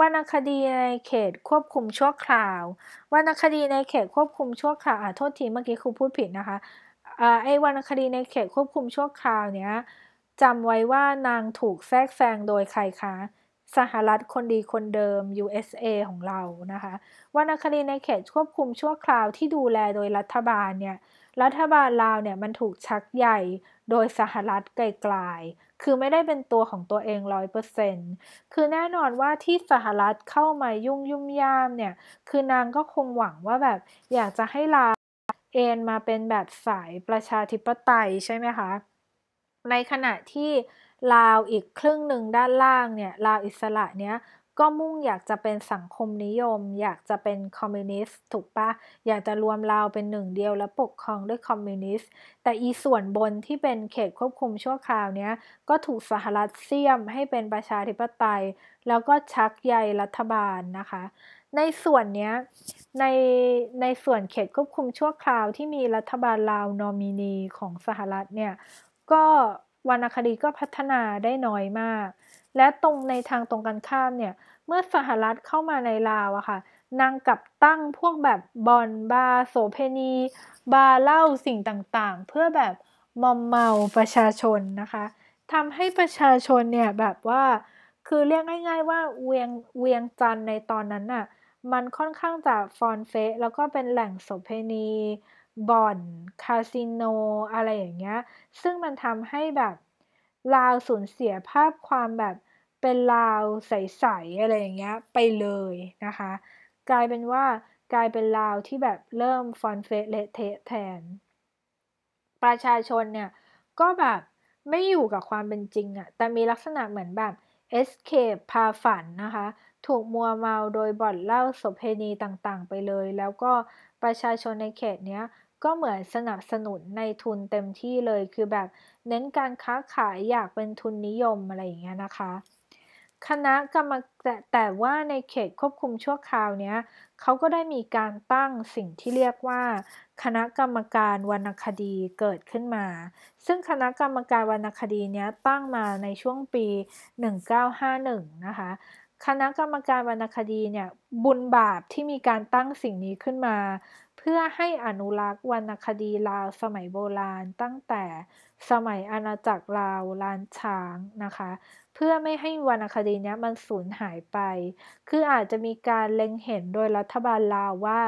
วรรณคดีในเขตควบคุมชั่วคราววรรณคดีในเขตควบคุมชั่วคราวอ่าโทษทีเมื่อกี้ครูพูดผิดนะคะอไอ้วรรณคดีในเขตควบคุมชั่วคราวเนี้ยจำไว้ว่านางถูกแทรกแซงโดยใครคะสหรัฐคนดีคนเดิม USA ของเรา นะคะวรรณคดีในเขตควบคุมชั่วคราวที่ดูแลโดยรัฐบาลเนี่ยรัฐบาลลาวเนี่ยมันถูกชักใหญ่โดยสหรัฐไกลๆ คือไม่ได้เป็นตัวของตัวเองร้อยเปอร์เซ็นคือแน่นอนว่าที่สหรัฐเข้ามายุ่งยุ่มย่ามเนี่ย คือนางก็คงหวังว่าแบบอยากจะให้ลาวเอ็นมาเป็นแบบสายประชาธิปไตยใช่ไหมคะ ในขณะที่ลาวอีกครึ่งหนึ่งด้านล่างเนี่ยลาวอิสระเนี้ยก็มุ่งอยากจะเป็นสังคมนิยม อยากจะเป็นคอมมิวนิสต์ถูกปะอยากจะรวมเราเป็นหนึ่งเดียวและปกครองด้วยคอมมิวนิสต์แต่อีส่วนบนที่เป็นเขตควบคุมชั่วคราวเนี้ยก็ถูกสหรัฐเสียมให้เป็นประชาธิปไตย แล้วก็ชักใยรัฐบาลนะคะ ในส่วนเนี้ยในในส่วนเขตควบคุมชั่วคราวที่มีรัฐบาลลาวนอมินีของสหรัฐเนี่ยก็วรรณคดีก็พัฒนาได้น้อยมากและตรงในทางตรงกันข้ามเนี่ยเมื่อสหรัฐเข้ามาในลาวอะค่ะนางกับตั้งพวกแบบบอนบาร์โสเพณีบาร์เล่าสิ่งต่างๆ เพื่อแบบมอมเมาประชาชนนะคะทำให้ประชาชนเนี่ยแบบว่าคือเรียกง่ายๆว่าเวียงเวียงจันในตอนนั้นน่ะมันค่อนข้างจะฟอนเฟะแล้วก็เป็นแหล่งโสเพณีบ่อนคาสิโน อะไรอย่างเงี้ยซึ่งมันทำให้แบบลาวสูญเสียภาพความแบบเป็นลาวใสๆอะไรอย่างเงี้ยไปเลยนะคะ กลายเป็นว่ากลายเป็นลาวที่แบบเริ่มฟอนเฟสเลเทแทน ประชาชนเนี่ยก็แบบไม่อยู่กับความเป็นจริงอะแต่มีลักษณะเหมือนแบบ escape พาฝันนะคะ ถูกมัวเมาโดยบ่อนเล่าสสเพณีต่างๆ ไปเลยแล้วก็ประชาชนในเขตเนี้ยก็เหมือนสนับสนุนในทุนเต็มที่เลยคือแบบเน้นการค้าขายอยากเป็นทุนนิยมอะไรอย่างเงี้ยนะคะคณะกรรมแต่แต่ว่าในเขตควบคุมชั่วคราวเนี้ยเขาก็ได้มีการตั้งสิ่งที่เรียกว่า คณะกรรมการวรรณคดีเกิดขึ้นมา ซึ่งคณะกรรมการวรรณคดีเนี้ยตั้งมาในช่วงปี 1951 นะคะคณะกรรมการวรรณคดีเนี่ยบุญบาปที่มีการตั้งสิ่งนี้ขึ้นมาพื่อให้อนุรักษ์วรรณคดีลาวสมัยโบราณตั้งแต่สมัยอาณาจักรลาวล้านช้างนะคะ เพื่อไม่ให้วรรณคดีนี้มันสูญหายไป คืออาจจะมีการเล็งเห็นโดยรัฐบาลลาวว่า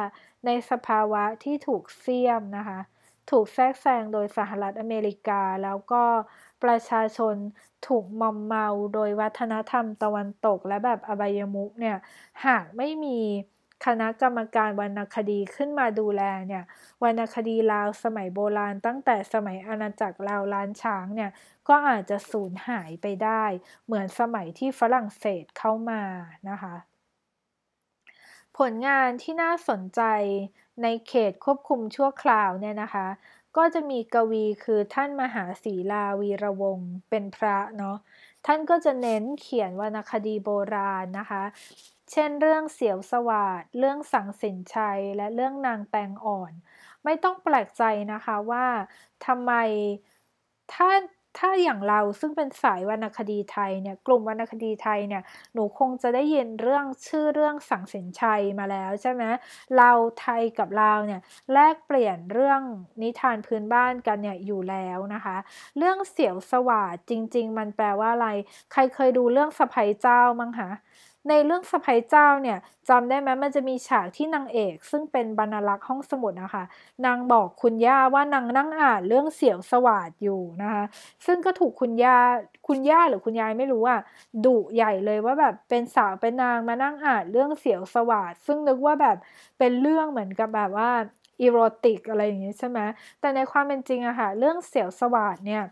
ในสภาวะที่ถูกเสียมนะคะ ถูกแทรกแซงโดยสหรัฐอเมริกาแล้วก็ประชาชนถูกมอมเมาโดยวัฒนธรรม ตะวันตกและแบบอบายมุกเนี่ยหากไม่มีคณะกรรมการวรรณคดีขึ้นมาดูแลเนี่ยวรรณคดีลาวสมัยโบราณ ตั้งแต่สมัยอาณาจักรลาวล้านช้างเนี่ยก็อาจจะสูญหายไปได้ เหมือนสมัยที่ฝรั่งเศสเข้ามานะคะ ผลงานที่น่าสนใจในเขตควบคุมชั่วคราวเนี่ยนะคะ ก็จะมีกวีคือท่านมหาศีลาวีระวงเป็นพระเนาะท่านก็จะเน้นเขียนวรรณคดีโบราณนะคะเช่นเรื่องเสียวสวาดเรื่องสังสินชัย และเรื่องนางแตงอ่อน ไม่ต้องแปลกใจนะคะว่าทำไมถ้าถ้าอย่างเราซึ่งเป็นสายวรรณคดีไทยเนี่ย กลุ่มวรรณคดีไทยเนี่ย หนูคงจะได้ยินเรื่องชื่อเรื่องสังสินชัยมาแล้วใช่ไหมเราไทยกับเราเนี่ย แลกเปลี่ยนเรื่องนิทานพื้นบ้านกันเนี่ยอยู่แล้วนะคะ เรื่องเสียวสวาดจริง ๆ มันแปลว่าอะไร ใครเคยดูเรื่องสะพายเจ้ามั้งคะในเรื่องสะพายเจ้าเนี่ยจำได้ไหมมันจะมีฉากที่นางเอกซึ่งเป็นบรรลักษ์ห้องสมุดนะคะ นางบอกคุณย่าว่านางนั่งอ่านเรื่องเสียวสวัสดอยู่นะคะซึ่งก็ถูกคุณย่าคุณย่าหรือคุณยายไม่รู้อ่ะดุใหญ่เลยว่าแบบเป็นสาวเป็นนางมานั่งอ่านเรื่องเสียวสวัสดซึ่งนึกว่าแบบเป็นเรื่องเหมือนกับแบบว่าอีโรติก อะไรอย่างนี้ใช่ไหมแต่ในความเป็นจริงอะค่ะเรื่องเสียวสวัสดเนี่ย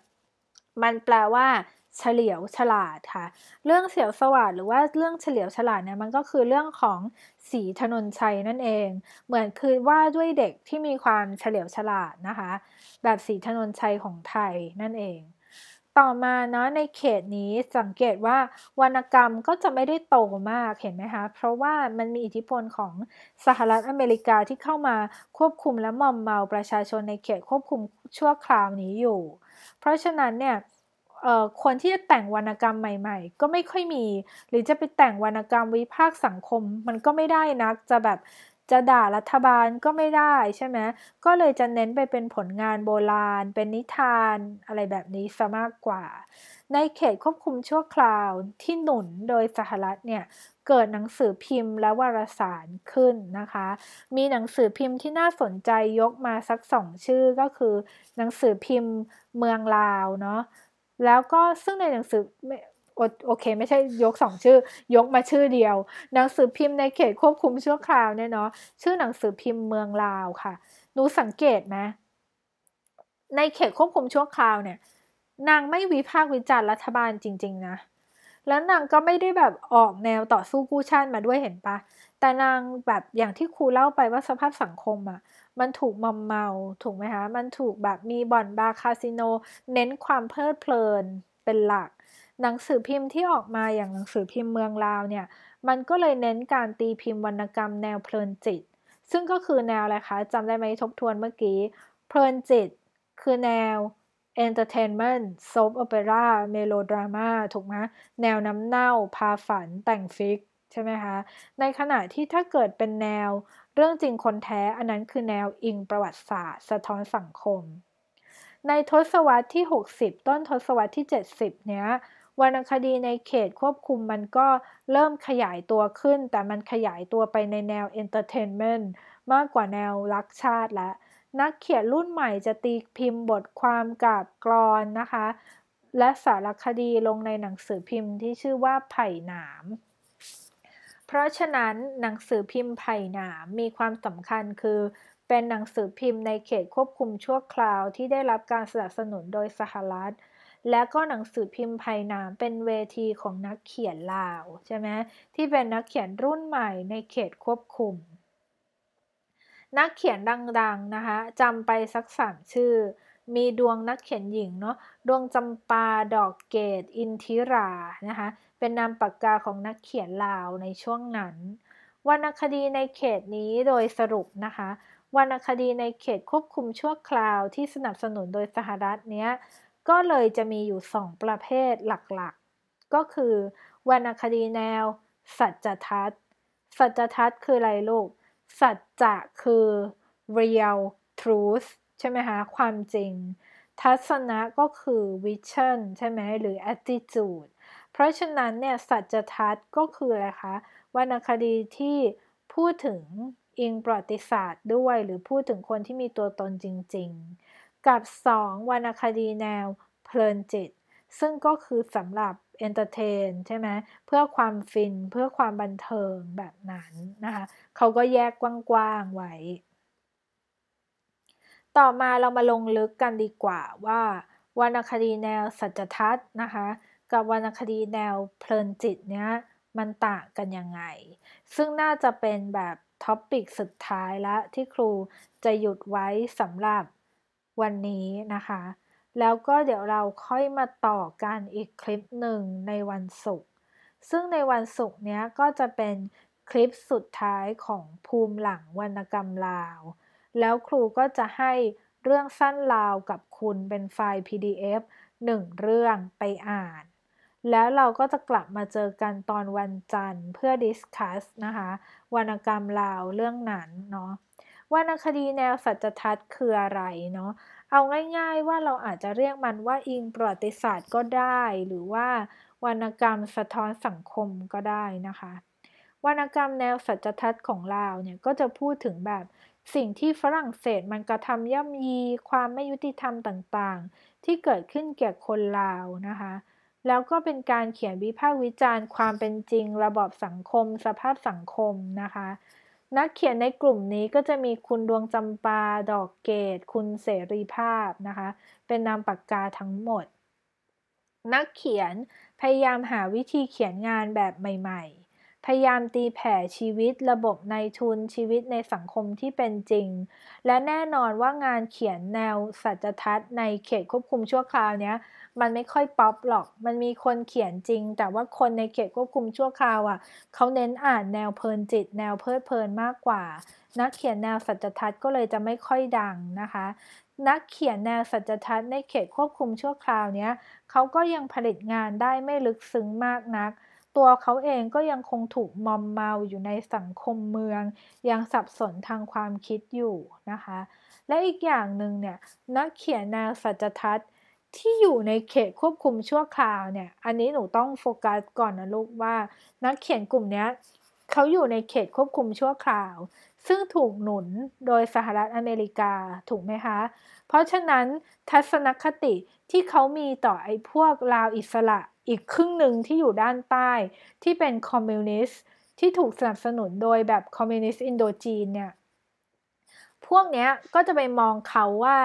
มันแปลว่าเฉลียวฉลาดค่ะ เรื่องเฉียวสวัสดหรือว่าเรื่องเฉลียวฉลาดเนี่ย มันก็คือเรื่องของสีถนนชัยนั่นเอง เหมือนคือว่าด้วยเด็กที่มีความเฉลียวฉลาดนะคะ แบบสีถนนชัยของไทยนั่นเอง ต่อมาเนาะในเขตนี้สังเกตว่าวรรณกรรมก็จะไม่ได้โตมากเห็นไหมคะเพราะว่ามันมีอิทธิพลของสหรัฐอเมริกาที่เข้ามาควบคุมและมอมเมาประชาชนในเขตควบคุมชั่วคราวนี้อยู่ เพราะฉะนั้นเนี่ยคนที่จะแต่งวรรณกรรมใหม่ๆก็ไม่ค่อยมี หรือจะไปแต่งวรรณกรรมวิพากษ์สังคมมันก็ไม่ได้นัก จะแบบจะด่ารัฐบาลก็ไม่ได้ใช่ไหมก็เลยจะเน้นไปเป็นผลงานโบราณ เป็นนิทานอะไรแบบนี้ซะมากกว่า ในเขตควบคุมชั่วคราวที่หนุนโดยสหรัฐเนี่ย เกิดหนังสือพิมพ์ และวารสารขึ้นนะคะ มีหนังสือพิมพ์ที่น่าสนใจยกมาสักสองชื่อก็คือหนังสือพิมพ์เมืองลาวเนาะแล้วก็ซึ่งในหนังสือโอเค ไม่ใช่ยกสองชื่อ ยกมาชื่อเดียว หนังสือพิมพ์ในเขตควบคุมชั่วคราวเนี่ยเนาะชื่อหนังสือพิมพ์เมืองลาวค่ะหนูสังเกตไหมในเขตควบคุมชั่วคราวเนี่ยนางไม่วิพากษ์วิจารณ์รัฐบาลจริง ๆ นะแล้วนางก็ไม่ได้แบบออกแนวต่อสู้กู้ชาติมาด้วยเห็นปะแต่นางแบบอย่างที่ครูเล่าไปว่าสภาพสังคมอะมันถูกมอมเมาถูกไหมคะ มันถูกแบบมีบ่อนบาคาสิโน เน้นความเพลิดเพลินเป็นหลัก หนังสือพิมพ์ที่ออกมาอย่างหนังสือพิมพ์เมืองลาวเนี่ย มันก็เลยเน้นการตีพิมพ์วรรณกรรมแนวเพลินจิต ซึ่งก็คือแนวอะไรคะจำได้ไหมทบทวนเมื่อกี้ เพลินจิต คือแนว entertainment soap opera melodrama ถูกไหมแนวน้ำเน่าพาฝัน แต่งฟิกใช่ไหมคะในขณะที่ถ้าเกิดเป็นแนวเรื่องจริงคนแท้อันนั้นคือแนวอิงประวัติศาสตร์สะท้อนสังคม ในทศวรรษที่ 60 ต้นทศวรรษที่ 70เนี้ยวรรณคดีในเขตควบคุมมันก็เริ่มขยายตัวขึ้น แต่มันขยายตัวไปในแนวเอนเตอร์เทนเมนต์มากกว่าแนวรักชาติและนักเขียนรุ่นใหม่จะตีพิมพ์บทความกับกรอนนะคะและสารคดีลงในหนังสือพิมพ์ที่ชื่อว่าไผ่หนามเพราะฉะนั้นหนังสือพิมพ์ไผ่หนามมีความสำคัญคือ เป็นหนังสือพิมพ์ในเขตควบคุมชั่วคราวที่ได้รับการสนับสนุนโดยสหรัฐ และก็หนังสือพิมพ์ไผ่หนามเป็นเวทีของนักเขียนลาวใช่ไหมที่เป็นนักเขียนรุ่นใหม่ในเขตควบคุม นักเขียนดังๆนะคะจำไปสักสามชื่อ มีดวงนักเขียนหญิงเนาะดวงจำปาดอกเกตอินทิรานะคะเป็นนามปากกาของนักเขียนลาวในช่วงนั้น วรรณคดีในเขตนี้โดยสรุปนะคะ วรรณคดีในเขตควบคุมชั่วคราวที่สนับสนุนโดยสหรัฐเนี้ยก็เลยจะมีอยู่สองประเภทหลัก ๆ ก็คือวรรณคดีแนว สัจทัศน์ สัจทัศน์คืออะไรลูก สัจจะคือ real truth ใช่ไหมคะ ความจริง ทัศนะก็คือ vision ใช่ไหม หรือ attitude ราะฉะนั้นเนี่ยสัจทัศน์ก็คืออะไรคะวรรณคดีที่พูดถึงอิงประวัติศาสตร์ด้วยหรือพูดถึงคนที่มีตัวตนจริงๆ กับ 2วรรณคดีแนว เพลินจิต ซึ่งก็คือสำหรับเอนเตอร์เทนใช่ไหมเพื่อความฟิน เพื่อความบันเทิงแบบนั้นนะคะเขาก็แยกกว้างๆไว้ ต่อมาเรามาลงลึกกันดีกว่าว่าวรรณคดีแนวสัจทัศน์นะคะกับวรรณคดีแนวเพลินจิตเนี้ยมันต่างกันยังไง ซึ่งน่าจะเป็นแบบท็อปปิกสุดท้ายละที่ครูจะหยุดไว้สำหรับวันนี้นะคะ แล้วก็เดี๋ยวเราค่อยมาต่อกันอีกคลิปหนึ่งในวันศุกร์ ซึ่งในวันศุกร์เนี้ยก็จะเป็นคลิปสุดท้ายของภูมิหลังวรรณกรรมลาว แล้วครูก็จะให้เรื่องสั้นลาวกับคุณเป็นไฟล์ PDF หนึ่งเรื่องไปอ่านแล้วเราก็จะกลับมาเจอกันตอนวันจันทร์เพื่อดิสคัสนะคะวรรณกรรมลาวเรื่องนั้นเนาะวรรณคดีแนวสัจทัศน์คืออะไรเนาะเอาง่ายๆ ว่าเราอาจจะเรียกมันว่าอิงประวัติศาสตร์ก็ได้ หรือว่าวรรณกรรมสะท้อนสังคมก็ได้นะคะวรรณกรรมแนวสัจทัศน์ของลาวเนี่ยก็จะพูดถึงแบบสิ่งที่ฝรั่งเศสมันกระทำย่ำยีความไม่ยุติธรรมต่างๆ ที่เกิดขึ้นแก่คนลาวนะคะแล้วก็เป็นการเขียนวิพากษ์วิจารณ์ความเป็นจริง ระบอบสังคมสภาพสังคมนะคะ นักเขียนในกลุ่มนี้ก็จะมีคุณดวงจำปา ดอกเกตคุณเสรีภาพนะคะ เป็นนามปากกาทั้งหมด นักเขียนพยายามหาวิธีเขียนงานแบบใหม่ ๆ พยายามตีแผ่ชีวิตระบบในทุนชีวิตในสังคมที่เป็นจริง และแน่นอนว่างานเขียนแนว สัจทัศน์ในเขตควบคุมชั่วคราวเนี้ยมันไม่ค่อยป๊อปหรอก มันมีคนเขียนจริง แต่ว่าคนในเขตควบคุมชั่วคราวอะ่ะเขาเน้นอ่านแนวเพลินจิต แนวเพลิดเพลินมากกว่า นักเขียนแนวสัจทัศน์ก็เลยจะไม่ค่อยดังนะคะ นักเขียนแนวสัจทัศน์ในเขตควบคุมชั่วคราวเนี้ยเขาก็ยังผลิตงานได้ไม่ลึกซึ้งมากนัก ตัวเขาเองก็ยังคงถูกมอมเมาอยู่ในสังคมเมือง ยังสับสนทางความคิดอยู่นะคะ และอีกอย่างหนึ่งเนี่ย นักเขียนแนวสัจทัศนที่อยู่ในเขตควบคุมชั่วคราวเนี่ย อันนี้หนูต้องโฟกัสก่อนนะลูกว่านักเขียนกลุ่มนี้เขาอยู่ในเขตควบคุมชั่วคราว ซึ่งถูกหนุนโดยสหรัฐอเมริกาถูกไหมคะ เพราะฉะนั้นทัศนคติที่เขามีต่อไอ้พวกลาวอิสระอีกครึ่งหนึ่งที่อยู่ด้านใต้ที่เป็นคอมมิวนิสต์ที่ถูกสนับสนุนโดยแบบคอมมิวนิสต์อินโดจีนเนี่ยพวกเนี้ยก็จะไปมองเขาว่า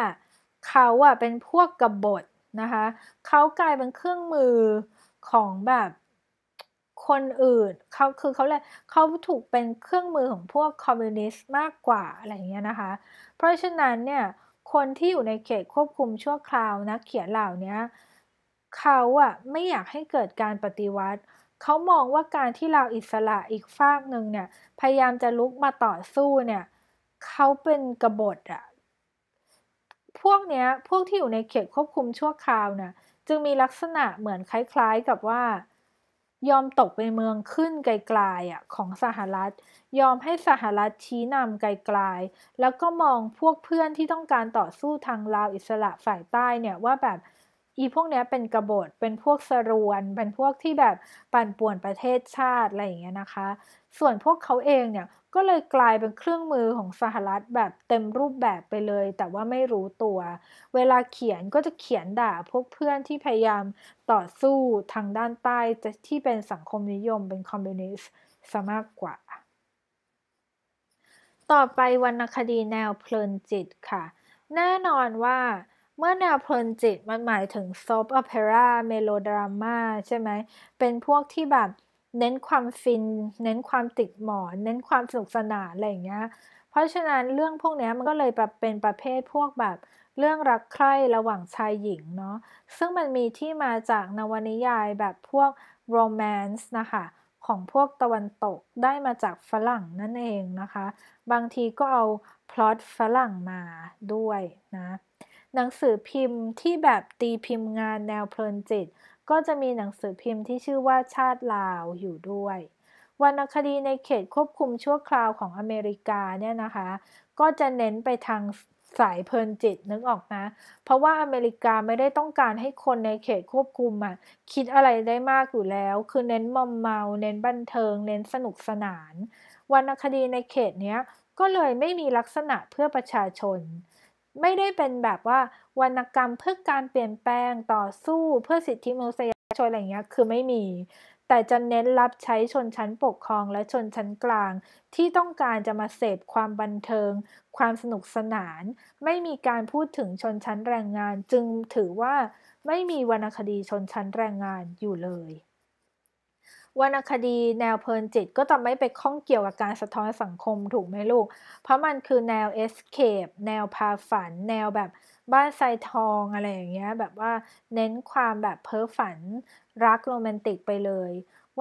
เขาอะเป็นพวกกบฏนะคะเขากลายเป็นเครื่องมือของแบบคนอื่นเขาคือเขาเลยเขาถูกเป็นเครื่องมือของพวกคอมมิวนิสต์มากกว่าอะไรเงี้ยนะคะเพราะฉะนั้นเนี่ยคนที่อยู่ในเขตควบคุมชั่วคราวนะเขียนเหล่านี้เขาอะไม่อยากให้เกิดการปฏิวัติ เขามองว่าการที่เราอิสระอีกฝากหนึ่งเนี่ยพยายามจะลุกมาต่อสู้เนี่ยเขาเป็นกบฏอะพวกเนี้ยพวกที่อยู่ในเขตควบคุมชั่วคราวนะ่ะจึงมีลักษณะเหมือนคล้าย ๆกับว่ายอมตกเป็นเมืองขึ้นไกลๆอ่ะของสหรัฐยอมให้สหรัฐชี้นำไกลๆแล้วก็มองพวกเพื่อนที่ต้องการต่อสู้ทางลาวอิสระ ฝ่ายใต้เนี่ยว่าแบบอีพวกเนี้ยเป็นกบฏเป็นพวกสรวนเป็นพวกที่แบบปั่นป่วนประเทศชาติอะไรอย่างเงี้ยนะคะ ส่วนพวกเขาเองเนี่ยก็เลยกลายเป็นเครื่องมือของสหรัฐแบบเต็มรูปแบบไปเลย แต่ว่าไม่รู้ตัว เวลาเขียนก็จะเขียนด่าพวกเพื่อนที่พยายามต่อสู้ทางด้านใต้ที่เป็นสังคมนิยมเป็นคอมมิวนิสต์ซะมากกว่า ต่อไปวรรณคดีแนวเพลินจิตค่ะ แน่นอนว่าเมื่อแนวเพลินจิตมันหมายถึงซอฟต์อเปร่าเมโลดราม่าใช่ไหม เป็นพวกที่แบบเน้นความฟิน เน้นความติดหมอน เน้นความสนุกสนานอะไรอย่างเงี้ย เพราะฉะนั้นเรื่องพวกนี้มันก็เลยแบบเป็นประเภทพวกแบบเรื่องรักใคร่ระหว่างชายหญิงเนาะ ซึ่งมันมีที่มาจากนวนิยายแบบพวกโรแมนส์นะคะของพวกตะวันตกได้มาจากฝรั่งนั่นเองนะคะ บางทีก็เอาพล็อตฝรั่งมาด้วยนะ หนังสือพิมพ์ที่แบบตีพิมพ์งานแนวเพลินจิตก็จะมีหนังสือพิมพ์ที่ชื่อว่าชาติลาวอยู่ด้วยวรรณคดีในเขตควบคุมชั่วคราว ของอเมริกาเนี่ยนะคะ ก็จะเน้นไปทางสายเพลินจิตนึกออกนะเพราะว่าอเมริกาไม่ได้ต้องการให้คนในเขตควบคุมอะคิดอะไรได้มากอยู่แล้ว คือเน้นมอมเมาเน้นบันเทิง เน้นสนุกสนานวรรณคดีในเขตเนี้ยก็เลยไม่มีลักษณะเพื่อประชาชนไม่ได้เป็นแบบว่าวรรณกรรมเพื่อการเปลี่ยนแปลงต่อสู้เพื่อสิทธิมนุษยชนอะไรเงี้ยคือไม่มี แต่จะเน้นรับใช้ชนชั้นปกครองและชนชั้นกลาง ที่ต้องการจะมาเสพความบันเทิง ความสนุกสนาน ไม่มีการพูดถึงชนชั้นแรงงานจึงถือว่าไม่มีวรรณคดีชนชั้นแรงงานอยู่เลยวรรณคดีแนวเพลินจิตก็จะไม่ไปข้องเกี่ยวกับการสะท้อนสังคมถูกไหมลูก เพราะมันคือแนวเอสเคปแนวพาฝัน แนวแบบบ้านไซทองอะไรอย่างเงี้ยแบบว่าเน้นความแบบเพ้อฝัน รักโรแมนติกไปเลย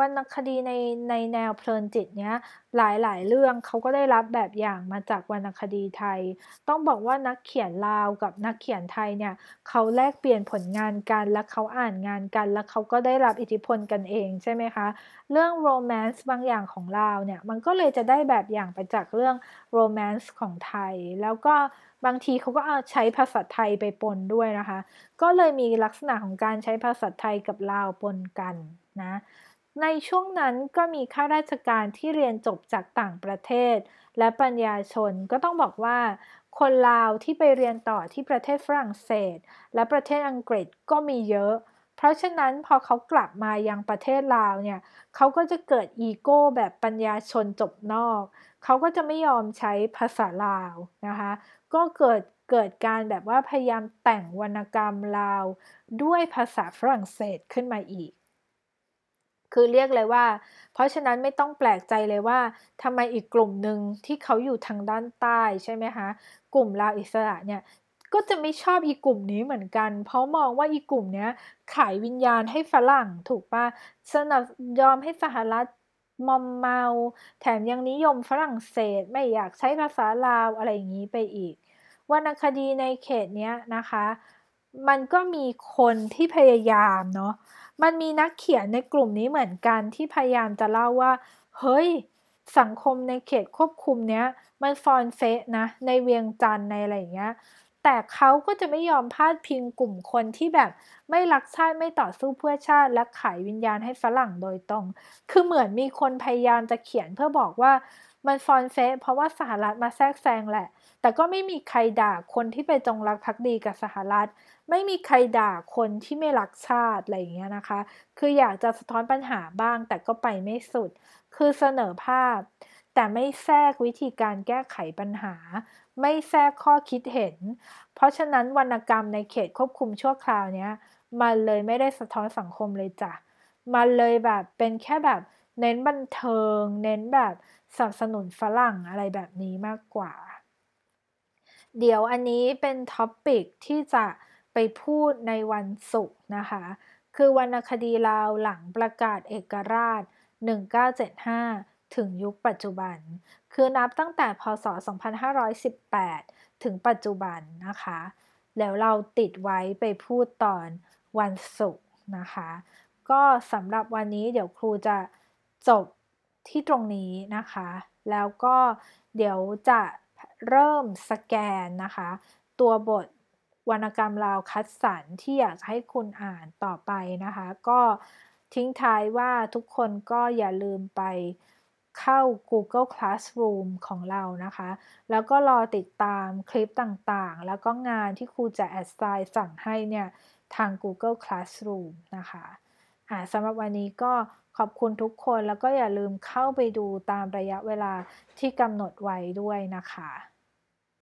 วรรณคดีในในแนวเพลินจิตเนี้ยหลายๆ เรื่องเขาก็ได้รับแบบอย่างมาจากวรรณคดีไทย ต้องบอกว่านักเขียนลาวกับนักเขียนไทยเนี่ยเขาแลกเปลี่ยนผลงานกันและเขาอ่านงานกันแล้วเขาก็ได้รับอิทธิพลกันเองใช่ไหมคะ เรื่องโรแมนต์บางอย่างของลาวเนี่ยมันก็เลยจะได้แบบอย่างไปจากเรื่องโรแมนต์ของไทยแล้วก็บางทีเขาก็เอาใช้ภาษาไทยไปปนด้วยนะคะ ก็เลยมีลักษณะของการใช้ภาษาไทยกับลาวปนกันนะในช่วงนั้นก็มีข้าราชการที่เรียนจบจากต่างประเทศและปัญญาชนก็ต้องบอกว่า คนลาวที่ไปเรียนต่อที่ประเทศฝรั่งเศส และประเทศอังกฤษก็มีเยอะ เพราะฉะนั้นพอเขากลับมายังประเทศลาวเนี่ยเขาก็จะเกิดอีโก้แบบปัญญาชนจบนอก เขาก็จะไม่ยอมใช้ภาษาลาวนะคะก็เกิดเกิดการแบบว่าพยายามแต่งวรรณกรรมลาว ด้วยภาษาฝรั่งเศสขึ้นมาอีกคือเรียกเลยว่า เพราะฉะนั้นไม่ต้องแปลกใจเลยว่าทำไมอีกกลุ่มหนึ่งที่เขาอยู่ทางด้านใต้ใช่ไหมคะกลุ่มลาวอิสระเนี่ยก็จะไม่ชอบอีกลุ่มนี้เหมือนกัน เพราะมองว่าอีกลุ่มเนี้ยขายวิญญาณให้ฝรั่งถูกปะสนับยอมให้สหรัฐมอมเมา แถมยังนิยมฝรั่งเศส ไม่อยากใช้ภาษาลาวอะไรอย่างนี้ไปอีกวรรณคดีในเขตเนี้ยนะคะ มันก็มีคนที่พยายามเนาะมันมีนักเขียนในกลุ่มนี้เหมือนกันที่พยายามจะเล่าว่า เฮ้ย สังคมในเขตควบคุมเนี้ยมันฟอนเฟะนะในเวียงจันในอะไรอย่างเงี้ยแต่เขาก็จะไม่ยอมพาดพิงกลุ่มคนที่แบบไม่รักชาติไม่ต่อสู้เพื่อชาติและขายวิญญาณให้ฝรั่งโดยตรงคือเหมือนมีคนพยายามจะเขียนเพื่อบอกว่ามันฟอนเซะเพราะว่าสหรัฐมาแทรกแซงแหละ แต่ก็ไม่มีใครด่าคนที่ไปจงรักภักดีกับสหรัฐ ไม่มีใครด่าคนที่ไม่รักชาติ อะไรอย่างเงี้ยนะคะ คืออยากจะสะท้อนปัญหาบ้างแต่ก็ไปไม่สุด คือเสนอภาพ แต่ไม่แทรกวิธีการแก้ไขปัญหา ไม่แทรกข้อคิดเห็น เพราะฉะนั้นวรรณกรรมในเขตควบคุมชั่วคราวเนี้ย มันเลยไม่ได้สะท้อนสังคมเลยจ้ะ มันเลยแบบเป็นแค่แบบเน้นบันเทิง เน้นแบบสนับสนุนฝรั่งอะไรแบบนี้มากกว่า เดี๋ยวอันนี้เป็นท็อปปิกที่จะไปพูดในวันศุกร์นะคะ คือวรรณคดีลาวหลังประกาศเอกราช 1975 ถึงยุคปัจจุบัน คือนับตั้งแต่พศ 2518 ถึงปัจจุบันนะคะ แล้วเราติดไว้ไปพูดตอนวันศุกร์นะคะ ก็สำหรับวันนี้เดี๋ยวครูจะจบที่ตรงนี้นะคะ แล้วก็เดี๋ยวจะเริ่มสแกนนะคะ ตัวบทวรรณกรรมลาวคัดสรรที่อยากให้คุณอ่านต่อไปนะคะ ก็ทิ้งท้ายว่าทุกคนก็อย่าลืมไปเข้า Google Classroom ของเรานะคะ แล้วก็รอติดตามคลิปต่างๆ แล้วก็งานที่ครูจะแอดไซน์สั่งให้เนี่ยทาง Google Classroom นะคะค่ะสำหรับวันนี้ก็ขอบคุณทุกคนแล้วก็อย่าลืมเข้าไปดูตามระยะเวลาที่กำหนดไว้ด้วยนะคะ